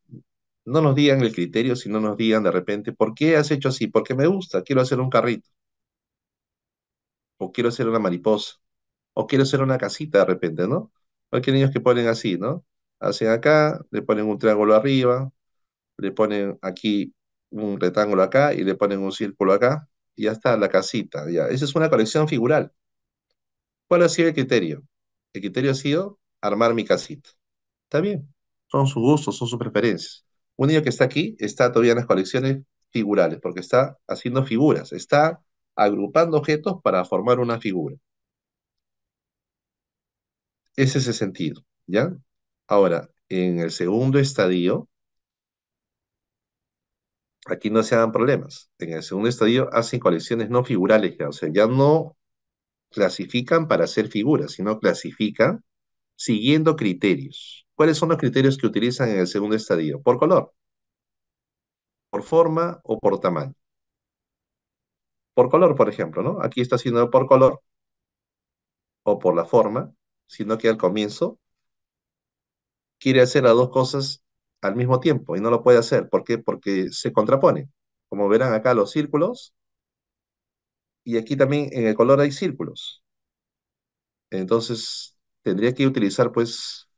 S1: no nos digan el criterio, sino nos digan de repente, ¿por qué has hecho así? Porque me gusta, quiero hacer un carrito. O quiero hacer una mariposa. O quiero hacer una casita de repente, ¿no? Cualquier hay niños que ponen así, ¿no? hacen acá, le ponen un triángulo arriba, le ponen aquí un rectángulo acá y le ponen un círculo acá y ya está la casita. Ya. Esa es una colección figural. ¿Cuál ha sido el criterio? El criterio ha sido armar mi casita. Está bien, son sus gustos, son sus preferencias. Un niño que está aquí está todavía en las colecciones figurales porque está haciendo figuras, está agrupando objetos para formar una figura. Ese es el sentido, ¿ya? Ahora, en el segundo estadio, aquí no se dan problemas. En el segundo estadio hacen colecciones no figurales ya, o sea, ya no clasifican para hacer figuras, sino clasifican siguiendo criterios. ¿Cuáles son los criterios que utilizan en el segundo estadio? Por color, por forma o por tamaño. Por color, por ejemplo, ¿no? Aquí está haciendo por color o por la forma, sino que al comienzo quiere hacer las dos cosas al mismo tiempo y no lo puede hacer. ¿Por qué? Porque se contrapone. Como verán acá los círculos, y aquí también en el color hay círculos. Entonces tendría que utilizar pues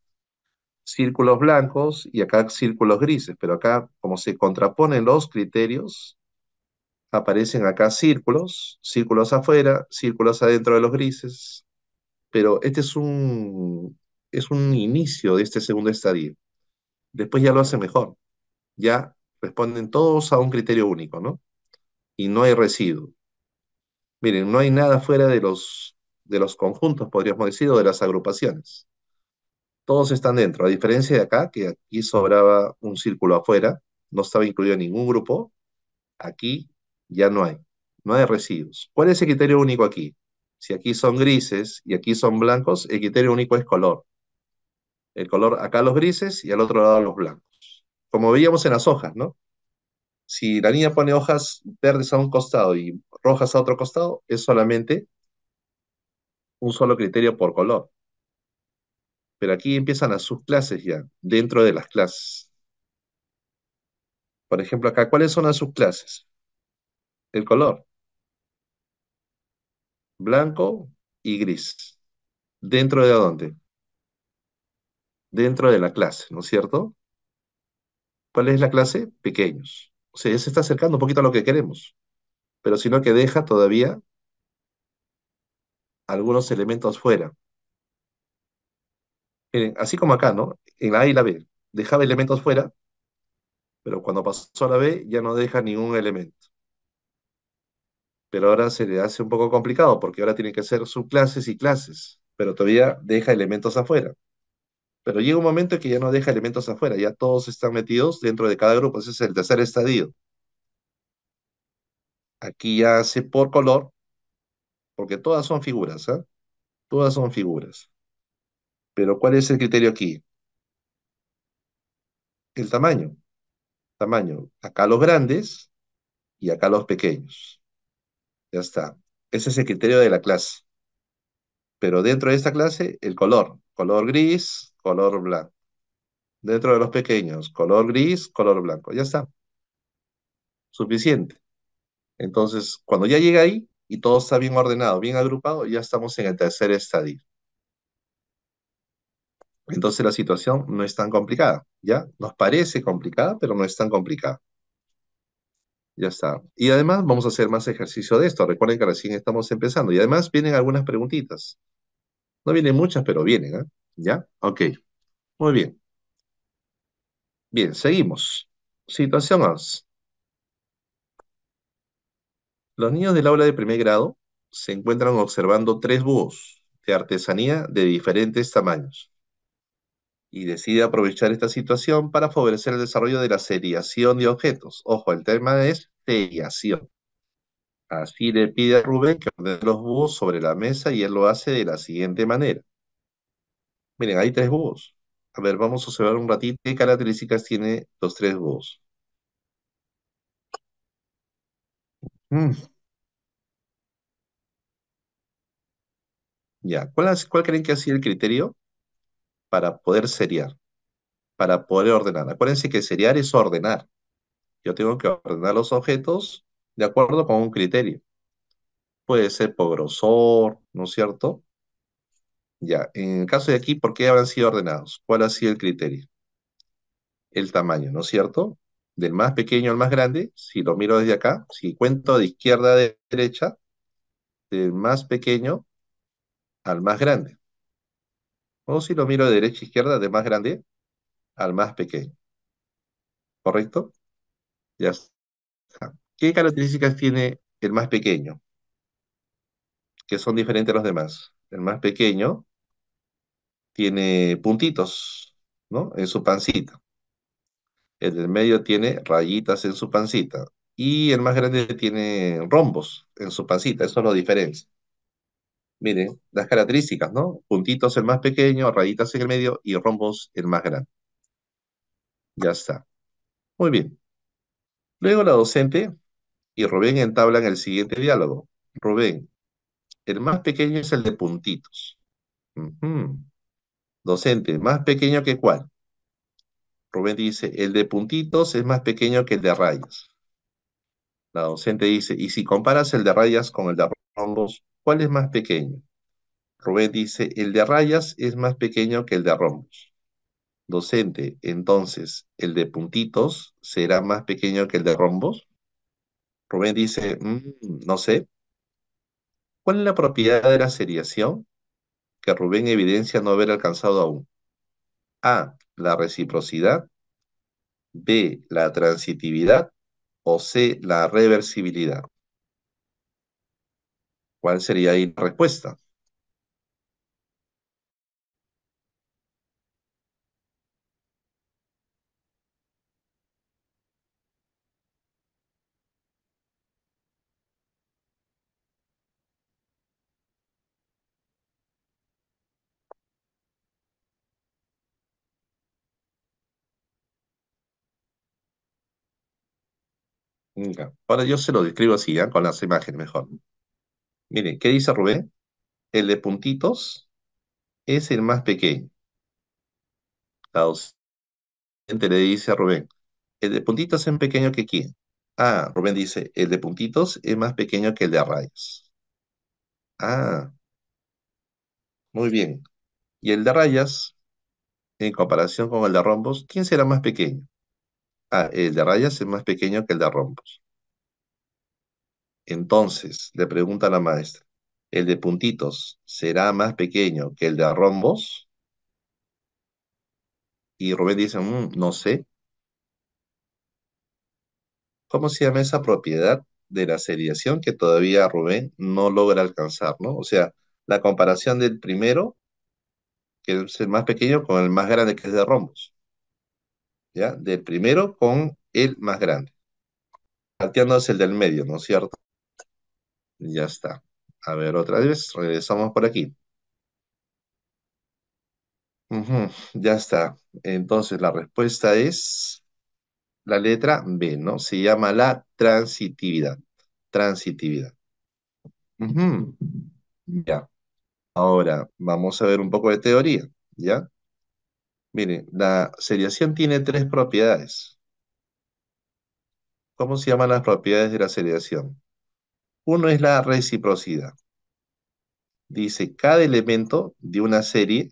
S1: círculos blancos y acá círculos grises, pero acá como se contraponen los criterios, aparecen acá círculos, círculos afuera, círculos adentro de los grises, pero este es un, es un inicio de este segundo estadio. Después ya lo hace mejor. Ya responden todos a un criterio único, ¿no? Y no hay residuo. Miren, no hay nada fuera de los, de los conjuntos, podríamos decir, o de las agrupaciones. Todos están dentro, a diferencia de acá, que aquí sobraba un círculo afuera, no estaba incluido ningún grupo, aquí ya no hay, no hay residuos. ¿Cuál es el criterio único aquí? Si aquí son grises y aquí son blancos, el criterio único es color el color acá los grises y al otro lado los blancos. Como veíamos en las hojas, ¿no? Si la niña pone hojas verdes a un costado y rojas a otro costado, es solamente un solo criterio por color. Pero aquí empiezan las subclases ya, dentro de las clases. Por ejemplo, acá, ¿cuáles son las subclases? El color. Blanco y gris. ¿Dentro de dónde? dentro de la clase, ¿no es cierto? ¿Cuál es la clase? Pequeños. O sea, ya se está acercando un poquito a lo que queremos, pero sino que deja todavía algunos elementos fuera. Miren, así como acá, ¿no? En la A y la B, dejaba elementos fuera, pero cuando pasó a la B ya no deja ningún elemento. Pero ahora se le hace un poco complicado porque ahora tiene que hacer subclases y clases, pero todavía deja elementos afuera. Pero llega un momento que ya no deja elementos afuera, ya todos están metidos dentro de cada grupo, ese es el tercer estadio. Aquí ya hace por color, porque todas son figuras, ¿ah? Todas son figuras. Pero ¿cuál es el criterio aquí? El tamaño. Tamaño. Acá los grandes y acá los pequeños. Ya está. Ese es el criterio de la clase. Pero dentro de esta clase, el color. Color gris, color blanco. Dentro de los pequeños, color gris, color blanco. Ya está. Suficiente. Entonces, cuando ya llega ahí y todo está bien ordenado, bien agrupado, ya estamos en el tercer estadio. Entonces la situación no es tan complicada, ¿ya? Nos parece complicada, pero no es tan complicada. Ya está. Y además vamos a hacer más ejercicio de esto. Recuerden que recién estamos empezando. Y además vienen algunas preguntitas. No vienen muchas, pero vienen, ¿eh? ¿Ya? Ok. Muy bien. Bien, seguimos. Situación más Los niños del aula de primer grado se encuentran observando tres búhos de artesanía de diferentes tamaños y decide aprovechar esta situación para favorecer el desarrollo de la seriación de objetos. Ojo, el tema es seriación. Así le pide a Rubén que ordene los búhos sobre la mesa y él lo hace de la siguiente manera. Miren, hay tres búhos. A ver, vamos a observar un ratito qué características tiene los tres búhos. Mm. Ya, ¿cuál, cuál creen que ha sido el criterio para poder seriar? Para poder ordenar. Acuérdense que seriar es ordenar. Yo tengo que ordenar los objetos de acuerdo con un criterio. Puede ser por grosor, ¿no es cierto? Ya, en el caso de aquí, ¿por qué habrán sido ordenados? ¿Cuál ha sido el criterio? El tamaño, ¿no es cierto? Del más pequeño al más grande, si lo miro desde acá, si cuento de izquierda a derecha, del más pequeño al más grande. O si lo miro de derecha a izquierda, del más grande al más pequeño. ¿Correcto? Ya está. ¿Qué características tiene el más pequeño? Que son diferentes a los demás. El más pequeño tiene puntitos, ¿no? En su pancita. El del medio tiene rayitas en su pancita. Y el más grande tiene rombos en su pancita. Eso es lo diferencia. Miren, las características, ¿no? Puntitos el más pequeño, rayitas en el medio y rombos el más grande. Ya está. Muy bien. Luego la docente y Rubén entablan el siguiente diálogo. Rubén, el más pequeño es el de puntitos. Docente, ¿más pequeño que cuál? Rubén dice, el de puntitos es más pequeño que el de rayas. La docente dice, y si comparas el de rayas con el de rombos, ¿cuál es más pequeño? Rubén dice, el de rayas es más pequeño que el de rombos. Docente, entonces, ¿el de puntitos será más pequeño que el de rombos? Rubén dice, mm, no sé. ¿Cuál es la propiedad de la seriación? Rubén evidencia no haber alcanzado aún? A. La reciprocidad. B. La transitividad. O C. La reversibilidad. ¿Cuál sería ahí la respuesta? Ahora yo se lo describo así, ¿ah? con las imágenes mejor. Miren, ¿qué dice Rubén? El de puntitos es el más pequeño. La le dice a Rubén, el de puntitos es más pequeño que quién. Ah, Rubén dice, el de puntitos es más pequeño que el de rayas. Ah, muy bien. ¿Y el de rayas, en comparación con el de rombos, quién será más pequeño? ah, el de rayas es más pequeño que el de rombos. Entonces, le pregunta la maestra, ¿el de puntitos será más pequeño que el de rombos? Y Rubén dice, mm, no sé. ¿Cómo se llama esa propiedad de la seriación que todavía Rubén no logra alcanzar, ¿no? O sea, la comparación del primero, que es el más pequeño, con el más grande que es de rombos. ¿ya? Del primero con el más grande. es el del medio, ¿no es cierto? Ya está. A ver, otra vez, regresamos por aquí. ya está. Entonces, la respuesta es la letra B, ¿no? Se llama la transitividad. Transitividad. Ya. Ahora, vamos a ver un poco de teoría, ¿ya? Mire, la seriación tiene tres propiedades. ¿Cómo se llaman las propiedades de la seriación? Uno es la reciprocidad. Dice, cada elemento de una serie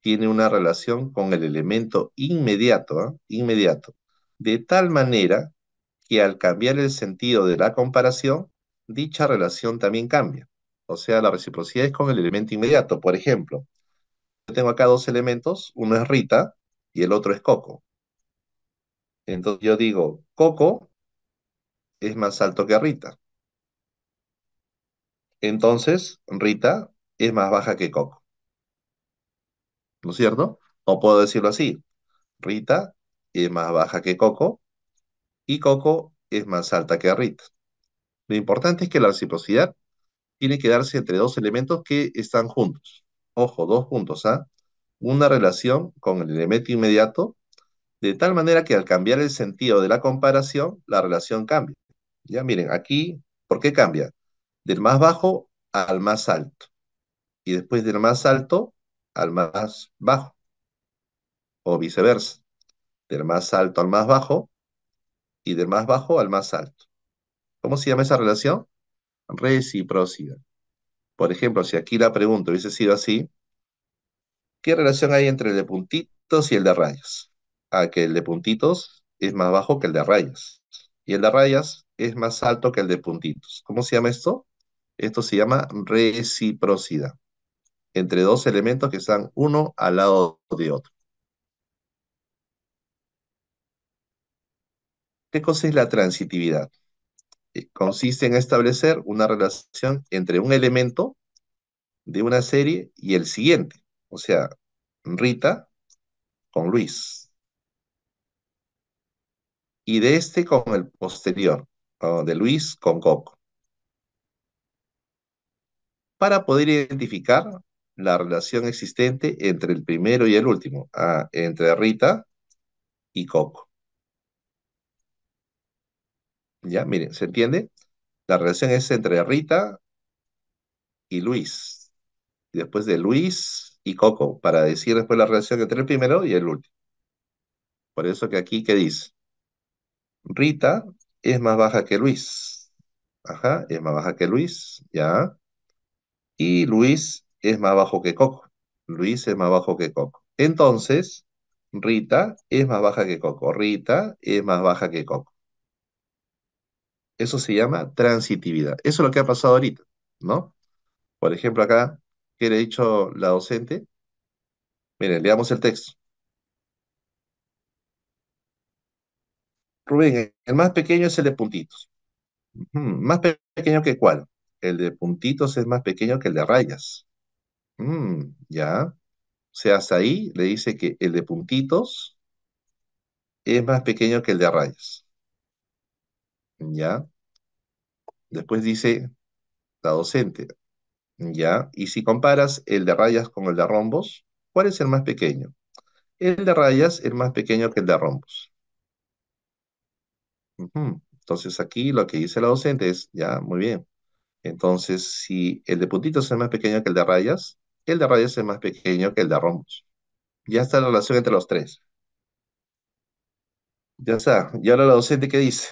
S1: tiene una relación con el elemento inmediato, ¿ah? inmediato, de tal manera que al cambiar el sentido de la comparación, dicha relación también cambia. O sea, la reciprocidad es con el elemento inmediato. Por ejemplo, tengo acá dos elementos, uno es Rita y el otro es Coco. Entonces yo digo, Coco es más alto que Rita. Entonces, Rita es más baja que Coco. ¿No es cierto? No puedo decirlo así. Rita es más baja que Coco y Coco es más alta que Rita. Lo importante es que la reciprocidad tiene que darse entre dos elementos que están juntos ojo, dos puntos, ¿ah? Una relación con el elemento inmediato, de tal manera que al cambiar el sentido de la comparación, la relación cambia. Ya miren, aquí, ¿por qué cambia? Del más bajo al más alto. Y después del más alto al más bajo. O viceversa. Del más alto al más bajo y del más bajo al más alto. ¿Cómo se llama esa relación? Reciprocidad. Por ejemplo, si aquí la pregunta hubiese sido así, ¿qué relación hay entre el de puntitos y el de rayas? Ah, que el de puntitos es más bajo que el de rayas. Y el de rayas es más alto que el de puntitos. ¿Cómo se llama esto? Esto se llama reciprocidad. Entre dos elementos que están uno al lado de otro. ¿Qué cosa es la transitividad? Eh, consiste en establecer una relación entre un elemento de una serie y el siguiente. O sea, Rita con Luis. Y de este con el posterior, de Luis con Coco. Para poder identificar la relación existente entre el primero y el último, ah, entre Rita y Coco. Ya, miren, ¿se entiende? La relación es entre Rita y Luis. después de Luis y Coco, para decir después la relación entre el primero y el último. Por eso que aquí, ¿qué dice? Rita es más baja que Luis. Ajá, es más baja que Luis, ya. Y Luis es más bajo que Coco. Luis es más bajo que Coco. Entonces, Rita es más baja que Coco. Rita es más baja que Coco. Eso se llama transitividad. Eso es lo que ha pasado ahorita, ¿no? Por ejemplo, acá, ¿qué le ha dicho la docente? Miren, leamos el texto. Rubén, el más pequeño es el de puntitos. ¿Más pequeño que cuál? El de puntitos es más pequeño que el de rayas. Mm, ya. O sea, hasta ahí le dice que el de puntitos es más pequeño que el de rayas. ¿ya? Después dice la docente, ¿ya? Y si comparas el de rayas con el de rombos, ¿cuál es el más pequeño? El de rayas es más pequeño que el de rombos. Entonces aquí lo que dice la docente es, ya, muy bien. Entonces, si el de puntitos es más pequeño que el de rayas, el de rayas es más pequeño que el de rombos. Ya está la relación entre los tres. Ya está. Y ahora la docente, ¿qué dice?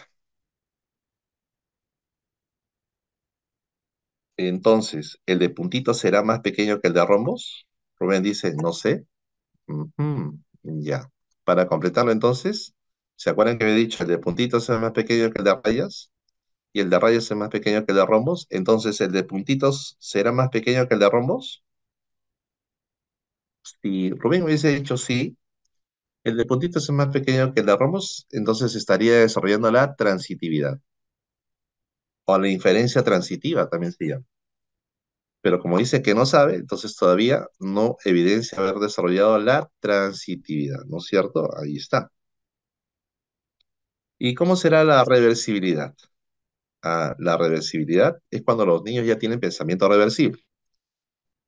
S1: Entonces, ¿el de puntitos será más pequeño que el de rombos? Rubén dice, no sé. Ya. Para completarlo entonces, ¿se acuerdan que he dicho el de puntitos es más pequeño que el de rayas? Y el de rayas es más pequeño que el de rombos. Entonces, ¿el de puntitos será más pequeño que el de rombos? Si Rubén hubiese dicho sí, el de puntitos es más pequeño que el de rombos, entonces estaría desarrollando la transitividad o la inferencia transitiva también se llama. Pero como dice que no sabe, entonces todavía no evidencia haber desarrollado la transitividad, ¿no es cierto? Ahí está. ¿Y cómo será la reversibilidad? Ah, la reversibilidad es cuando los niños ya tienen pensamiento reversible.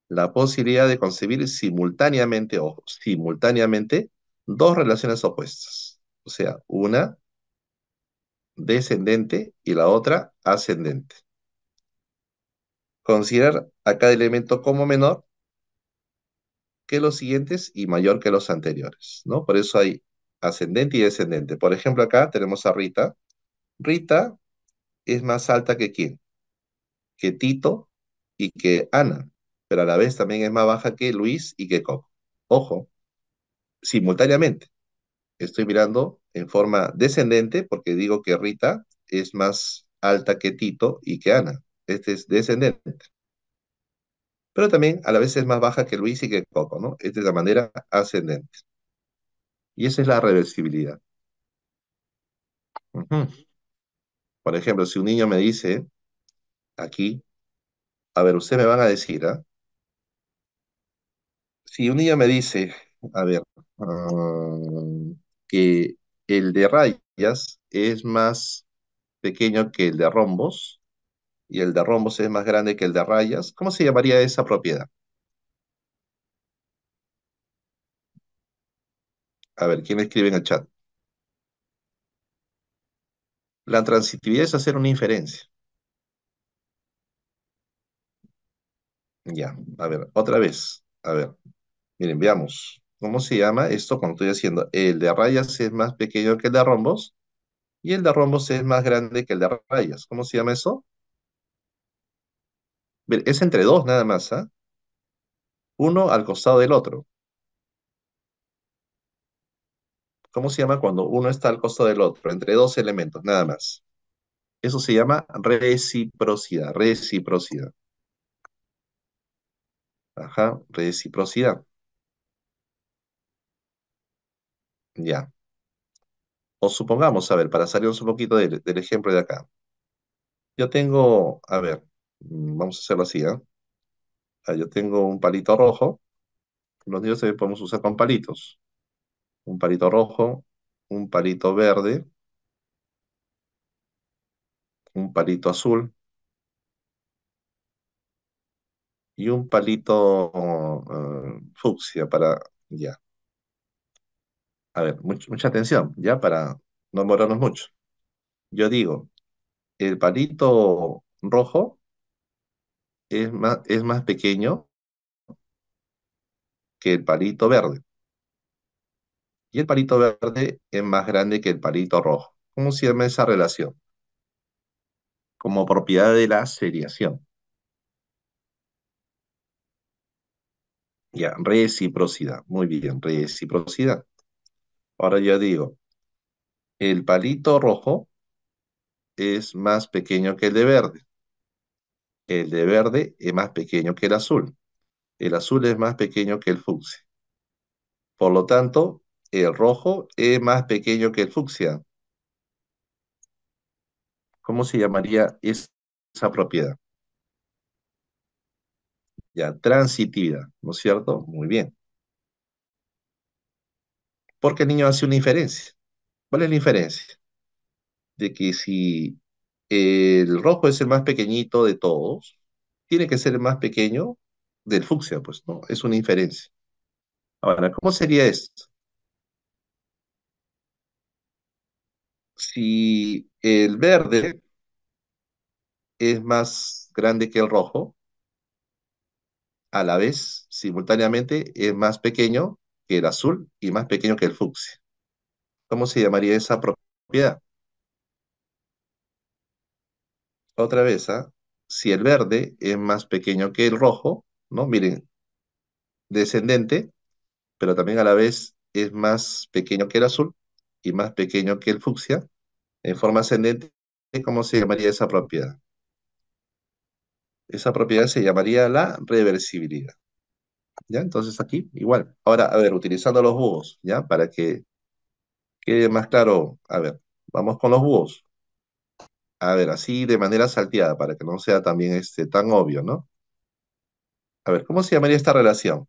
S1: La posibilidad de concebir simultáneamente o simultáneamente dos relaciones opuestas. O sea, una descendente y la otra ascendente. Considerar a cada elemento como menor que los siguientes y mayor que los anteriores, ¿no? Por eso hay ascendente y descendente. Por ejemplo, acá tenemos a Rita. Rita es más alta que quién? Que Tito y que Ana, pero a la vez también es más baja que Luis y que Coco. Ojo, simultáneamente. Estoy mirando en forma descendente, porque digo que Rita es más alta que Tito y que Ana. Este es descendente. Pero también a la vez es más baja que Luis y que Coco, ¿no? Esta es la manera ascendente. Y esa es la reversibilidad. Por ejemplo, si un niño me dice aquí, a ver, ustedes me van a decir, ¿ah? Si un niño me dice, a ver, ah, que el de rayas es más pequeño que el de rombos y el de rombos es más grande que el de rayas, ¿cómo se llamaría esa propiedad? A ver, ¿quién escribe en el chat? La transitividad es hacer una inferencia. Ya, a ver, otra vez. A ver, miren, veamos. ¿cómo se llama esto cuando estoy haciendo? El de rayas es más pequeño que el de rombos y el de rombos es más grande que el de rayas. ¿Cómo se llama eso? Es entre dos nada más, ¿ah? Uno al costado del otro. ¿Cómo se llama cuando uno está al costado del otro? Entre dos elementos, nada más. Eso se llama reciprocidad, reciprocidad. Ajá, reciprocidad. Ya. O supongamos, a ver, para salirnos un poquito del, ejemplo de acá. Yo tengo, a ver, mm, vamos a hacerlo así, ¿eh? Ah, yo tengo un palito rojo. Los niños podemos usar con palitos. Un palito rojo, un palito verde, un palito azul y un palito eh, fucsia para, ya a ver, mucha atención, ya para no morarnos mucho. Yo digo, el palito rojo es más, es más pequeño que el palito verde. Y el palito verde es más grande que el palito rojo. ¿Cómo se llama esa relación? Como propiedad de la seriación. Ya, reciprocidad. Muy bien, reciprocidad. Ahora yo digo, el palito rojo es más pequeño que el de verde. El de verde es más pequeño que el azul. El azul es más pequeño que el fucsia. Por lo tanto, el rojo es más pequeño que el fucsia. ¿Cómo se llamaría esa propiedad? Ya, transitiva, ¿no es cierto? Muy bien. Porque el niño hace una inferencia. ¿Cuál es la inferencia? De que si eh, el rojo es el más pequeñito de todos, tiene que ser el más pequeño del fucsia, pues, ¿no? Es una inferencia. Ahora, ¿cómo sería esto? Si el verde es más grande que el rojo, a la vez, simultáneamente, es más pequeño que el azul y más pequeño que el fucsia. ¿Cómo se llamaría esa propiedad? Otra vez, ¿ah? si el verde es más pequeño que el rojo, ¿no? Miren, descendente, pero también a la vez es más pequeño que el azul y más pequeño que el fucsia, en forma ascendente, ¿cómo se llamaría esa propiedad? Esa propiedad se llamaría la reversibilidad. ¿ya? Entonces aquí igual. Ahora, a ver, utilizando los búhos, ¿ya? Para que quede más claro. A ver, vamos con los búhos. A ver, así de manera salteada, para que no sea también este, tan obvio, ¿no? A ver, ¿cómo se llamaría esta relación?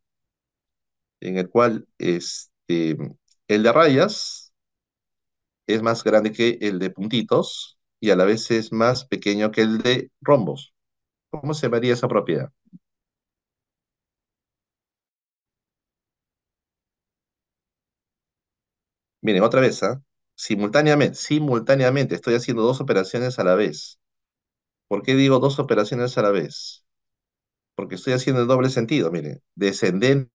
S1: En el cual este, el de rayas es más grande que el de puntitos y a la vez es más pequeño que el de rombos. ¿Cómo se llamaría esa propiedad? Miren, otra vez, ¿ah? Simultáneamente, simultáneamente, estoy haciendo dos operaciones a la vez. ¿Por qué digo dos operaciones a la vez? Porque estoy haciendo el doble sentido, miren. Descendente,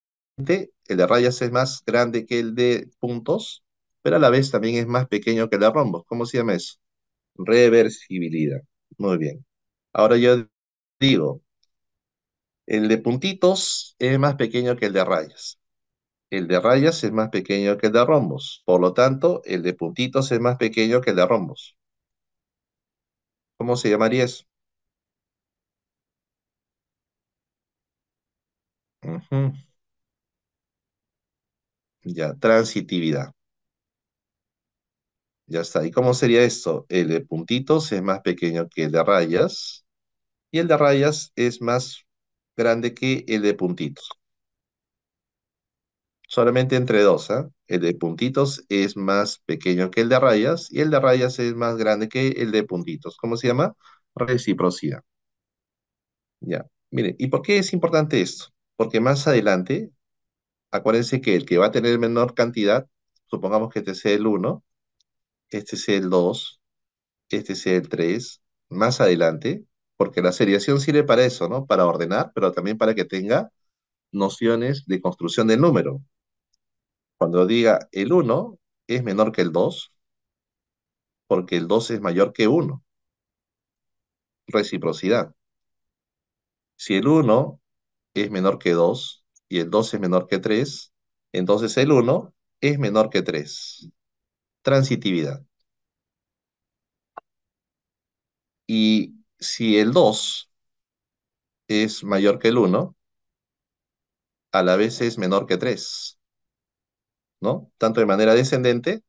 S1: el de rayas es más grande que el de puntos, pero a la vez también es más pequeño que el de rombos. ¿Cómo se llama eso? Reversibilidad. Muy bien. Ahora yo digo, el de puntitos es más pequeño que el de rayas el de rayas es más pequeño que el de rombos. Por lo tanto, el de puntitos es más pequeño que el de rombos. ¿Cómo se llamaría eso? Ya, transitividad. Ya está. ¿Y cómo sería esto? El de puntitos es más pequeño que el de rayas. Y el de rayas es más grande que el de puntitos solamente entre dos, ¿eh? El de puntitos es más pequeño que el de rayas y el de rayas es más grande que el de puntitos. ¿Cómo se llama? Reciprocidad. Ya, miren, ¿y por qué es importante esto? Porque más adelante, acuérdense que el que va a tener menor cantidad, supongamos que este sea el 1, este sea el 2, este sea el 3, más adelante, porque la seriación sirve para eso, ¿no? Para ordenar, pero también para que tenga nociones de construcción del número cuando diga el 1 es menor que el 2, porque el 2 es mayor que 1. Reciprocidad. Si el 1 es menor que 2 y el 2 es menor que 3, entonces el 1 es menor que 3. Transitividad. Y si el 2 es mayor que el 1, a la vez es menor que 3. ¿no? Tanto de manera descendente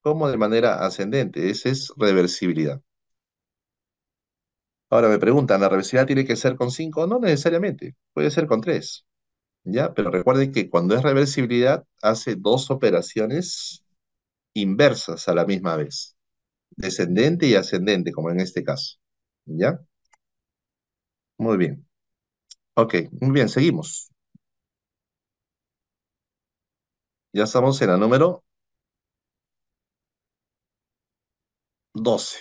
S1: como de manera ascendente. Esa es reversibilidad. Ahora me preguntan, ¿la reversibilidad tiene que ser con 5? No necesariamente, puede ser con 3. ¿Ya? Pero recuerden que cuando es reversibilidad, hace dos operaciones inversas a la misma vez. Descendente y ascendente, como en este caso. ¿Ya? Muy bien. Ok, muy bien, seguimos. Ya estamos en el número 12.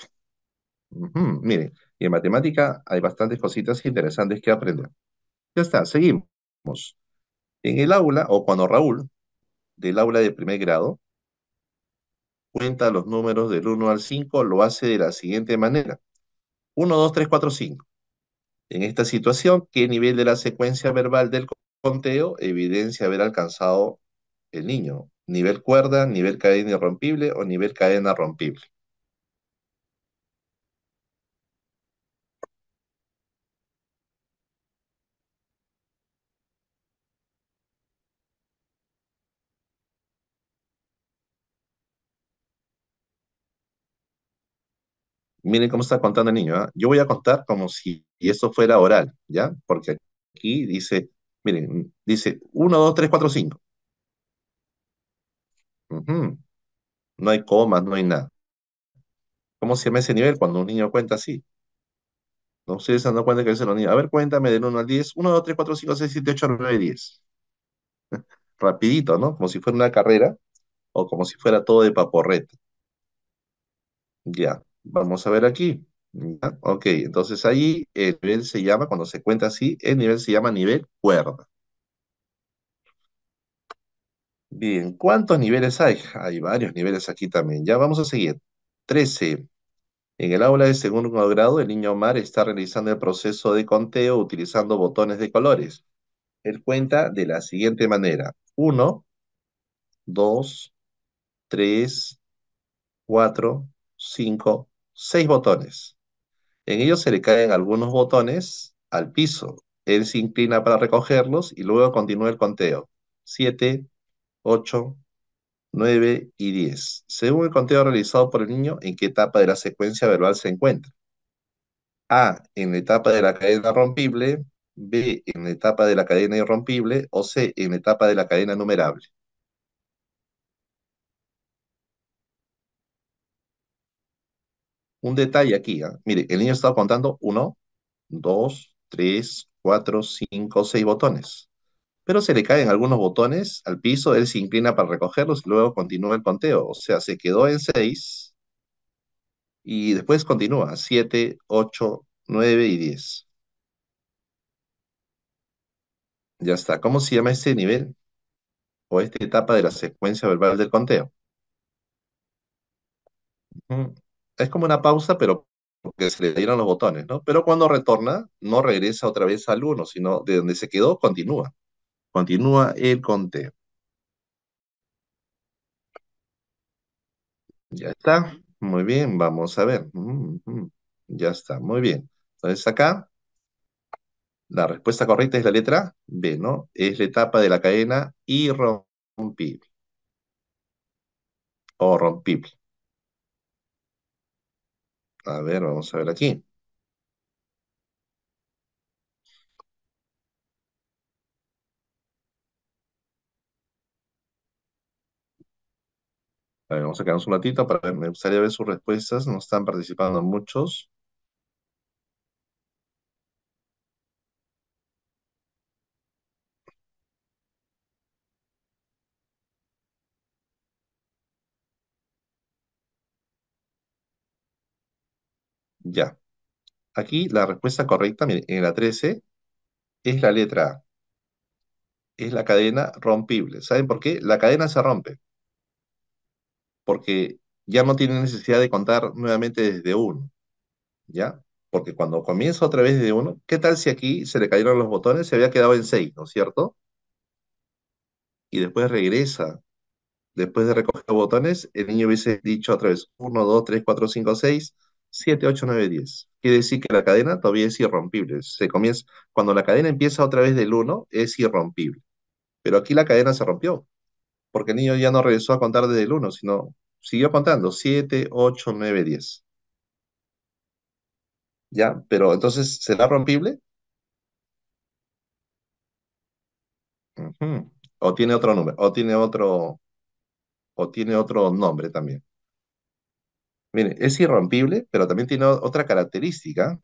S1: miren, en matemática hay bastantes cositas interesantes que aprender. Ya está, seguimos. En el aula, o cuando Raúl, del aula de primer grado, cuenta los números del 1 al 5, lo hace de la siguiente manera. 1, 2, 3, 4, 5. En esta situación, ¿qué nivel de la secuencia verbal del conteo evidencia haber alcanzado el niño, nivel cuerda, nivel cadena irrompible o nivel cadena rompible. Miren cómo está contando el niño. ¿eh? Yo voy a contar como si eso fuera oral, ¿ya? Porque aquí dice, miren, dice 1, 2, 3, 4, 5. No hay comas, no hay nada. ¿Cómo se llama ese nivel cuando un niño cuenta así? No ustedes se han dado cuenta que a veces los niños. A ver, cuéntame del 1 al 10. 1, 2, 3, 4, 5, 6, 7, 8, 9, 10. Rapidito, ¿no? Como si fuera una carrera o como si fuera todo de paporreta. Ya, vamos a ver aquí. Ya, Ok, entonces ahí el nivel se llama, cuando se cuenta así, el nivel se llama nivel cuerda. Bien, ¿cuántos niveles hay? Hay varios niveles aquí también. Ya vamos a seguir. 13. En el aula de segundo grado, el niño Omar está realizando el proceso de conteo utilizando botones de colores. Él cuenta de la siguiente manera. 1, 2, 3, 4, 5, 6 botones. En ellos se le caen algunos botones al piso. Él se inclina para recogerlos y luego continúa el conteo. 7, 8, 9 y 10, según el conteo realizado por el niño, en qué etapa de la secuencia verbal se encuentra. A, en la etapa de la cadena rompible, B, en la etapa de la cadena irrompible, o C, en la etapa de la cadena numerable. Un detalle aquí, ¿ah? mire, el niño estaba contando 1, 2, 3, 4, 5, 6 botones pero se le caen algunos botones al piso, él se inclina para recogerlos y luego continúa el conteo. O sea, se quedó en 6 y después continúa 7, 8, 9 y 10. Ya está. ¿Cómo se llama este nivel o esta etapa de la secuencia verbal del conteo? Es como una pausa, pero porque se le dieron los botones, ¿no? Pero cuando retorna, no regresa otra vez al 1, sino de donde se quedó, continúa. Continúa el conteo. Ya está. Muy bien, vamos a ver. Ya está, muy bien. Entonces acá, la respuesta correcta es la letra B, ¿no? Es la etapa de la cadena irrompible. O rompible. A ver, vamos a ver aquí. vamos a quedarnos un ratito me gustaría ver sus respuestas. No están participando muchos. Ya. Aquí la respuesta correcta, en la 13 es la letra A. Es la cadena rompible. ¿Saben por qué? La cadena se rompe porque ya no tiene necesidad de contar nuevamente desde 1, ¿ya? Porque cuando comienza otra vez desde 1, ¿qué tal si aquí se le cayeron los botones? Se había quedado en 6, ¿no es cierto? Y después regresa. Después de recoger los botones, el niño hubiese dicho otra vez 1, 2, 3, 4, 5, 6, 7, 8, 9, 10. Quiere decir que la cadena todavía es irrompible. cuando la cadena empieza otra vez del 1, es irrompible. Pero aquí la cadena se rompió porque el niño ya no regresó a contar desde el 1, sino siguió contando 7, 8, 9, 10. ¿Ya? Pero entonces, ¿será rompible? O tiene otro nombre, o tiene otro, o tiene otro nombre también. Mire, es irrompible, pero también tiene otra característica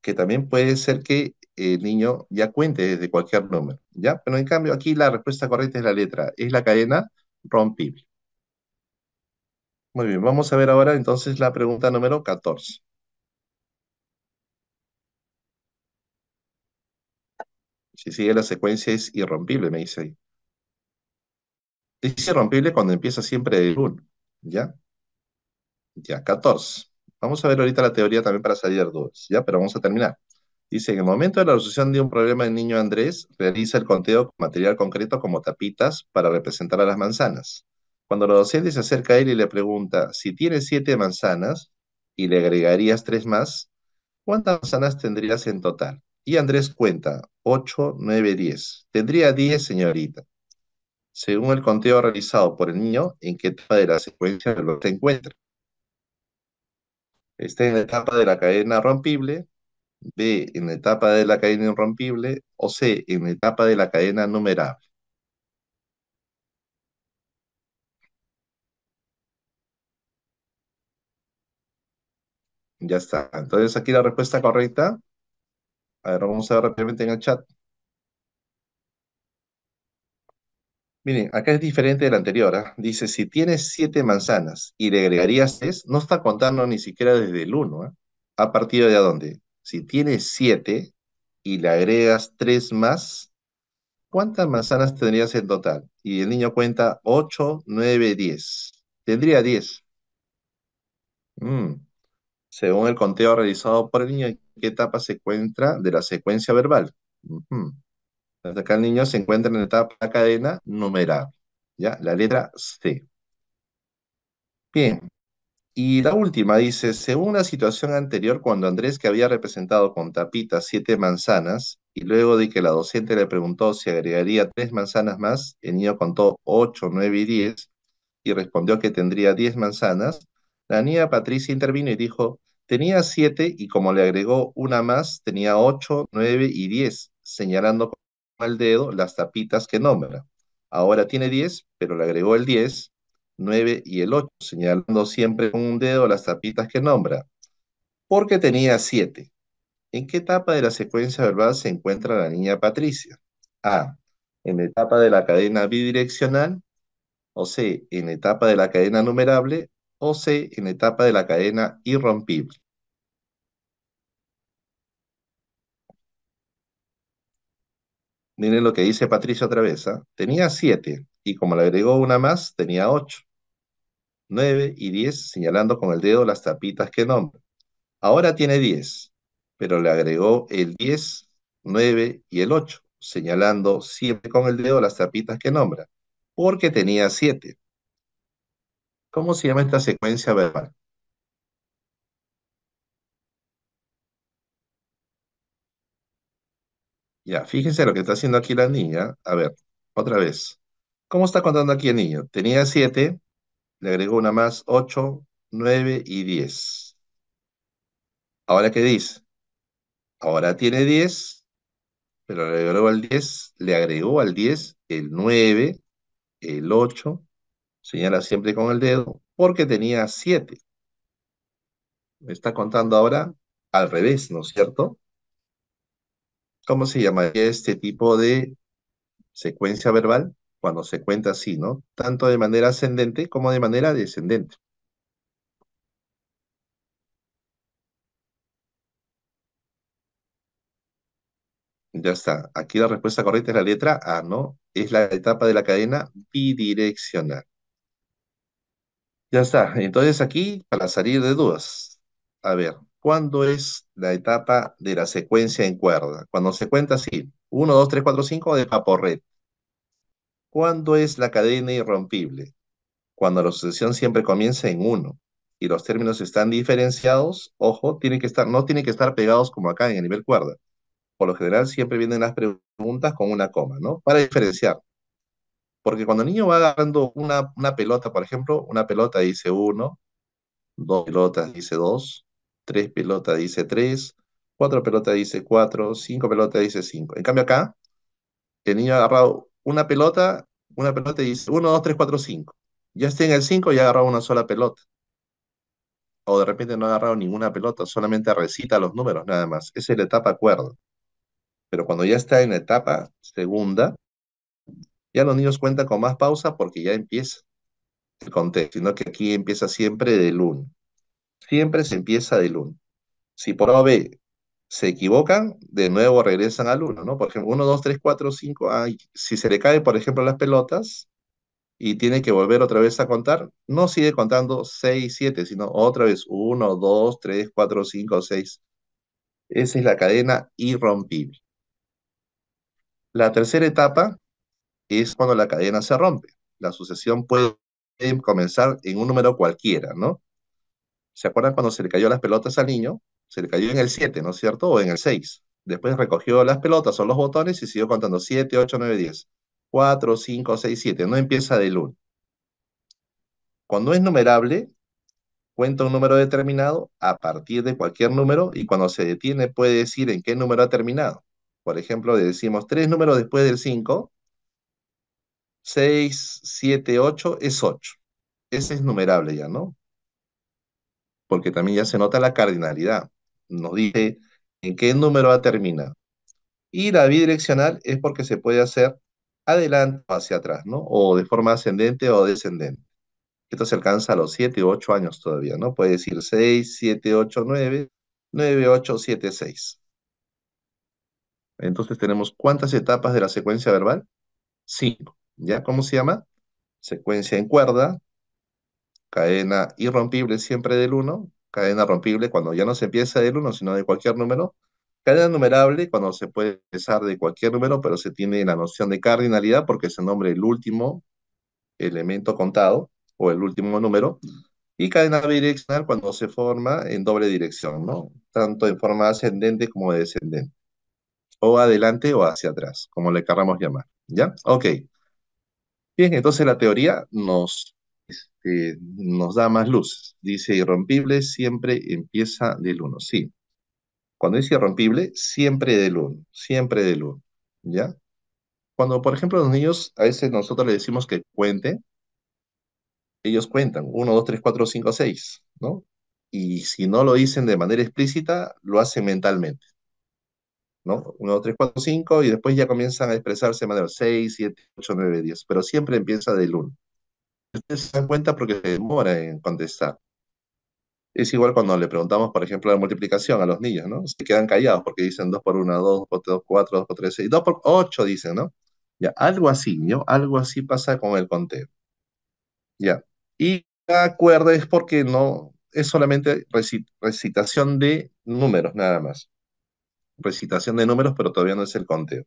S1: que también puede ser que el eh, niño ya cuente desde cualquier número, ¿ya? Pero en cambio aquí la respuesta correcta es la letra, es la cadena rompible. Muy bien, vamos a ver ahora entonces la pregunta número 14. Si sigue la secuencia es irrompible, me dice ahí. Es irrompible cuando empieza siempre el 1, ¿ya? Ya, 14. Vamos a ver ahorita la teoría también para salir dudas, ¿ya? Pero vamos a terminar. Dice, en el momento de la resolución de un problema el niño Andrés, realiza el conteo con material concreto como tapitas para representar a las manzanas. Cuando la docente se acerca a él y le pregunta, si tiene siete manzanas y le agregarías tres más, ¿cuántas manzanas tendrías en total? Y Andrés cuenta, ocho, nueve, diez. Tendría 10, señorita. Según el conteo realizado por el niño, ¿en qué etapa de la secuencia se encuentra? Está en la etapa de la cadena rompible, B, en la etapa de la cadena irrompible, o C, en la etapa de la cadena numerable. Ya está. Entonces aquí la respuesta correcta. A ver, vamos a ver rápidamente en el chat. Miren, acá es diferente de la anterior. ¿ah? Dice, si tienes siete manzanas y le agregarías tres, no está contando ni siquiera desde el uno. ¿ah? ¿A partir de dónde? Si tienes 7 y le agregas 3 más, ¿cuántas manzanas tendrías en total? Y el niño cuenta 8, 9, 10. Tendría 10. Mm. Según el conteo realizado por el niño, ¿en qué etapa se encuentra de la secuencia verbal? acá el niño se encuentra en la etapa cadena numeral, ¿ya? La letra C. Bien, y la última dice, según la situación anterior, cuando Andrés, que había representado con tapitas siete manzanas, y luego de que la docente le preguntó si agregaría tres manzanas más, el niño contó ocho, nueve y diez, y respondió que tendría diez manzanas, la niña Patricia intervino y dijo, tenía siete y como le agregó una más, tenía ocho, nueve y diez, señalando con el dedo las tapitas que nombra. Ahora tiene diez, pero le agregó el diez, 9 y el 8, señalando siempre con un dedo las tapitas que nombra, porque tenía 7. ¿En qué etapa de la secuencia verbal se encuentra la niña Patricia? A. En la etapa de la cadena bidireccional, o C. En la etapa de la cadena numerable, o C. En la etapa de la cadena irrompible. Miren lo que dice Patricia otra vez. ¿ah? Tenía 7 y como le agregó una más, tenía ocho, nueve y diez, señalando con el dedo las tapitas que nombra. Ahora tiene diez, pero le agregó el diez, nueve y el ocho, señalando siempre con el dedo las tapitas que nombra, porque tenía siete. ¿Cómo se llama esta secuencia verbal? Ya, fíjense lo que está haciendo aquí la niña. A ver, otra vez. ¿Cómo está contando aquí el niño? Tenía siete, le agregó una más, ocho, nueve y diez. ¿Ahora qué dice? Ahora tiene diez, pero le agregó al diez, le agregó al diez el nueve, el ocho, señala siempre con el dedo, porque tenía siete. Está contando ahora al revés, ¿no es cierto? ¿Cómo se llamaría este tipo de secuencia verbal? cuando se cuenta así, ¿no? Tanto de manera ascendente como de manera descendente. Ya está. Aquí la respuesta correcta es la letra A, ¿no? Es la etapa de la cadena bidireccional. Ya está. Entonces aquí, para salir de dudas, a ver, ¿cuándo es la etapa de la secuencia en cuerda? Cuando se cuenta así, 1, 2, 3, 4, 5 de reto. ¿Cuándo es la cadena irrompible? Cuando la sucesión siempre comienza en uno y los términos están diferenciados, ojo, tiene que estar, no tienen que estar pegados como acá en el nivel cuerda. Por lo general siempre vienen las preguntas con una coma, ¿no? Para diferenciar. Porque cuando el niño va agarrando una, una pelota, por ejemplo, una pelota dice uno, dos pelotas dice dos, tres pelotas dice tres, cuatro pelotas dice cuatro, cinco pelotas dice cinco. En cambio acá, el niño ha agarrado una pelota, una pelota dice 1, 2, 3, 4, 5. Ya está en el 5 y ha agarrado una sola pelota. O de repente no ha agarrado ninguna pelota, solamente recita los números nada más. Esa es la etapa acuerdo. Pero cuando ya está en la etapa segunda, ya los niños cuentan con más pausa porque ya empieza el contexto. sino que aquí empieza siempre del 1. Siempre se empieza del 1. Si por A se equivocan, de nuevo regresan al 1, ¿no? Por ejemplo, 1, 2, 3, 4, 5, si se le cae, por ejemplo, las pelotas y tiene que volver otra vez a contar, no sigue contando 6, 7, sino otra vez 1, 2, 3, 4, 5, 6. Esa es la cadena irrompible. La tercera etapa es cuando la cadena se rompe. La sucesión puede comenzar en un número cualquiera, ¿no? ¿Se acuerdan cuando se le cayó las pelotas al niño? Se le cayó en el 7, ¿no es cierto? O en el 6. Después recogió las pelotas o los botones y siguió contando 7, 8, 9, 10. 4, 5, 6, 7. No empieza del 1. Cuando es numerable, cuenta un número determinado a partir de cualquier número y cuando se detiene puede decir en qué número ha terminado. Por ejemplo, le decimos tres números después del 5, 6, 7, 8 es 8. Ese es numerable ya, ¿no? Porque también ya se nota la cardinalidad nos dice en qué número ha terminado. Y la bidireccional es porque se puede hacer adelante o hacia atrás, ¿no? O de forma ascendente o descendente. Esto se alcanza a los 7 u 8 años todavía, ¿no? Puede decir 6, 7, 8, 9, 9, 8, 7, 6. Entonces tenemos cuántas etapas de la secuencia verbal? 5. ¿Ya cómo se llama? Secuencia en cuerda, cadena irrompible siempre del 1, cadena rompible cuando ya no se empieza del 1, sino de cualquier número, cadena numerable cuando se puede empezar de cualquier número, pero se tiene la noción de cardinalidad porque se nombre el último elemento contado o el último número, y cadena bidireccional cuando se forma en doble dirección, ¿no? Tanto en forma ascendente como descendente, o adelante o hacia atrás, como le querramos llamar, ¿ya? Ok. Bien, entonces la teoría nos este, nos da más luces. Dice, irrompible siempre empieza del 1, sí. Cuando dice irrompible, siempre del 1, siempre del 1, ¿ya? Cuando, por ejemplo, los niños, a veces nosotros les decimos que cuente, ellos cuentan, 1, 2, 3, 4, 5, 6, ¿no? Y si no lo dicen de manera explícita, lo hacen mentalmente, ¿no? 1, 2, 3, 4, 5, y después ya comienzan a expresarse de manera 6, 7, 8, 9, 10, pero siempre empieza del 1 ustedes se dan cuenta porque demora en contestar. Es igual cuando le preguntamos, por ejemplo, la multiplicación a los niños, ¿no? Se quedan callados porque dicen 2 por 1, 2 por 2, 4, 2 por 3, 6, 2 por 8 dicen, ¿no? Ya, algo así, ¿no? Algo así pasa con el conteo. Ya. Y acuerda es porque no, es solamente recitación de números, nada más. Recitación de números, pero todavía no es el conteo.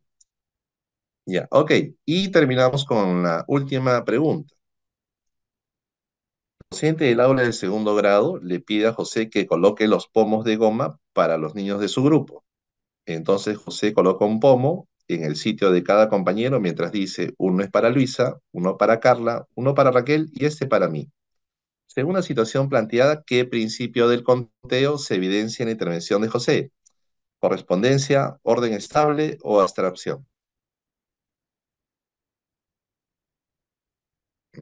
S1: Ya, ok. Y terminamos con la última pregunta docente del aula de segundo grado le pide a José que coloque los pomos de goma para los niños de su grupo. Entonces José coloca un pomo en el sitio de cada compañero mientras dice, uno es para Luisa, uno para Carla, uno para Raquel y este para mí. Según la situación planteada, ¿qué principio del conteo se evidencia en la intervención de José? ¿Correspondencia, orden estable o abstracción?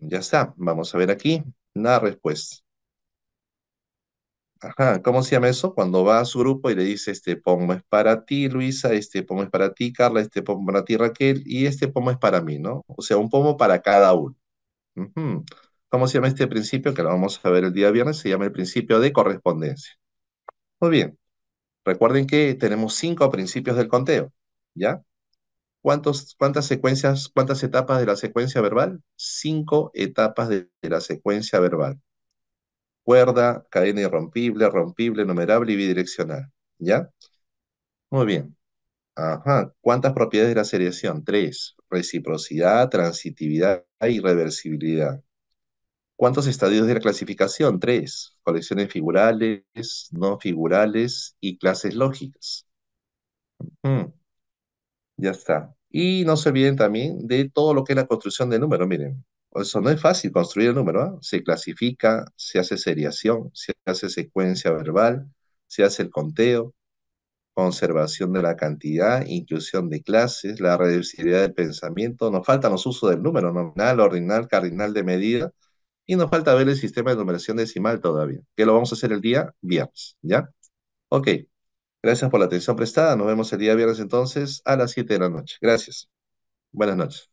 S1: Ya está, vamos a ver aquí. Nada respuesta. Ajá, ¿cómo se llama eso? Cuando va a su grupo y le dice, este pomo es para ti, Luisa, este pomo es para ti, Carla, este pomo para ti, Raquel, y este pomo es para mí, ¿no? O sea, un pomo para cada uno. ¿Cómo se llama este principio? Que lo vamos a ver el día viernes, se llama el principio de correspondencia. Muy bien. Recuerden que tenemos cinco principios del conteo, ¿ya? ¿Cuántas secuencias, cuántas etapas de la secuencia verbal? Cinco etapas de, la secuencia verbal. Cuerda, cadena irrompible, rompible, numerable y bidireccional. ¿Ya? Muy bien. Ajá. ¿Cuántas propiedades de la seriación? Tres. Reciprocidad, transitividad y reversibilidad. ¿Cuántos estadios de la clasificación? Tres. Colecciones figurales, no figurales y clases lógicas. Ya está. Y no se olviden también de todo lo que es la construcción de números. Miren, eso no es fácil construir el número. ¿ah? Se clasifica, se hace seriación, se hace secuencia verbal, se hace el conteo, conservación de la cantidad, inclusión de clases, la reducción del pensamiento. Nos faltan los usos del número nominal, ordinal, cardinal de medida. Y nos falta ver el sistema de numeración decimal todavía, que lo vamos a hacer el día viernes. ¿Ya? Ok. Gracias por la atención prestada. Nos vemos el día viernes entonces a las 7 de la noche. Gracias. Buenas noches.